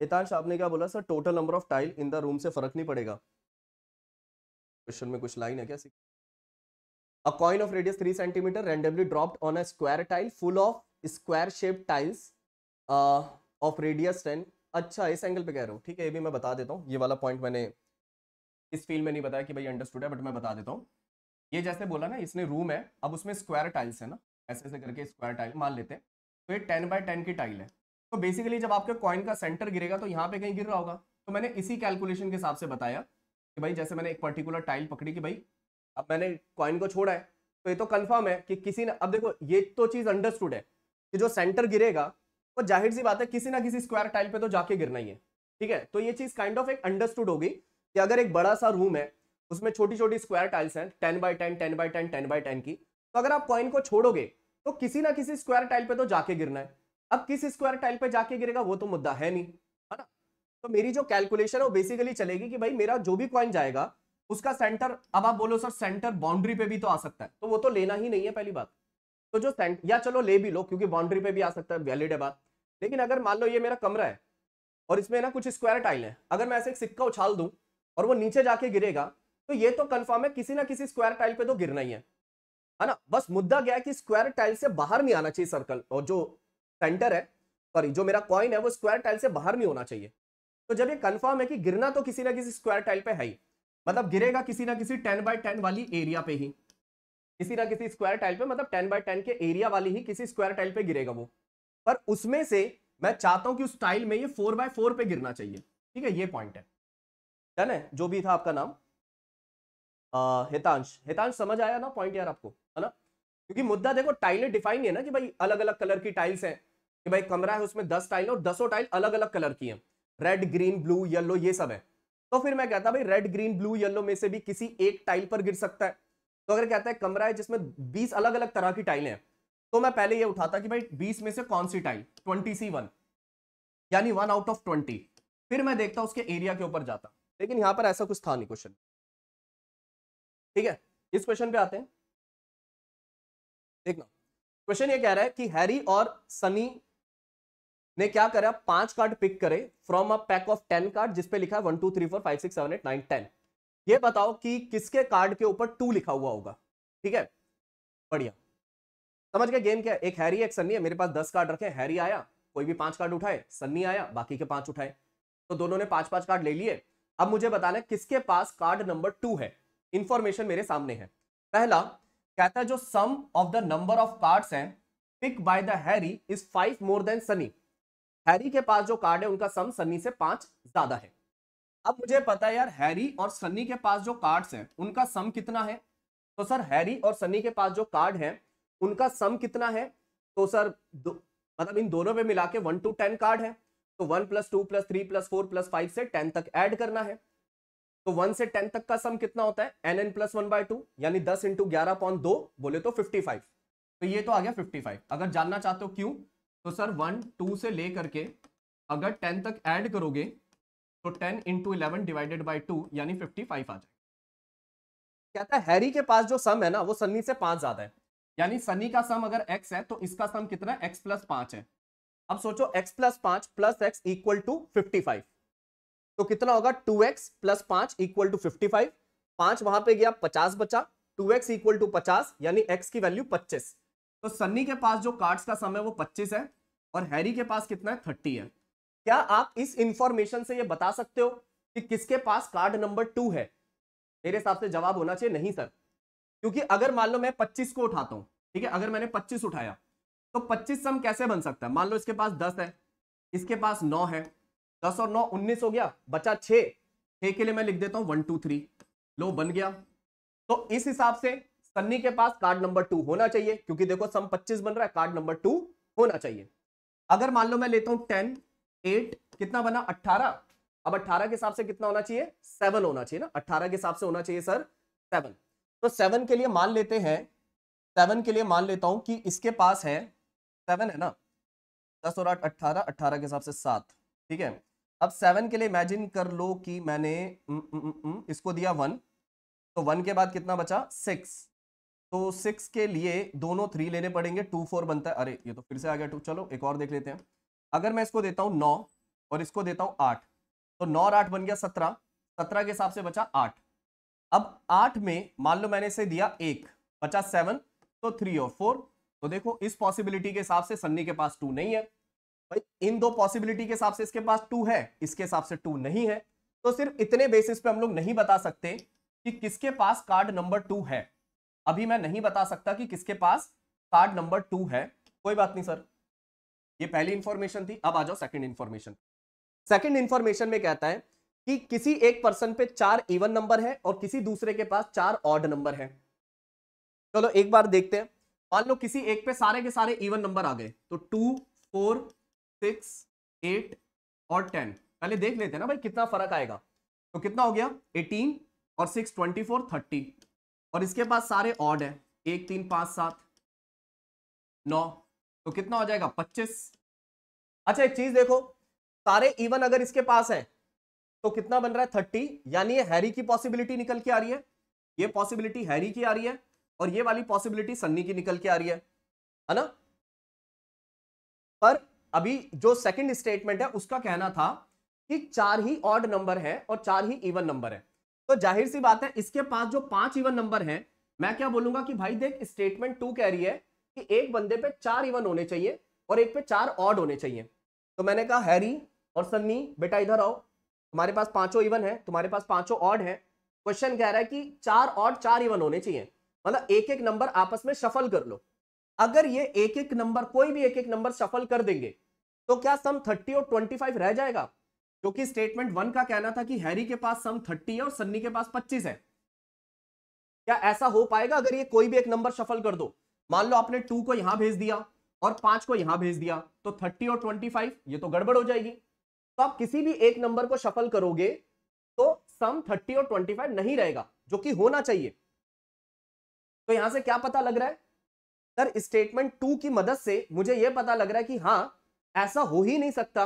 S3: हितांश आपने क्या बोला sir total number of tile in the room से फर्क नहीं पड़ेगा क्वेश्चन में
S1: कुछ लाइन है क्या A coin of radius 3 cm randomly dropped on a square tile full of square shaped tiles uh, of radius 10. अच्छा इस एंगल पे कह रहा हूँ ठीक है ये भी मैं बता देता हूँ ये वाला पॉइंट मैंने इस फील्ड में नहीं बताया कि भाई अंडरस्टूड है बट मैं बता देता हूँ ये जैसे बोला ना इसने रूम है अब उसमें स्क्वायर टाइल्स है ना ऐसे ऐसे करके स्क्वायर टाइल मान लेते हैं तो ये टेन बाय टेन की टाइल है तो बेसिकली जब आपके कॉइन का सेंटर गिरेगा तो यहाँ पे कहीं गिर रहा होगा तो मैंने इसी कैलकुलेशन के हिसाब से बताया कि भाई जैसे मैंने एक पर्टिकुलर टाइल पकड़ी कि भाई अब मैंने कॉइन को छोड़ा है तो ये तो कन्फर्म है कि किसी ने अब देखो ये तो चीज़ अंडरस्टूड है कि जो सेंटर गिरेगा वो तो जाहिर सी बात है किसी ना किसी स्क्वायर टाइल पे तो जाके गिरना ही है ठीक है तो ये चीज़ काइंड ऑफ एक अंडरस्टूड होगी कि अगर एक बड़ा सा रूम है उसमें छोटी छोटी स्क्वायर टाइल्स हैं ten by ten ten by ten ten by ten की तो अगर आप कॉइन को छोड़ोगे तो किसी ना किसी स्क्वायर टाइल पे तो जाके गिरना है अब किस स्क्वायर टाइल पे जाके गिरेगा वो तो मुद्दा है नहीं है ना तो मेरी जो कैलकुलेशन है वो बेसिकली चलेगी कि भाई मेरा जो भी कॉइन जाएगा उसका सेंटर अब आप बोलो सर सेंटर बाउंड्री पे भी तो आ सकता है तो वो तो लेना ही नहीं है पहली बात तो जो सेंटर या चलो ले भी लो क्योंकि बाउंड्री पे भी आ सकता है वैलिड है बात लेकिन अगर मान लो ये मेरा कमरा है और इसमें ना कुछ स्क्वायर टाइल है अगर मैं ऐसे एक सिक्का उछाल दूं और वो नीचे जाके गिरेगा तो ये तो कन्फर्म है किसी ना किसी स्क्वायर टाइल पे तो गिरना ही है है ना बस मुद्दा गया कि स्क्वायर टाइल से बाहर नहीं आना चाहिए सर्कल और जो सेंटर है सॉरी जो मेरा कॉइन है वो स्क्वायर टाइल से बाहर नहीं होना चाहिए तो जब ये कन्फर्म है कि गिरना तो किसी ना किसी स्क्वायर टाइल पर है ही मतलब गिरेगा किसी ना किसी टेन बाय टेन वाली एरिया पे ही किसी ना किसी स्क्वायर टाइल पे मतलब टेन बाय टेन के एरिया वाली ही किसी स्क्वायर टाइल पे गिरेगा वो पर उसमें से मैं चाहता हूं कि उस टाइल में ये फोर बाय फोर पे गिरना चाहिए ठीक है ये पॉइंट है डन है जो भी था आपका नाम हितांश हितांश समझ आया ना पॉइंट यार आपको है ना क्योंकि मुद्दा देखो टाइलें डिफाइन है ना कि भाई अलग अलग कलर की टाइल्स हैं कि भाई कमरा है उसमें दस टाइल और दसों टाइल अलग अलग कलर की है रेड ग्रीन ब्लू येलो ये सब है तो फिर मैं कहता भाई रेड ग्रीन ब्लू येलो में से भी किसी एक टाइल पर गिर सकता है तो अगर कहता है कमरा है जिसमें बीस अलग अलग तरह की टाइलें हैं तो मैं पहले ये उठाता कि भाई बीस में से कौन सी टाइल ट्वेंटी सी वन यानी वन आउट ऑफ ट्वेंटी
S2: फिर मैं देखता उसके एरिया के ऊपर जाता लेकिन यहां पर ऐसा कुछ था नहीं क्वेश्चन ठीक है इस क्वेश्चन पे आते हैं देखना क्वेश्चन ये कह रहा
S1: है कि हैरी और सनी ने क्या करा पांच कार्ड पिक करे from a pack of ten card जिसपे लिखा है one two three four five six seven eight nine ten ये बताओ कि किसके कार्ड के ऊपर टू लिखा हुआ होगा ठीक है बढ़िया समझ गया गेम क्या एक हैरी एक सन्नी है मेरे पास दस कार्ड रखे हैरी आया कोई भी पांच कार्ड उठाए सन्नी आया बाकी के पांच उठाए तो दोनों ने पांच पांच कार्ड ले लिए अब मुझे बताना किसके पास कार्ड नंबर टू है इंफॉर्मेशन मेरे सामने है पहला कहता है जो sum of the number of cards हैं pick by the Harry is five more than Sunny Harry के पास जो कार्ड है उनका सम सनी से पांच ज्यादा है अब मुझे पता है यार हैरी और सनी के पास जो कार्ड्स हैं उनका सम कितना है तो सर हैरी और सनी के पास जो कार्ड है उनका सम कितना है तो सर दो मतलब इन दोनों में मिला के वन टू टेन कार्ड है तो one plus two plus three plus four plus five से टेन तक ऐड करना है तो वन से टेन तक का सम कितना होता है N N plus one by two यानी दस इंटू ग्यारह पॉइंट दो बोले तो फिफ्टी फाइव तो ये तो आ गया फिफ्टी फाइव अगर जानना चाहते हो क्यों तो सर वन टू से ले करके अगर टेन तक ऐड करोगे तो ten into eleven divided by two यानी फिफ्टी फाइव आ जाएगा कहता है हैरी के पास जो सम है ना वो सन्नी से पांच ज्यादा है यानी सनी का सम अगर x है तो इसका सम कितना है x प्लस पांच है अब सोचो x प्लस पांच प्लस X equal to fifty five तो कितना होगा टू एक्स प्लस पांच इक्वल टू फिफ्टी फाइव पांच वहां पे गया पचास बचा टू एक्स इक्वल टू पचास यानी x की वैल्यू पच्चीस तो सन्नी के पास जो कार्ड्स का सम है वो पच्चीस है और हैरी के पास कितना है थर्टी है क्या आप इस इंफॉर्मेशन से ये बता सकते हो कि किसके पास कार्ड नंबर टू है मेरे हिसाब से जवाब होना चाहिए नहीं सर क्योंकि अगर मान लो मैं पच्चीस को उठाता हूँ ठीक है अगर मैंने पच्चीस उठाया तो पच्चीस सम कैसे बन सकता है मान लो इसके पास दस है इसके पास नौ है दस और नौ उन्नीस हो गया बचा छ छे के लिए मैं लिख देता हूँ वन टू थ्री लो बन गया तो इस हिसाब से सन्नी के पास कार्ड नंबर टू होना चाहिए क्योंकि देखो सम पच्चीस बन रहा है कार्ड नंबर टू होना चाहिए अगर मान लो मैं लेता हूं टेन एट कितना बना अट्ठारह अब अट्ठारह के हिसाब से कितना होना चाहिए सेवन होना चाहिए ना अट्ठारह के हिसाब से होना चाहिए सर सेवन तो सेवन के लिए मान लेते हैं सेवन के लिए मान लेता हूं कि इसके पास है सेवन है ना दस और आठ अट्ठारह अट्ठारह के हिसाब से सात ठीक है अब सेवन के लिए इमेजिन कर लो कि मैंने न, न, न, इसको दिया वन तो वन के बाद कितना बचा सिक्स तो सिक्स के लिए दोनों थ्री लेने पड़ेंगे टू फोर बनता है अरे ये तो फिर से आ गया टू चलो एक और देख लेते हैं अगर मैं इसको देता हूँ नौ और इसको देता हूँ आठ तो नौ और आठ बन गया सत्रह सत्रह के हिसाब से बचा आठ अब आठ में मान लो मैंने इसे दिया एक बचा सेवन तो थ्री और फोर तो देखो इस पॉसिबिलिटी के हिसाब से सन्नी के पास टू नहीं है भाई इन दो पॉसिबिलिटी के हिसाब से इसके पास टू है इसके हिसाब से टू नहीं है तो सिर्फ इतने बेसिस पे हम लोग नहीं बता सकते कि किसके पास कार्ड नंबर टू है अभी मैं नहीं बता सकता कि किसके पास कार्ड नंबर टू है कोई बात नहीं सर ये पहली इंफॉर्मेशन थी अब आ जाओ सेकंड इंफॉर्मेशन सेकंड इंफॉर्मेशन में कहता है कि किसी एक पर्सन पे चार इवन नंबर है और किसी दूसरे के पास चार ऑड नंबर है चलो एक बार देखते हैं मान लो किसी एक पे सारे के सारे इवन नंबर आ गए तो टू फोर सिक्स एट और टेन पहले देख लेते हैं ना भाई कितना फर्क आएगा तो कितना हो गया एटीन और सिक्स ट्वेंटी फोर थर्टी और इसके पास सारे ऑड है एक तीन पांच सात नौ तो कितना हो जाएगा पच्चीस अच्छा एक चीज देखो सारे इवन अगर इसके पास है तो कितना बन रहा है थर्टी यानी ये हैरी की पॉसिबिलिटी निकल के आ रही है ये पॉसिबिलिटी हैरी की आ रही है और ये वाली पॉसिबिलिटी सन्नी की निकल के आ रही है है ना पर अभी जो सेकंड स्टेटमेंट है उसका कहना था कि चार ही ऑड नंबर है और चार ही इवन नंबर है तो जाहिर सी बात है इसके पास जो पांच इवन नंबर हैं मैं क्या बोलूंगा कि भाई देख स्टेटमेंट टू कह रही है कि एक बंदे पे चार इवन होने चाहिए और एक पे चार ऑड होने चाहिए तो मैंने कहा हैरी और सन्नी बेटा इधर आओ तुम्हारे पास पांचों इवन है तुम्हारे पास पांचों ऑड है क्वेश्चन कह रहा है कि चार ऑड चार इवन होने चाहिए मतलब एक एक नंबर आपस में सफल कर लो अगर ये एक एक नंबर कोई भी एक एक नंबर सफल कर देंगे तो क्या सम थर्टी और ट्वेंटी फाइव रह जाएगा क्योंकि स्टेटमेंट वन का कहना था कि हैरी के पास सम थर्टी है और सन्नी के पास पच्चीस है क्या ऐसा हो पाएगा अगर ये कोई भी एक नंबर सफल कर दो मान लो आपने टू को यहां भेज दिया और पांच को यहां भेज दिया तो थर्टी और ट्वेंटी फाइव ये तो गड़बड़ हो जाएगी तो आप किसी भी एक नंबर को सफल करोगे तो सम थर्टी और ट्वेंटी फाइव नहीं रहेगा जो कि होना चाहिए तो यहां से क्या पता लग रहा है सर स्टेटमेंट टू की मदद से मुझे यह पता लग रहा है कि हाँ ऐसा हो ही नहीं सकता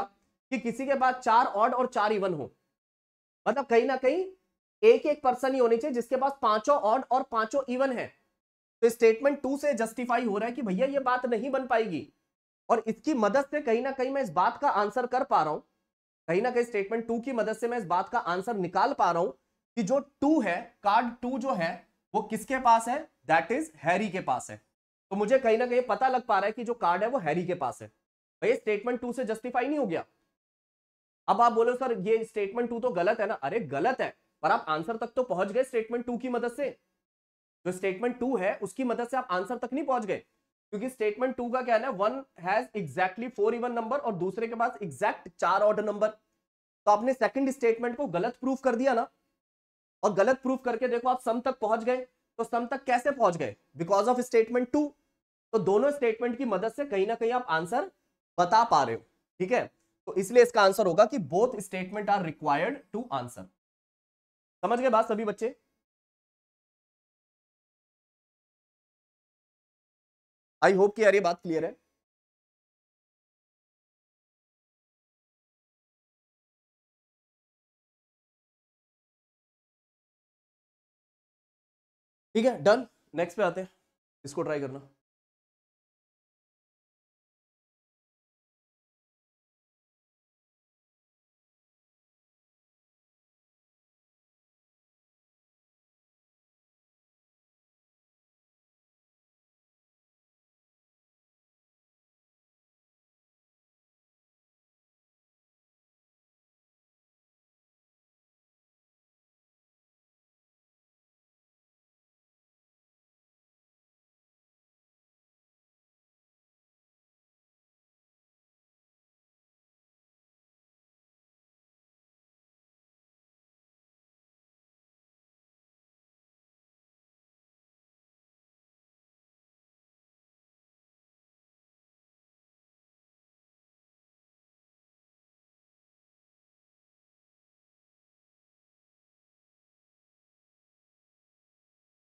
S1: कि किसी के पास चार ऑड और चार इवन हो मतलब कहीं ना कहीं एक एक पर्सन ही होनी चाहिए जिसके पास पांचों ऑड और पांचों इवन है तो स्टेटमेंट टू से जस्टिफाई हो रहा है कि भैया ये बात नहीं बन पाएगी और इसकी मदद से कहीं ना कहीं मैं इस बात का आंसर कर पा रहा हूं कहीं ना कहीं स्टेटमेंट टू की मदद से मैं इस बात का आंसर निकाल पा रहा हूं कि जो टू है कार्ड टू जो है वो किसके पास है दैट इज हैरी के पास है तो मुझे कहीं ना कहीं पता लग पा रहा है कि जो कार्ड है वो हैरी के पास है भैया स्टेटमेंट टू से जस्टिफाई नहीं हो गया अब आप बोलो सर ये स्टेटमेंट टू तो गलत है ना अरे गलत है पर आप आंसर तक तो पहुंच गए स्टेटमेंट टू की मदद से जो स्टेटमेंट टू है उसकी मदद से आप आंसर तक नहीं पहुंच गए क्योंकि स्टेटमेंट टू का क्या है one has exactly four even number और दूसरे के पास एग्जैक्ट चार ऑर्ड नंबर तो आपने सेकंड स्टेटमेंट को गलत प्रूफ कर दिया ना और गलत प्रूफ करके देखो आप सम तक पहुंच गए तो सम तक कैसे पहुंच गए बिकॉज ऑफ स्टेटमेंट टू तो दोनों स्टेटमेंट की मदद से कहीं ना कहीं आप आंसर बता पा रहे हो ठीक है तो इसलिए इसका आंसर होगा कि both statement
S3: are required to answer समझ गए बात सभी बच्चे आई होप कि यार ये बात क्लियर है ठीक है डन नेक्स्ट पे आते हैं इसको ट्राई करना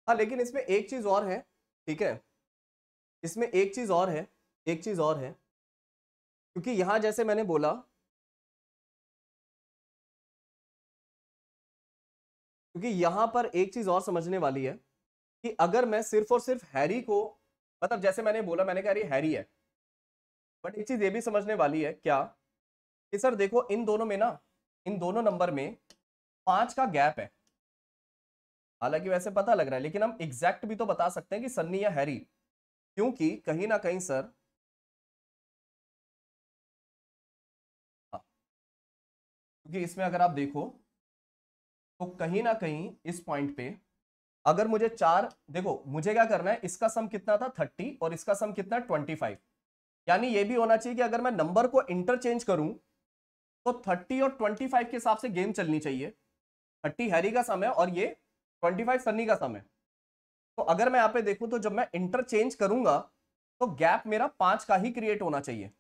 S3: हाँ लेकिन इसमें एक चीज़ और है ठीक है इसमें एक चीज़ और है एक चीज़ और है क्योंकि यहां जैसे मैंने बोला क्योंकि यहां पर एक चीज़ और समझने वाली है
S1: कि अगर मैं सिर्फ और सिर्फ हैरी को मतलब जैसे मैंने बोला मैंने कहा हैरी है बट एक चीज़ ये भी समझने वाली है क्या कि सर देखो इन दोनों में ना इन दोनों नंबर में पांच का गैप है हालांकि वैसे पता लग रहा है लेकिन
S2: हम एग्जैक्ट भी तो बता सकते हैं कि सन्नी या हैरी क्योंकि कहीं ना कहीं सर
S3: हाँ। क्योंकि इसमें अगर आप देखो तो कहीं ना कहीं इस पॉइंट पे अगर मुझे
S1: चार देखो मुझे क्या करना है इसका सम कितना था थर्टी और इसका सम कितना ट्वेंटी फाइव यानी ये भी होना चाहिए कि अगर मैं नंबर को इंटरचेंज करूं तो थर्टी और ट्वेंटी फाइव के हिसाब से गेम चलनी चाहिए थर्टी हैरी का सम है और ये ट्वेंटी फाइव सन्नी का समय तो अगर मैं यहाँ पे देखूँ तो जब मैं इंटरचेंज करूंगा तो गैप मेरा पांच का ही क्रिएट होना चाहिए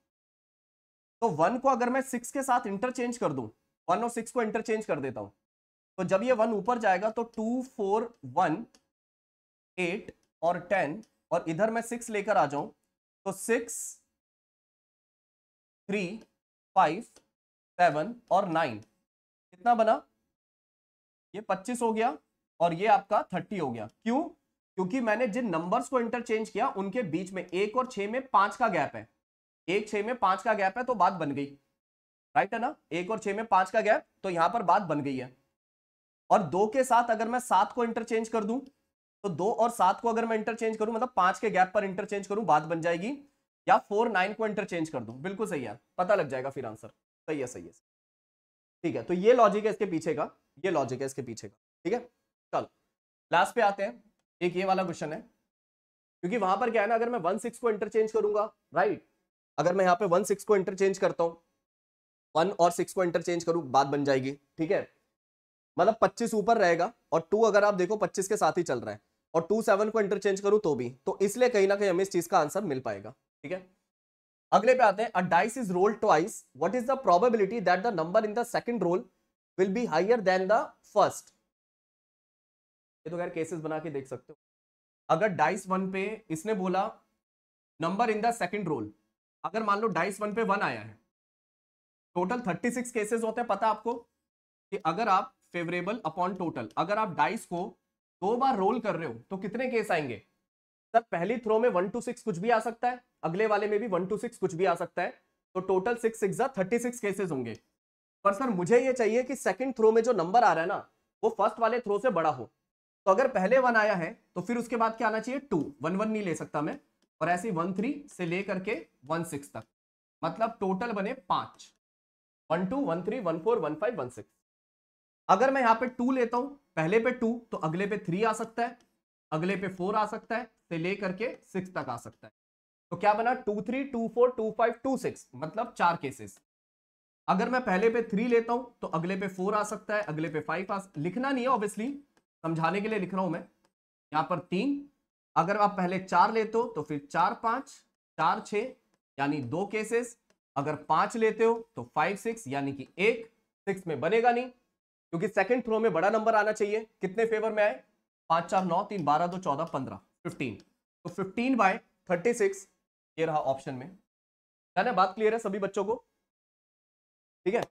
S1: तो वन को अगर मैं सिक्स के साथ इंटरचेंज कर दूं वन और सिक्स को इंटरचेंज कर देता हूं तो जब ये वन ऊपर जाएगा तो टू फोर वन
S2: एट और टेन और इधर मैं सिक्स लेकर आ जाऊं तो सिक्स थ्री फाइव सेवन और नाइन कितना बना ये पच्चीस हो गया और ये आपका थर्टी हो गया क्यों
S1: क्योंकि मैंने जिन नंबर्स को इंटरचेंज किया उनके बीच में एक और छह में पांच का गैप है एक छह में पांच का गैप है तो बात बन गई राइट है ना एक और छह में पांच का गैप तो यहां पर बात बन गई है और दो के साथ अगर मैं सात को इंटरचेंज कर दूं तो दो और सात को अगर मैं इंटरचेंज करूं मतलब पांच के गैप पर इंटरचेंज करूं बात बन जाएगी या फोर नाइन को इंटरचेंज कर दूं बिल्कुल सही है पता लग जाएगा फिर आंसर सही है सही है ठीक है तो ये लॉजिक है इसके पीछे का ये लॉजिक है इसके पीछे का ठीक है चलो लास्ट पे आते हैं एक ये वाला क्वेश्चन है क्योंकि वहां पर क्या है ना अगर मैं वन सिक्स को इंटरचेंज करूंगा राइट अगर मैं यहाँ पे वन सिक्स को इंटरचेंज करता हूँ वन और सिक्स को इंटरचेंज करूँ बात बन जाएगी ठीक है मतलब पच्चीस ऊपर रहेगा और टू अगर आप देखो पच्चीस के साथ ही चल रहा है और टू सेवन को इंटरचेंज करूँ तो भी तो इसलिए कहीं ना कहीं हमें इस चीज़ का आंसर मिल पाएगा ठीक है अगले पे आते हैं a dice is roll twice what is the probability that the number in the second roll will be higher than the first ये तो खैर केसेस बना के देख सकते हो अगर डाइस वन पे इसने बोला number in the second roll अगर मान लो डाइस वन पे वन आया है टोटल थर्टी सिक्स केसेस होते हैं पता आपको कि अगर आप फेवरेबल अपॉन टोटल अगर आप डाइस को दो बार रोल कर रहे हो तो कितने केस आएंगे सर पहली थ्रो में वन टू सिक्स कुछ भी आ सकता है अगले वाले में भी वन टू सिक्स कुछ भी आ सकता है तो total six six thirty six cases होंगे पर सर मुझे ये चाहिए कि सेकंड थ्रो में जो नंबर आ रहा है ना वो फर्स्ट वाले थ्रो से बड़ा हो तो अगर पहले वन आया है तो फिर उसके बाद क्या आना चाहिए टू वन वन नहीं ले सकता मैं और ऐसे वन थ्री से लेकर के वन सिक्स तक मतलब टोटल बने पांच one two one three one four one five one six अगर मैं यहाँ पे टू लेता हूं पहले पे टू तो अगले पे थ्री आ सकता है अगले पे फोर आ सकता है से लेकर के सिक्स तक आ सकता है तो क्या बना two three two four two five two six मतलब चार केसेस अगर मैं पहले पे थ्री लेता हूं तो अगले पे फोर आ सकता है अगले पे फाइव आ लिखना नहीं है ऑब्वियसली समझाने के लिए लिख रहा हूं मैं यहां पर तीन अगर आप पहले चार लेते हो तो फिर चार पांच चार छ यानी दो केसेस अगर पांच लेते हो तो फाइव सिक्स यानी कि एक सिक्स में बनेगा नहीं क्योंकि सेकंड थ्रो में बड़ा नंबर आना चाहिए कितने फेवर में आए पांच चार नौ तीन बारह
S2: दो चौदह पंद्रह फिफ्टीन तो फिफ्टीन बाय थर्टी सिक्स ये रहा ऑप्शन में है ना बात क्लियर है सभी बच्चों को ठीक है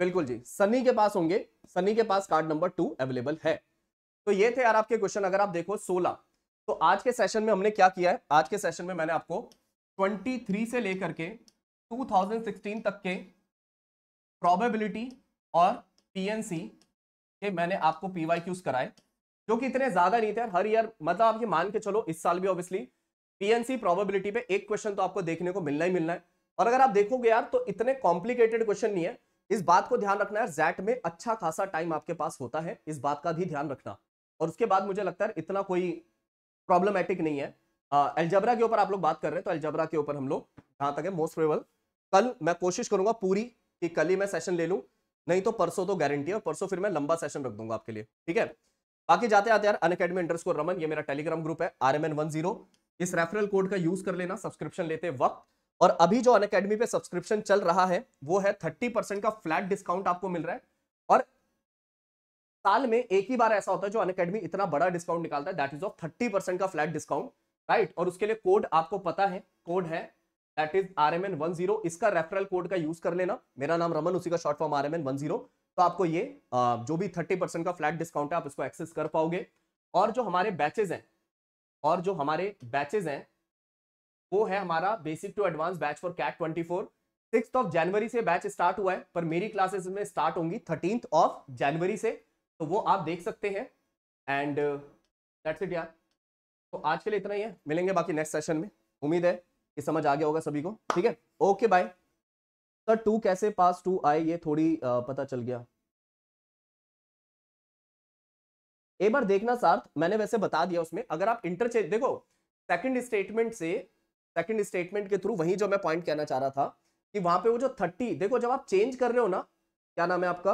S2: बिल्कुल जी सनी के पास होंगे सनी के पास कार्ड नंबर टू अवेलेबल है
S1: तो ये थे यार आपके क्वेश्चन अगर आप देखो सोलह तो आज के सेशन में हमने क्या किया है आज के सेशन में मैंने आपको 23 से लेकर के 2016 तक के प्रोबेबिलिटी और पीएनसी के मैंने आपको पीवाई क्यूज कराए जो कि इतने ज्यादा नहीं थे हर ईयर मतलब आप ये मान के चलो इस साल भी ऑब्वियसली पीएनसी प्रोबेबिलिटी पे एक क्वेश्चन तो आपको देखने को मिलना ही मिलना है और अगर आप देखोगे यार तो इतने कॉम्प्लिकेटेड क्वेश्चन नहीं है इस बात को ध्यान रखना है जैट में अच्छा खासा टाइम आपके पास होता है इस बात का भी ध्यान रखना और उसके बाद मुझे लगता है इतना कोई प्रॉब्लमेटिक नहीं है एल्जबरा के ऊपर आप लोग बात कर रहे हैं तो एल्जबरा के ऊपर हम लोग जहाँ तक है मोस्ट प्रेबल कल मैं कोशिश करूंगा पूरी कि कल ही मैं सेशन ले लूँ नहीं तो परसों तो गारंटी है और परसों फिर मैं लंबा सेशन रख दूंगा आपके लिए ठीक है बाकी जाते आते यार अनकेडमी अकेडमी को रमन ये मेरा टेलीग्राम ग्रुप है आर इस रेफरल कोड का यूज कर लेना सब्सक्रिप्शन लेते वक्त और अभी जो अनकेडमी पे सब्सक्रिप्शन चल रहा है वो है थर्टी परसेंट का फ्लैट डिस्काउंट आपको मिल रहा है और साल में एक ही बार ऐसा होता है जो अनकेडमी इतना बड़ा डिस्काउंट निकालता है that is off thirty percent का फ्लैट डिस्काउंट राइट और उसके लिए कोड आपको पता है कोड है दैट इज आर इसका रेफरल कोड का यूज कर लेना मेरा नाम रमन उसी का short form R M N one zero तो आपको ये जो भी थर्टी परसेंट का फ्लैट डिस्काउंट है आप इसको एक्सेस कर पाओगे और जो हमारे बैचेज हैं और जो हमारे बैचेज हैं वो है हमारा basic to advance batch for CAT twenty four six of जनवरी से बैच स्टार्ट हुआ है पर मेरी क्लासेस में स्टार्ट होंगी थर्टीन ऑफ जनवरी से तो वो आप देख सकते हैं एंड दैट्स इट यार तो आज के लिए इतना ही है मिलेंगे बाकी नेक्स्ट सेशन में उम्मीद है कि समझ आ गया होगा सभी को ठीक है ओके बाय सर टू कैसे पास टू आए ये थोड़ी आ, uh, पता चल गया एक बार देखना सार्थ मैंने वैसे बता दिया उसमें अगर आप इंटरचेंज देखो सेकंड स्टेटमेंट से सेकंड स्टेटमेंट के थ्रू वहीं जो मैं पॉइंट कहना चाह रहा था कि वहां पे वो जो थर्टी देखो जब आप चेंज कर रहे हो ना क्या नाम है आपका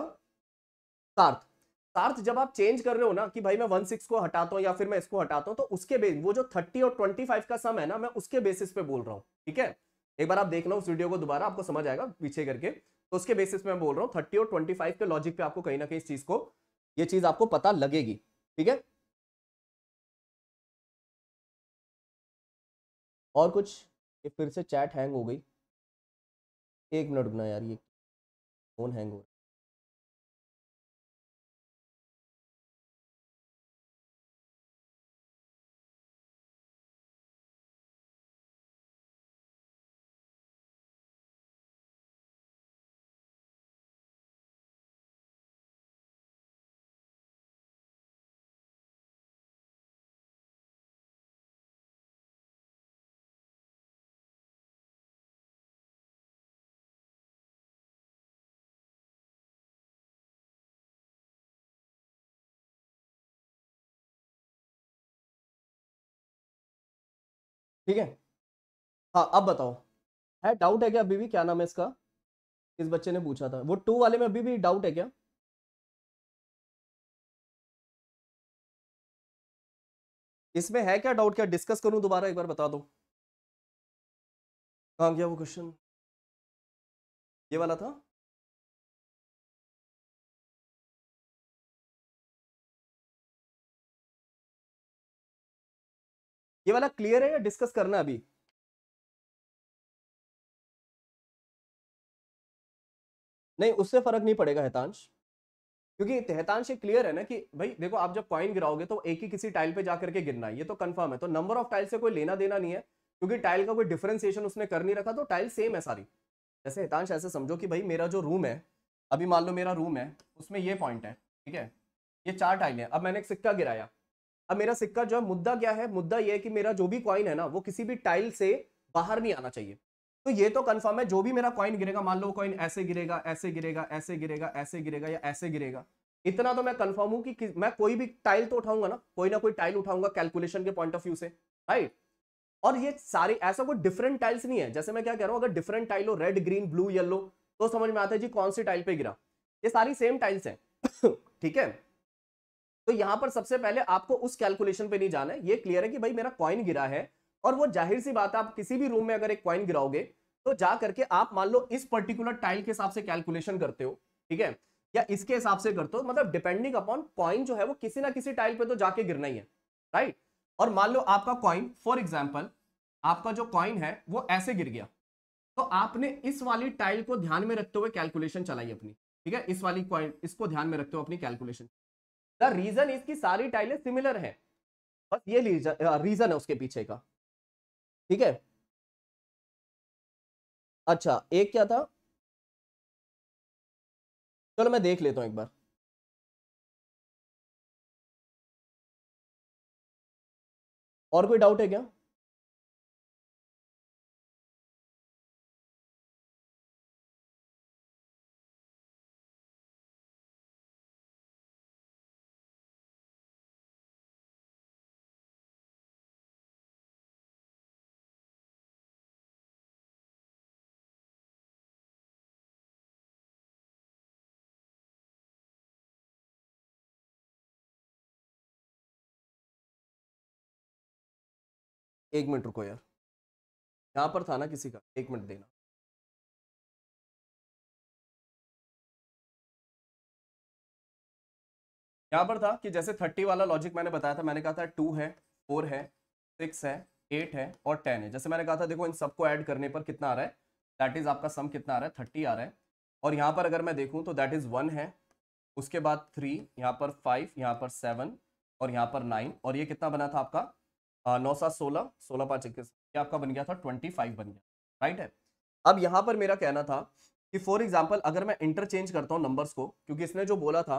S1: सार्थ सार्थ जब आप चेंज कर रहे हो ना कि भाई मैं वन सिक्स को हटाता हूँ या फिर मैं इसको हटाता हूँ तो उसके बेस वो जो थर्टी और ट्वेंटी फाइव का सम है ना मैं उसके बेसिस पे बोल रहा हूँ ठीक है एक बार आप देखना उस वीडियो को दोबारा आपको समझ आएगा पीछे करके तो
S2: उसके बेसिस पे मैं बोल रहा हूँ थर्टी और ट्वेंटी फाइव के लॉजिक पे आपको कहीं ना कहीं इस चीज को ये चीज आपको पता लगेगी
S3: ठीक है और कुछ ये फिर से चैट हैंग हो गई एक मिनट रुकना यार ये फ़ोन हैंग हो गया ठीक है हाँ अब बताओ है डाउट है क्या अभी भी क्या नाम है इसका इस
S2: बच्चे ने पूछा था वो टू वाले में अभी भी डाउट है क्या
S3: इसमें है क्या डाउट क्या डिस्कस करूं दोबारा एक बार बता दो कहा गया वो क्वेश्चन ये वाला था ये वाला क्लियर है या डिस्कस करना अभी नहीं उससे फर्क नहीं पड़ेगा हेतांश क्योंकि हेतांश ये क्लियर है ना कि भाई देखो
S1: आप जब कॉइन गिराओगे तो एक ही किसी टाइल पे जाकर के गिरना है ये तो कंफर्म है तो नंबर ऑफ टाइल से कोई लेना देना नहीं है क्योंकि टाइल का कोई डिफ्रेंसिएशन उसने कर नहीं रखा तो टाइल सेम है सारी जैसे हितांश ऐसे समझो कि भाई मेरा जो रूम है अभी मान लो मेरा रूम है उसमें ये पॉइंट है ठीक है ये चार टाइल है अब मैंने एक सिक्का गिराया अब मेरा सिक्का जो है मुद्दा क्या है मुद्दा यह है कि मेरा जो भी कॉइन है ना वो किसी भी टाइल से बाहर नहीं आना चाहिए तो ये तो कंफर्म है जो भी मेरा कॉइन गिरेगा मान लो कॉइन ऐसे गिरेगा ऐसे गिरेगा ऐसे गिरेगा ऐसे गिरेगा या ऐसे गिरेगा इतना तो मैं कंफर्म हूं कि, कि मैं कोई भी टाइल तो उठाऊंगा ना कोई ना कोई टाइल उठाऊंगा कैलकुलेशन के पॉइंट ऑफ व्यू से राइट और ये सारी ऐसा कोई डिफरेंट टाइल्स नहीं है जैसे मैं क्या कह रहा हूँ अगर डिफरेंट टाइल हो रेड ग्रीन ब्लू येलो तो समझ में आता है जी कौन सी टाइल पे गिरा ये सारी सेम टाइल्स है ठीक है तो यहां पर सबसे पहले आपको उस कैलकुलेशन पे नहीं जाना है ये क्लियर है कि भाई मेरा कॉइन गिरा है और वो जाहिर सी बात है आप किसी भी रूम में अगर एक कॉइन गिराओगे तो जा करके आप मान लो इस पर्टिकुलर टाइल के हिसाब से कैलकुलेशन करते हो ठीक है या इसके हिसाब से करते हो मतलब डिपेंडिंग अपॉन कॉइन जो है वो किसी ना किसी टाइल पे तो जाके गिरना ही है राइट और मान लो आपका कॉइन फॉर एग्जाम्पल आपका जो कॉइन है वो ऐसे गिर गया तो आपने इस वाली टाइल को ध्यान में रखते हुए कैलकुलेशन चलाई अपनी ठीक है इस वाली कॉइन इसको ध्यान में रखते हुए अपनी कैलकुलेशन रीजन इज
S2: की सारी टाइलें सिमिलर हैं बस ये रीजन है उसके पीछे का
S3: ठीक है अच्छा एक क्या था चलो मैं देख लेता हूं एक बार और कोई डाउट है क्या एक मिनट रुको यार यहाँ पर था ना किसी का एक मिनट देना यहाँ पर था कि जैसे
S2: थर्टी वाला लॉजिक मैंने बताया था मैंने कहा था टू है फोर है सिक्स है एट है और टेन
S1: है जैसे मैंने कहा था देखो इन सबको ऐड करने पर कितना आ रहा है दैट इज आपका सम कितना आ रहा है थर्टी आ रहा है और यहाँ पर अगर मैं देखूँ तो दैट इज वन है उसके बाद थ्री यहाँ पर फाइव यहाँ पर सेवन और यहाँ पर नाइन और ये कितना बना था आपका हाँ, नौ सात सोलह सोलह पाँच इक्कीस ये आपका बन गया था ट्वेंटी फाइव बन गया राइट है अब यहाँ पर मेरा कहना था कि फॉर एग्जाम्पल अगर मैं इंटरचेंज करता हूँ नंबर्स को क्योंकि इसने जो बोला था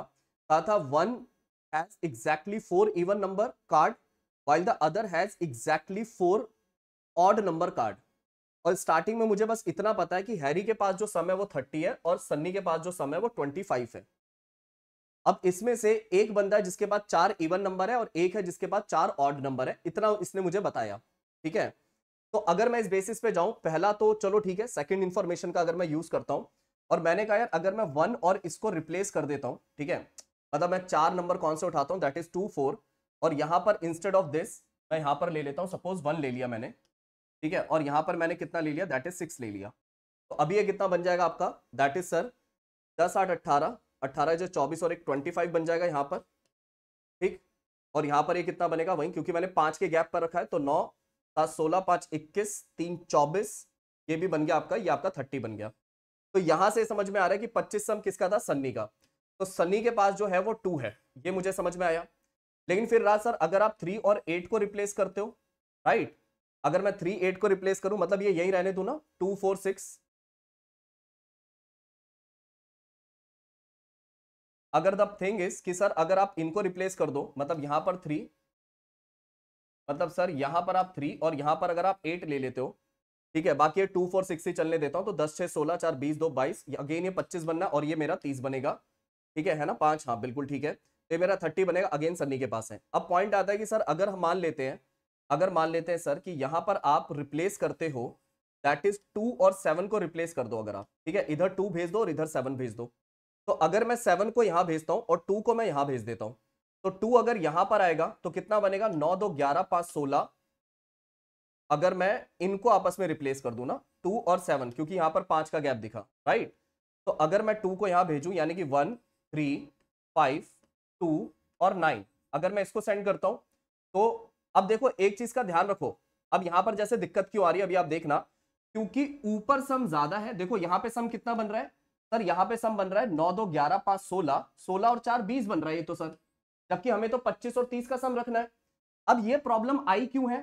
S1: कहा था one has exactly four even number card while the other has exactly four odd number card और स्टार्टिंग में मुझे बस इतना पता है कि हैरी के पास जो सम है वो थर्टी है और सन्नी के पास जो सम है वो ट्वेंटी फाइव है अब इसमें से एक बंदा है जिसके पास चार इवन नंबर है और एक है जिसके पास चार ऑड नंबर है इतना इसने मुझे बताया ठीक है तो अगर मैं इस बेसिस पे जाऊं पहला तो चलो ठीक है सेकंड इन्फॉर्मेशन का अगर मैं यूज करता हूं और मैंने कहा यार अगर मैं वन और इसको रिप्लेस कर देता हूं ठीक है मतलब मैं चार नंबर कौन से उठाता हूँ दैट इज टू फोर और यहाँ पर इंस्टेड ऑफ दिस मैं यहाँ पर ले लेता हूँ सपोज वन ले लिया मैंने ठीक है और यहाँ पर मैंने कितना ले लिया दैट इज सिक्स ले लिया तो अभी यह कितना बन जाएगा आपका दैट इज सर दस आठ अट्ठारह अट्ठारह जो चौबीस और एक ट्वेंटी फाइव बन जाएगा यहाँ पर ठीक और यहाँ पर ये कितना बनेगा वही क्योंकि मैंने पाँच के गैप पर रखा है तो नौ सात सोलह पाँच इक्कीस तीन चौबीस ये भी बन गया आपका ये आपका थर्टी बन गया तो यहाँ से समझ में आ रहा है कि पच्चीस सम किसका था सन्नी का तो सन्नी के पास जो है वो टू है ये मुझे समझ में आया लेकिन फिर राज सर अगर आप थ्री और एट को रिप्लेस करते हो राइट अगर मैं थ्री
S2: एट को रिप्लेस करूं मतलब ये यही रहने दू ना टू फोर सिक्स अगर द थिंग इज कि सर अगर आप इनको रिप्लेस कर दो
S1: मतलब यहाँ पर थ्री मतलब सर यहाँ पर आप थ्री और यहाँ पर अगर आप एट ले लेते हो ठीक है बाकी ये टू फोर सिक्स ही चलने देता हूँ तो दस छः सोलह चार बीस दो बाईस अगेन ये पच्चीस बनना और ये मेरा तीस बनेगा ठीक है है ना पाँच हाँ बिल्कुल ठीक है तो ये मेरा थर्टी बनेगा अगेन सन्नी के पास है अब पॉइंट आता है कि सर अगर हम मान लेते हैं अगर मान लेते हैं सर कि यहाँ पर आप रिप्लेस करते हो दैट इज टू और सेवन को रिप्लेस कर दो अगर आप ठीक है इधर टू भेज दो और इधर सेवन भेज दो तो अगर मैं सेवन को यहां भेजता हूं और टू को मैं यहां भेज देता हूं तो टू अगर यहां पर आएगा तो कितना बनेगा नौ दो ग्यारह पांच सोलह अगर मैं इनको आपस में रिप्लेस कर दू ना टू और सेवन क्योंकि यहां पर पांच का गैप दिखा राइट तो अगर मैं टू को यहां भेजूं यानी कि वन थ्री फाइव टू और नाइन अगर मैं इसको सेंड करता हूं तो अब देखो एक चीज का ध्यान रखो अब यहां पर जैसे दिक्कत क्यों आ रही है अभी आप देखना क्योंकि ऊपर सम ज्यादा है देखो यहां पे सम कितना बन रहा है सर यहाँ पे सम बन रहा है नौ दो ग्यारह पांच सोलह सोलह और चार बीस बन रहा है ये तो सर जबकि हमें तो पच्चीस और तीस का सम रखना है अब ये प्रॉब्लम आई क्यों है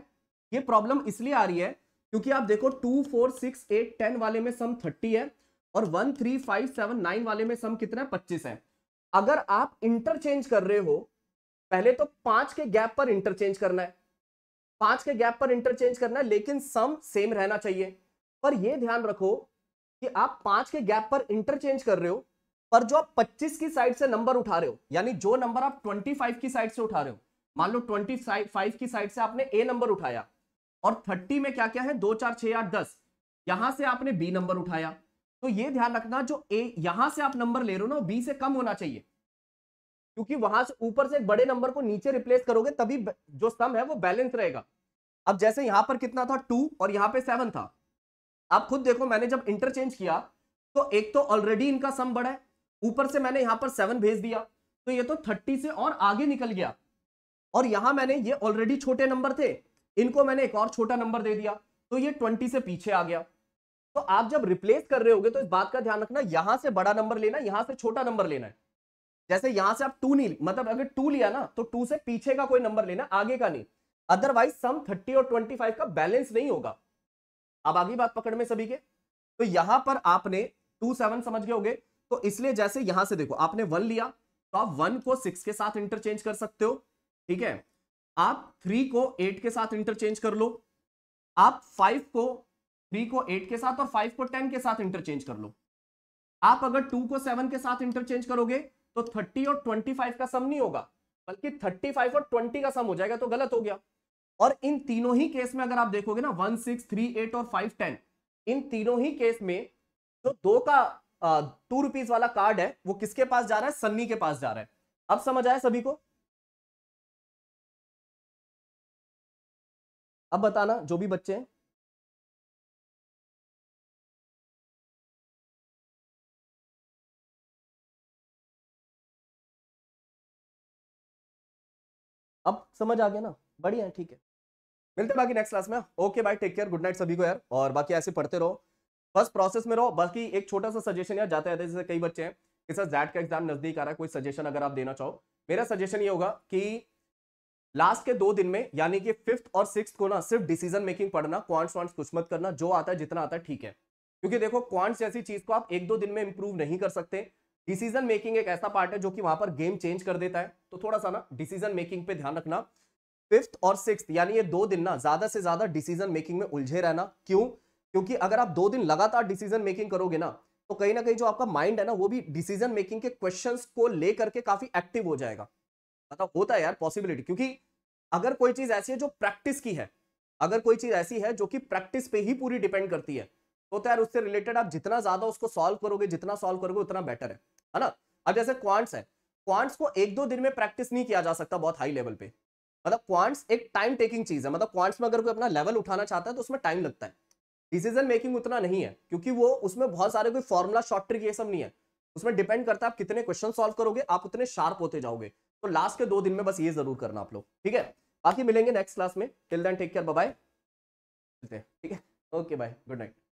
S1: ये प्रॉब्लम इसलिए आ रही है क्योंकि आप देखो two four six eight ten वाले में सम थर्टी है और one three five seven nine वाले में सम कितना है पच्चीस है अगर आप इंटरचेंज कर रहे हो पहले तो पांच के गैप पर इंटरचेंज करना है पांच के गैप पर इंटरचेंज करना है लेकिन सम सेम रहना चाहिए पर ये ध्यान रखो कि आप पांच के गैप पर इंटरचेंज कर रहे हो पर जो आप पच्चीस की साइड से नंबर उठा रहे हो यानी जो नंबर आप फाइव की साइड से उठा रहे हो मान लो फाइव की साइड से आपने ए नंबर उठाया और थर्टी में क्या क्या है दो चार छह आठ दस यहां से आपने बी नंबर उठाया तो ये ध्यान रखना जो ए यहां से आप नंबर ले रहे हो ना बी से कम होना चाहिए क्योंकि वहां से ऊपर से एक बड़े नंबर को नीचे रिप्लेस करोगे तभी जो सम है वो बैलेंस रहेगा अब जैसे यहां पर कितना था टू और यहां पे सेवन था आप खुद देखो मैंने जब इंटरचेंज किया तो एक तो ऑलरेडी इनका सम बढ़ा है ऊपर से मैंने यहां पर सेवन भेज दिया तो ये तो थर्टी से और आगे निकल गया और यहां मैंने ये ऑलरेडी छोटे नंबर थे इनको मैंने एक और छोटा नंबर दे दिया तो ये ट्वेंटी से पीछे आ गया तो आप जब रिप्लेस कर रहे होगे तो इस बात का ध्यान रखना यहां से बड़ा नंबर लेना यहां से छोटा नंबर लेना है जैसे यहां से आप टू नहीं मतलब अगर टू लिया ना तो टू से पीछे का कोई नंबर लेना आगे का नहीं अदरवाइज सम थर्टी और ट्वेंटी फाइव का बैलेंस नहीं होगा अब आगे बात पकड़ में सभी के तो यहां पर आपने टू सेवन समझ गए होंगे तो इसलिए जैसे यहां से देखो आपने वन लिया तो आप वन को सिक्स के साथ इंटरचेंज कर सकते हो ठीक है आप थ्री को एट के साथ इंटरचेंज कर लो आप फाइव को थ्री को एट के साथ और फाइव को टेन के साथ इंटरचेंज कर लो आप अगर टू को सेवन के साथ इंटरचेंज करोगे तो थर्टी और ट्वेंटी फाइव का सम नहीं होगा बल्कि थर्टी फाइव और ट्वेंटी का सम हो जाएगा तो गलत हो गया और इन तीनों ही केस में अगर आप देखोगे ना वन सिक्स थ्री एट और फाइव टेन इन तीनों ही केस में जो दो का टू
S2: रुपीज वाला कार्ड है वो किसके पास जा रहा है सन्नी के पास जा रहा है अब समझ आया सभी को
S3: अब बताना जो भी बच्चे हैं अब समझ आ गया ना बढ़िया ठीक है मिलते बाकी नेक्स्ट क्लास में okay bye take care good
S1: night सभी को यार और बाकी ऐसे पढ़ते रहो बस प्रोसेस में रहो बाकी एक छोटा सा सजेशन यार जाते रहते जैसे कई बच्चे हैं कि सर जैट का एग्जाम नजदीक आ रहा है कोई सजेशन अगर आप देना चाहो मेरा सजेशन ये होगा कि लास्ट के दो दिन में यानी कि फिफ्थ और सिक्स को ना सिर्फ डिसीजन मेकिंग पढ़ना क्वांट्स वांट्स कुछ मत करना जो आता है जितना आता है ठीक है क्योंकि देखो क्वांट्स जैसी चीज को आप एक दो दिन में इंप्रूव नहीं कर सकते डिसीजन मेकिंग एक ऐसा पार्ट है जो कि वहां पर गेम चेंज कर देता है तो थोड़ा सा ना डिसीजन मेकिंग पे ध्यान रखना फिफ्थ और सिक्स यानी ये दो दिन ना ज्यादा से ज्यादा डिसीजन मेकिंग में उलझे रहना क्यों क्योंकि अगर आप दो दिन लगातार डिसीजन मेकिंग करोगे ना तो कहीं ना कहीं जो आपका माइंड है ना वो भी डिसीजन मेकिंग के क्वेश्चन को लेकर के काफी एक्टिव हो जाएगा मतलब होता है यार पॉसिबिलिटी क्योंकि अगर कोई चीज ऐसी है जो प्रैक्टिस की है अगर कोई चीज ऐसी है जो कि प्रैक्टिस पे ही पूरी डिपेंड करती है तो, तो यार उससे रिलेटेड आप जितना ज्यादा उसको सॉल्व करोगे जितना सॉल्व करोगे उतना बेटर है है ना अब जैसे क्वांट्स है क्वांट्स को एक दो दिन में प्रैक्टिस नहीं किया जा सकता बहुत हाई लेवल पे मतलब क्वांट्स एक टाइम टेकिंग चीज है मतलब क्वांट्स में अगर कोई अपना लेवल उठाना चाहता है तो उसमें टाइम लगता है डिसीजन मेकिंग उतना नहीं है क्योंकि वो उसमें बहुत सारे कोई फॉर्मूला शॉर्ट ट्रिक ये सब नहीं है उसमें डिपेंड करता है आप कितने क्वेश्चन सॉल्व करोगे आप उतने शार्प होते जाओगे तो लास्ट के दो दिन में बस ये
S2: जरूर करना आप लोग ठीक है बाकी मिलेंगे नेक्स्ट क्लास में till then take care bye ठीक है ओके बाय गुड नाइट